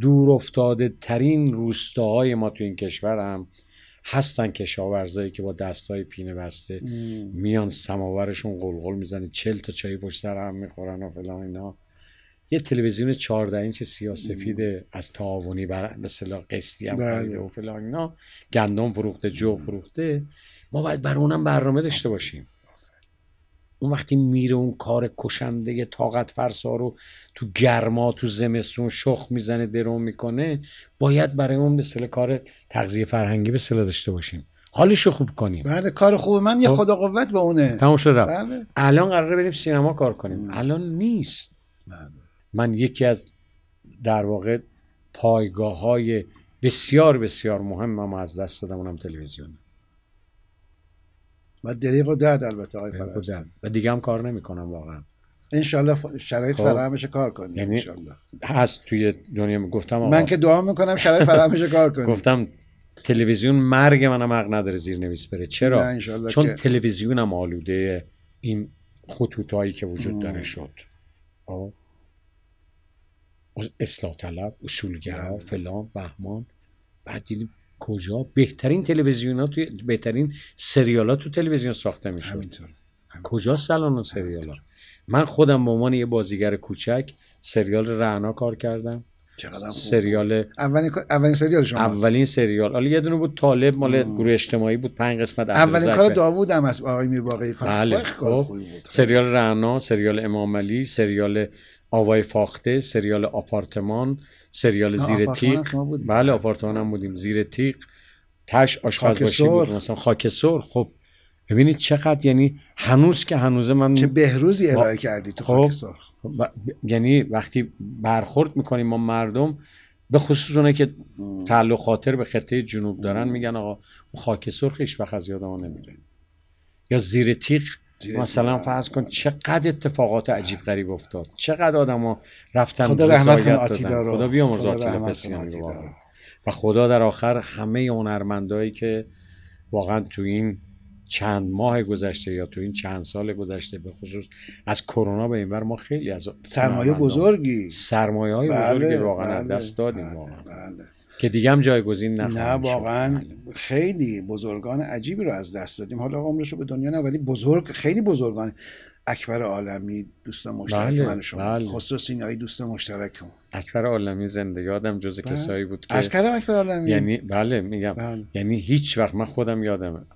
دور افتاده ترین روستاهای ما توی این کشور هم هستن کشاورزایی که با دستای پینه بسته میان سماورشون قلقل میزنه چل تا چای پشت سر هم میخورن و فلان اینا یه تلویزیون 14 اینچ سیاسفید از تعاونی بر مثلا قسطی هم بله. و فلان اینا گندم فروخته جو فروخته ما باید بر اونم برنامه داشته باشیم اون وقتی میره اون کار کشنده طاقت فرسا رو تو گرما تو زمستون شخ میزنه درون میکنه باید برای اون مثل کار تغذیه فرهنگی به داشته باشیم حالشو خوب کنیم بله کار خوب من یه خب. خدا قوت با اونه تمام شد بله. الان قراره بریم سینما کار کنیم الان نیست بله. من یکی از در واقع پایگاه های بسیار بسیار مهمم از دست دادم اونم تلویزیون و دریق و درد البته آقای و, و دیگه هم کار نمیکنم واقعا انشالله شرایط خب. فراهمش کار کنی یعنی انشالله. هست توی دنیا گفتم من که دعا میکنم شرایط فراهمش کار کنی گفتم تلویزیون مرگ منم حق نداره زیر نویس بره چرا چون که... تلویزیونم آلوده این خطوط هایی که وجود داره شد آه. خب؟ اصلاح طلب اصولگرا بله. فلان بهمان بعد دیدیم کجا بهترین تلویزیون ها بهترین سریال ها تو تلویزیون ساخته میشد کجا سلان و سریال ها من خودم به عنوان یه بازیگر کوچک سریال رعنا کار کردم سریال اولین اولین سریال شما اولین سریال حالا یه دونه بود طالب مال گروه اجتماعی بود پنج قسمت اولین کار داوود هم از آقای میرباقی بله، خب. سریال رعنا سریال امام علی سریال آوای فاخته سریال آپارتمان سریال زیر تیق بله آپارتمان هم بودیم زیر تیق تش آشپز باشی بود سر، خب ببینید چقدر یعنی هنوز که هنوزه من که بهروزی ارائه کردی تو خب، سر. خب، یعنی وقتی برخورد میکنیم ما مردم به خصوص اونه که تعلق خاطر به خطه جنوب دارن میگن آقا خاک سرخ هیچ از یاد ما نمیره یا زیر تیغ مثلا فرض کن چقدر اتفاقات عجیب غریب افتاد چقدر ها رفتن خدا رحمت آتیلا رو خدا بیامرز آتیلا و خدا در آخر همه هنرمندایی که واقعا تو این چند ماه گذشته یا تو این چند سال گذشته به خصوص از کرونا به این بر ما خیلی از سرمایه بزرگی سرمایه های بله، بزرگی واقعا بله، دست دادیم بله، واقعا که دیگه هم جایگزین نخواهد نه واقعا بله. خیلی بزرگان عجیبی رو از دست دادیم حالا عمرش رو به دنیا نه ولی بزرگ خیلی بزرگان اکبر عالمی دوست مشترک بله، من شما بله. خصوص دوست مشترک اکبر عالمی زنده یادم جز بله. کسایی بود که از کردم اکبر عالمی یعنی بله میگم بله. یعنی هیچ وقت من خودم یادم.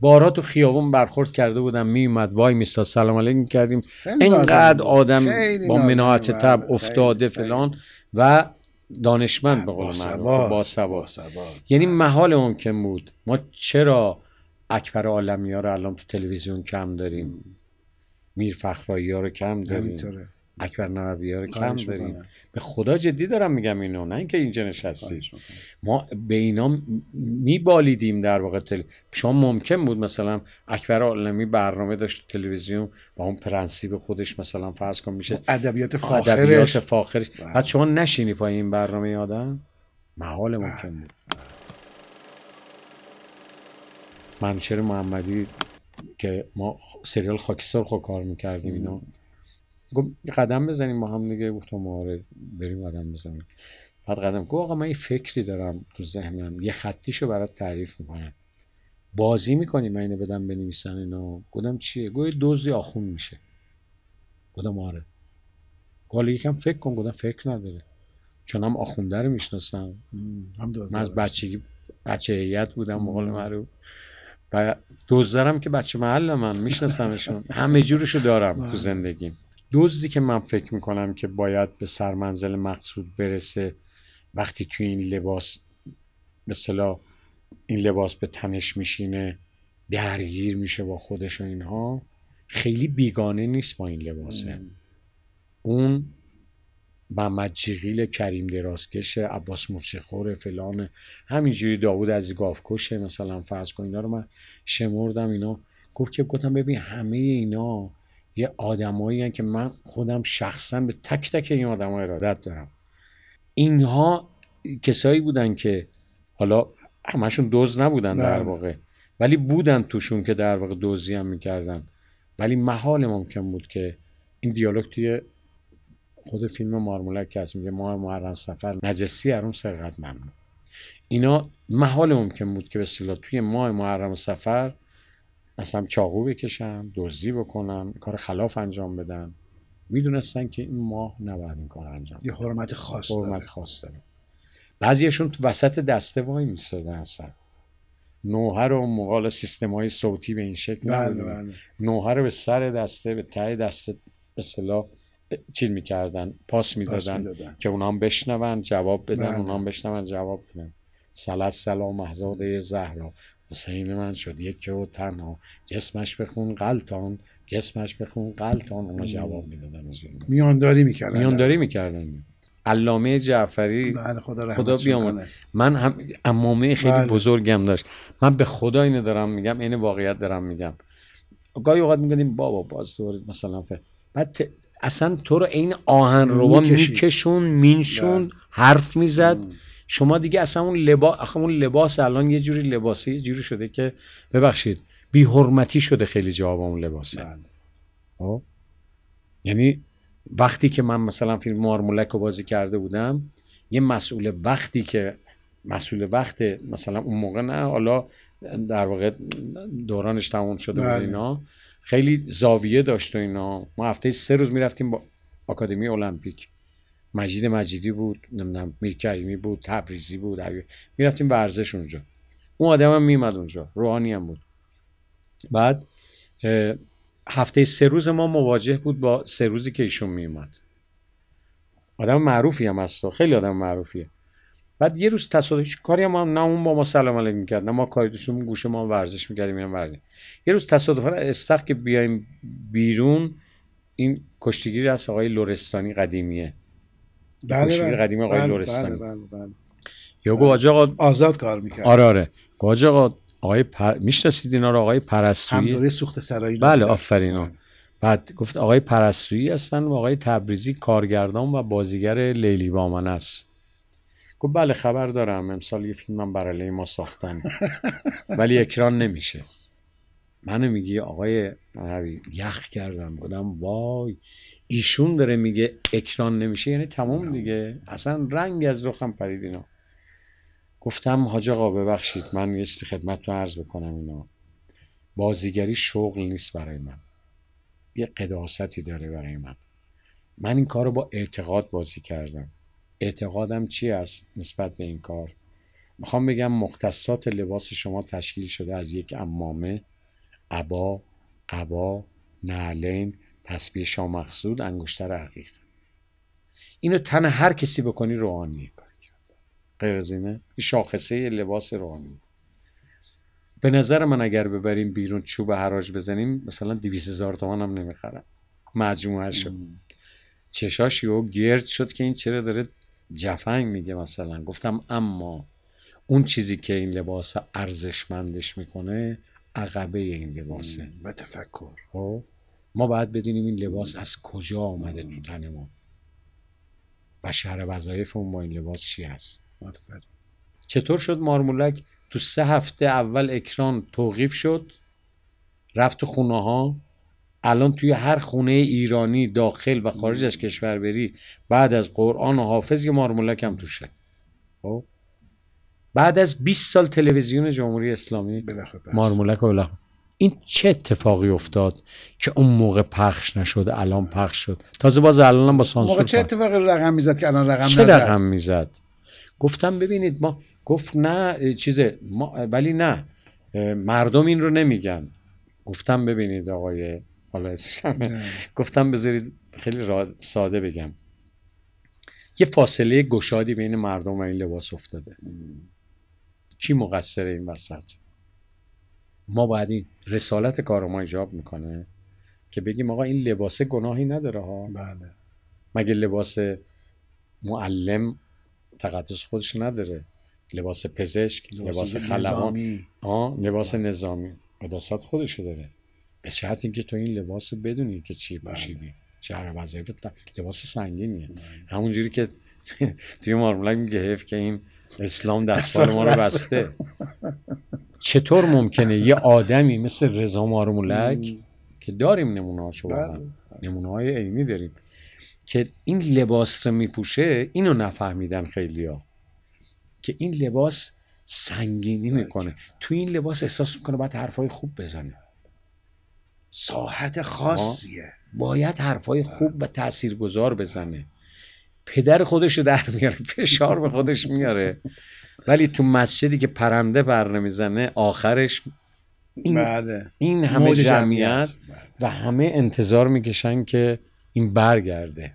بارا تو خیابون برخورد کرده بودم میومد وای میستا سلام علیکم کردیم اینقدر آدم با مناعت تب افتاده فلان و دانشمند به قول با سوا. خب، یعنی محال ممکن بود ما چرا اکبر عالمی ها رو الان تو تلویزیون کم داریم میر فخرایی ها رو کم داریم اکبر نووی ها رو کم داریم به خدا جدی دارم میگم اینو نه اینکه اینجا نشستی ما به اینا میبالیدیم در واقع تل... شما ممکن بود مثلا اکبر عالمی برنامه داشت تلویزیون با اون پرنسیب خودش مثلا فرض کن میشه ادبیات فاخرش ادبیات فاخرش بله. بعد شما نشینی پای این برنامه آدم محال بله. ممکن بود منشر محمدی که ما سریال خاکستر خود کار میکردیم اینا گفت قدم بزنیم با هم دیگه گفتم آره بریم قدم بزنیم بعد قدم گفت آقا من یه فکری دارم تو ذهنم یه خطیشو برات تعریف میکنم بازی میکنی من اینو بدم بنویسن اینا گفتم چیه گوی دوزی آخون میشه گفتم آره حالا یکم فکر کن گفتم فکر نداره چون هم آخونده رو میشناسم من از بچگی بچه هیئت بودم مقال معروف و دوزدارم که بچه محل من میشناسمشون همه جورشو دارم تو بله. زندگیم دزدی که من فکر میکنم که باید به سرمنزل مقصود برسه وقتی توی این لباس مثلا این لباس به تنش میشینه درگیر میشه با خودش و اینها خیلی بیگانه نیست با این لباسه اون با جغیل کریم درازکش عباس مرچخور فلان همینجوری داوود از گاوکشه مثلا فرض کن اینا رو من شمردم اینا گفت که گفتم ببین همه اینا یه آدمایی که من خودم شخصا به تک تک این آدم ها ارادت دارم اینها کسایی بودن که حالا همشون دوز نبودن در بله. واقع ولی بودن توشون که در واقع دوزی هم میکردن ولی محال ممکن بود که این دیالوگ توی خود فیلم مارمولک که هست میگه ماه محرم سفر نجسی اون سرقت ممنون اینا محال ممکن بود که به توی ماه محرم سفر مثلا چاقو بکشن دزدی بکنن کار خلاف انجام بدن میدونستن که این ماه نباید این کار انجام یه حرمت خاص حرمت داره بعضیشون تو وسط دسته وای میستادن اصلا نوحه رو مقال سیستم های صوتی به این شکل بله، نمیدونن بله. نوحه رو به سر دسته به ته دسته به صلاح چیز میکردن پاس میدادن که اونا هم بشنون جواب بدن بله. اونا هم بشنون جواب بدن سلام سلام محزاده زهرا حسین من شد یک و تنها جسمش بخون قلتان جسمش بخون قلتان اونا جواب میدادن میانداری میکردن میانداری میکردن علامه جعفری بله، خدا, رحمت خدا بیامون من هم امامه خیلی بله. بزرگم داشت من به خدا اینو دارم میگم اینه واقعیت دارم میگم گاهی اوقات میگنیم، بابا باز دور مثلا ف... بعد اصلا تو رو این آهن رو میکشون مینشون بله. حرف میزد شما دیگه اصلا اون لباس اون لباس الان یه جوری لباسی یه جوری شده که ببخشید بی حرمتی شده خیلی جواب اون لباسه آه. بله. خب؟ یعنی وقتی که من مثلا فیلم مارمولک رو بازی کرده بودم یه مسئول وقتی که مسئول وقت مثلا اون موقع نه حالا در واقع دورانش تموم شده بود بله. اینا خیلی زاویه داشت و اینا ما هفته سه روز میرفتیم با آکادمی المپیک مجید مجیدی بود نمیدونم کریمی بود تبریزی بود میرفتیم ورزش اونجا اون آدم هم میمد اونجا روحانی هم بود بعد هفته سه روز ما مواجه بود با سه روزی که ایشون میومد آدم معروفی هم هست خیلی آدم معروفیه بعد یه روز تصادفی کاری هم, نه اون با ما سلام علیک میکرد نه ما کاری داشتیم گوشه ما ورزش میکردیم اینا ورزش یه روز تصادفا استخ که بیایم بیرون این کشتیگیری از آقای لورستانی قدیمیه بله،, بله قدیم آقای لورستانی بله، بله، یا گواج آقا آزاد کار میکرد آره آره گواج آقا آقای پر... میشناسید اینا رو آقای پرستویی همدوره سوخت سرایی بله آفرین آره. بعد گفت آقای پرستویی هستن و آقای تبریزی کارگردان و بازیگر لیلی من است گفت بله خبر دارم امسال یه فیلم من برای ما ساختن ولی اکران نمیشه منو میگی آقای یخ کردم گفتم وای ایشون داره میگه اکران نمیشه یعنی تمام دیگه اصلا رنگ از رخم پرید اینا گفتم حاج آقا ببخشید من یه چیزی خدمتتون عرض بکنم اینا بازیگری شغل نیست برای من یه قداستی داره برای من من این کار رو با اعتقاد بازی کردم اعتقادم چی است نسبت به این کار میخوام بگم مختصات لباس شما تشکیل شده از یک امامه عبا قبا نعلین تسبیح مقصود انگشتر عقیق اینو تن هر کسی بکنی روحانی غیر از اینه شاخصه لباس روحانی به نظر من اگر ببریم بیرون چوب حراج بزنیم مثلا دیویس هزار تومن هم نمیخرم مجموعه شد چشاش یه گرد شد که این چرا داره جفنگ میگه مثلا گفتم اما اون چیزی که این لباس ارزشمندش میکنه عقبه این لباسه و تفکر خب؟ ما باید بدونیم این لباس از کجا آمده تو ما و شهر وظایف اون با این لباس چی هست مفرد. چطور شد مارمولک تو سه هفته اول اکران توقیف شد رفت تو خونه ها الان توی هر خونه ایرانی داخل و خارج از کشور بری بعد از قرآن و حافظ یه مارمولک هم توشه خب؟ بعد از 20 سال تلویزیون جمهوری اسلامی مارمولک و این چه اتفاقی افتاد که اون موقع پخش نشد الان پخش شد تازه باز الان با سانسور موقع چه اتفاقی رقم میزد که الان رقم چه میزد گفتم ببینید ما گفت نه چیزه ما ولی نه مردم این رو نمیگن گفتم ببینید آقای حالا گفتم بذارید خیلی ساده بگم یه فاصله گشادی بین مردم و این لباس افتاده کی مقصر این وسط ما باید این رسالت کار ما ایجاب میکنه که بگیم آقا این لباس گناهی نداره ها بله مگه لباس معلم تقدس خودش نداره لباس پزشک لباس, لباس خلبان آه لباس نظامی قداست خودشو داره به شرط اینکه تو این لباس بدونی که چی بله. پوشیدی بله. شهر لباس سنگینیه بله. همونجوری که توی مارمولک میگه که این اسلام دستار ما رو بسته چطور ممکنه یه آدمی مثل رضا مارمولک که داریم نمونه هاشو بله. نمونه های داریم که این لباس رو میپوشه اینو نفهمیدن خیلی ها که این لباس سنگینی بله. میکنه تو این لباس احساس میکنه باید حرفای خوب بزنه ساحت خاصیه باید حرفای بله. خوب و تاثیرگذار بزنه پدر خودش رو در میاره فشار به خودش میاره ولی تو مسجدی که پرنده بر نمیزنه آخرش این, بله. این همه جمعیت, و همه انتظار میکشن که این برگرده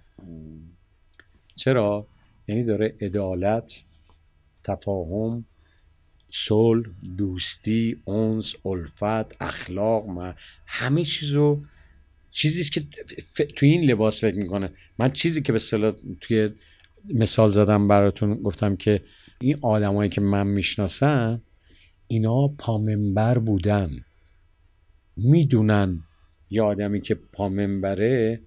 چرا؟ یعنی داره عدالت تفاهم صلح دوستی اونس الفت اخلاق ما همه چیز رو چیزی که تو این لباس فکر میکنه من چیزی که به توی مثال زدم براتون گفتم که این آدمایی که من میشناسم اینا پاممبر بودن میدونن یه آدمی که پامنبره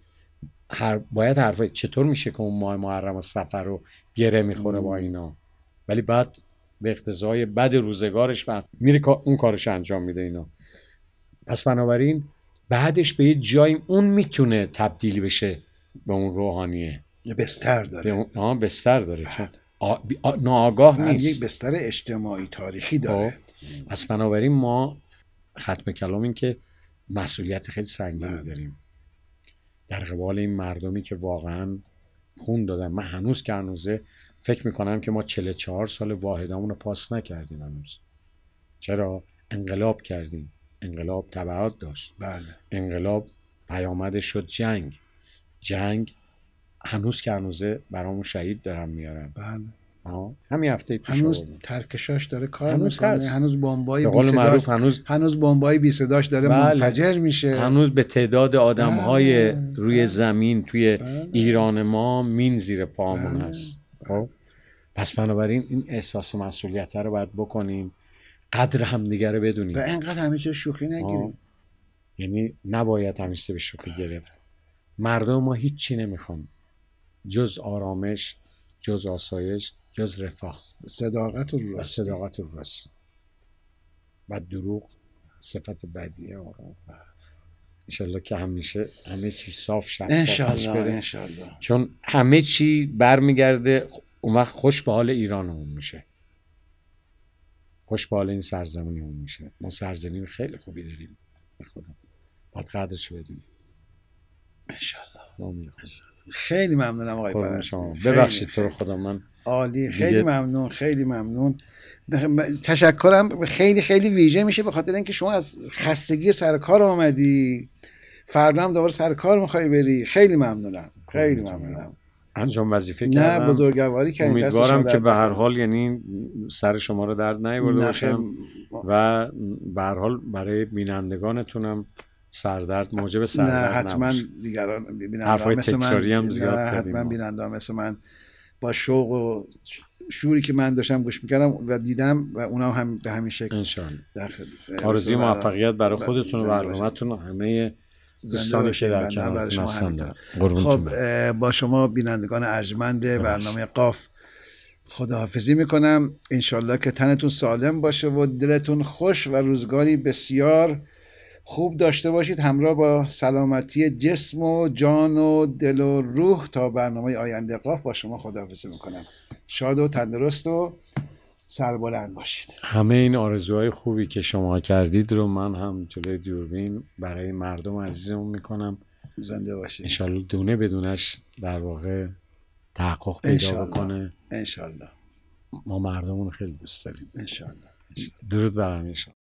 هر باید حرف چطور میشه که اون ماه محرم و سفر رو گره میخوره با اینا ولی بعد به اقتضای بد روزگارش بعد میره اون کارش انجام میده اینا پس بنابراین بعدش به یه جایی اون میتونه تبدیل بشه به اون روحانیه بستر داره اون... بستر داره چون آ... ناآگاه نیست یک بستر اجتماعی تاریخی خب. داره از بنابراین ما ختم کلام این که مسئولیت خیلی سنگینی بله. داریم در قبال این مردمی که واقعا خون دادن من هنوز که هنوزه فکر میکنم که ما 44 سال واحدمون رو پاس نکردیم هنوز چرا انقلاب کردیم انقلاب تبعات داشت بله. انقلاب پیامده شد جنگ جنگ هنوز که هنوزه برامون شهید دارم میارن بله همین هفته پیش هنوز ترکشاش داره کار هنوز میکنه هست. هنوز بمبای بی داشت هنوز هنوز بمبای بی داره بله. منفجر میشه هنوز به تعداد آدم های بله. روی بله. زمین توی بله. ایران ما مین زیر پامون هست خب پس بنابراین این احساس و مسئولیت رو باید بکنیم قدر هم رو بدونیم و اینقدر همه چیز شوخی نگیریم یعنی نباید همیشه به شوخی گرفت مردم ما هیچ چی نمیخوام جز آرامش جز آسایش جز رفاه صداقت و صداقت و راستی و دروغ صفت بدیه آرام انشالله که همیشه همه چی صاف شد چون همه چی برمیگرده اون وقت خوش به حال ایران ایرانمون میشه خوش به حال این سرزمینمون میشه ما سرزمین خیلی خوبی داریم به خدا باید قدرش انشالله خیلی ممنونم آقای پرستی ببخشید تو رو خدا من عالی خیلی ممنون خیلی ممنون تشکرم خیلی خیلی ویژه میشه به خاطر اینکه شما از خستگی سر کار آمدی فردا هم دوباره سر کار میخوای بری خیلی ممنونم خیلی ممنونم انجام وظیفه کردم نه بزرگواری کردم امیدوارم که به هر حال یعنی سر شما رو درد نیاورده باشم و به هر حال برای بینندگانتونم سردرد موجب سردرد نه حتما دیگران حرفای مثل من هم زیاد حتما بیننده مثل من با شوق و شوری که من داشتم گوش میکردم و دیدم و اونا هم به همین شکل آرزی موفقیت برای خودتون و برنامهتون همه دوستان که در کنارتون خب با شما بینندگان ارجمند برنامه قاف خداحافظی میکنم انشالله که تنتون سالم باشه و دلتون خوش و روزگاری بسیار خوب داشته باشید همراه با سلامتی جسم و جان و دل و روح تا برنامه آینده قاف با شما خداحافظی میکنم شاد و تندرست و سربلند باشید همه این آرزوهای خوبی که شما کردید رو من هم جلوی دوربین برای مردم عزیزمون میکنم زنده باشید انشالله دونه بدونش در واقع تحقق پیدا بکنه انشالله ما مردمون خیلی دوست داریم انشالله درود بر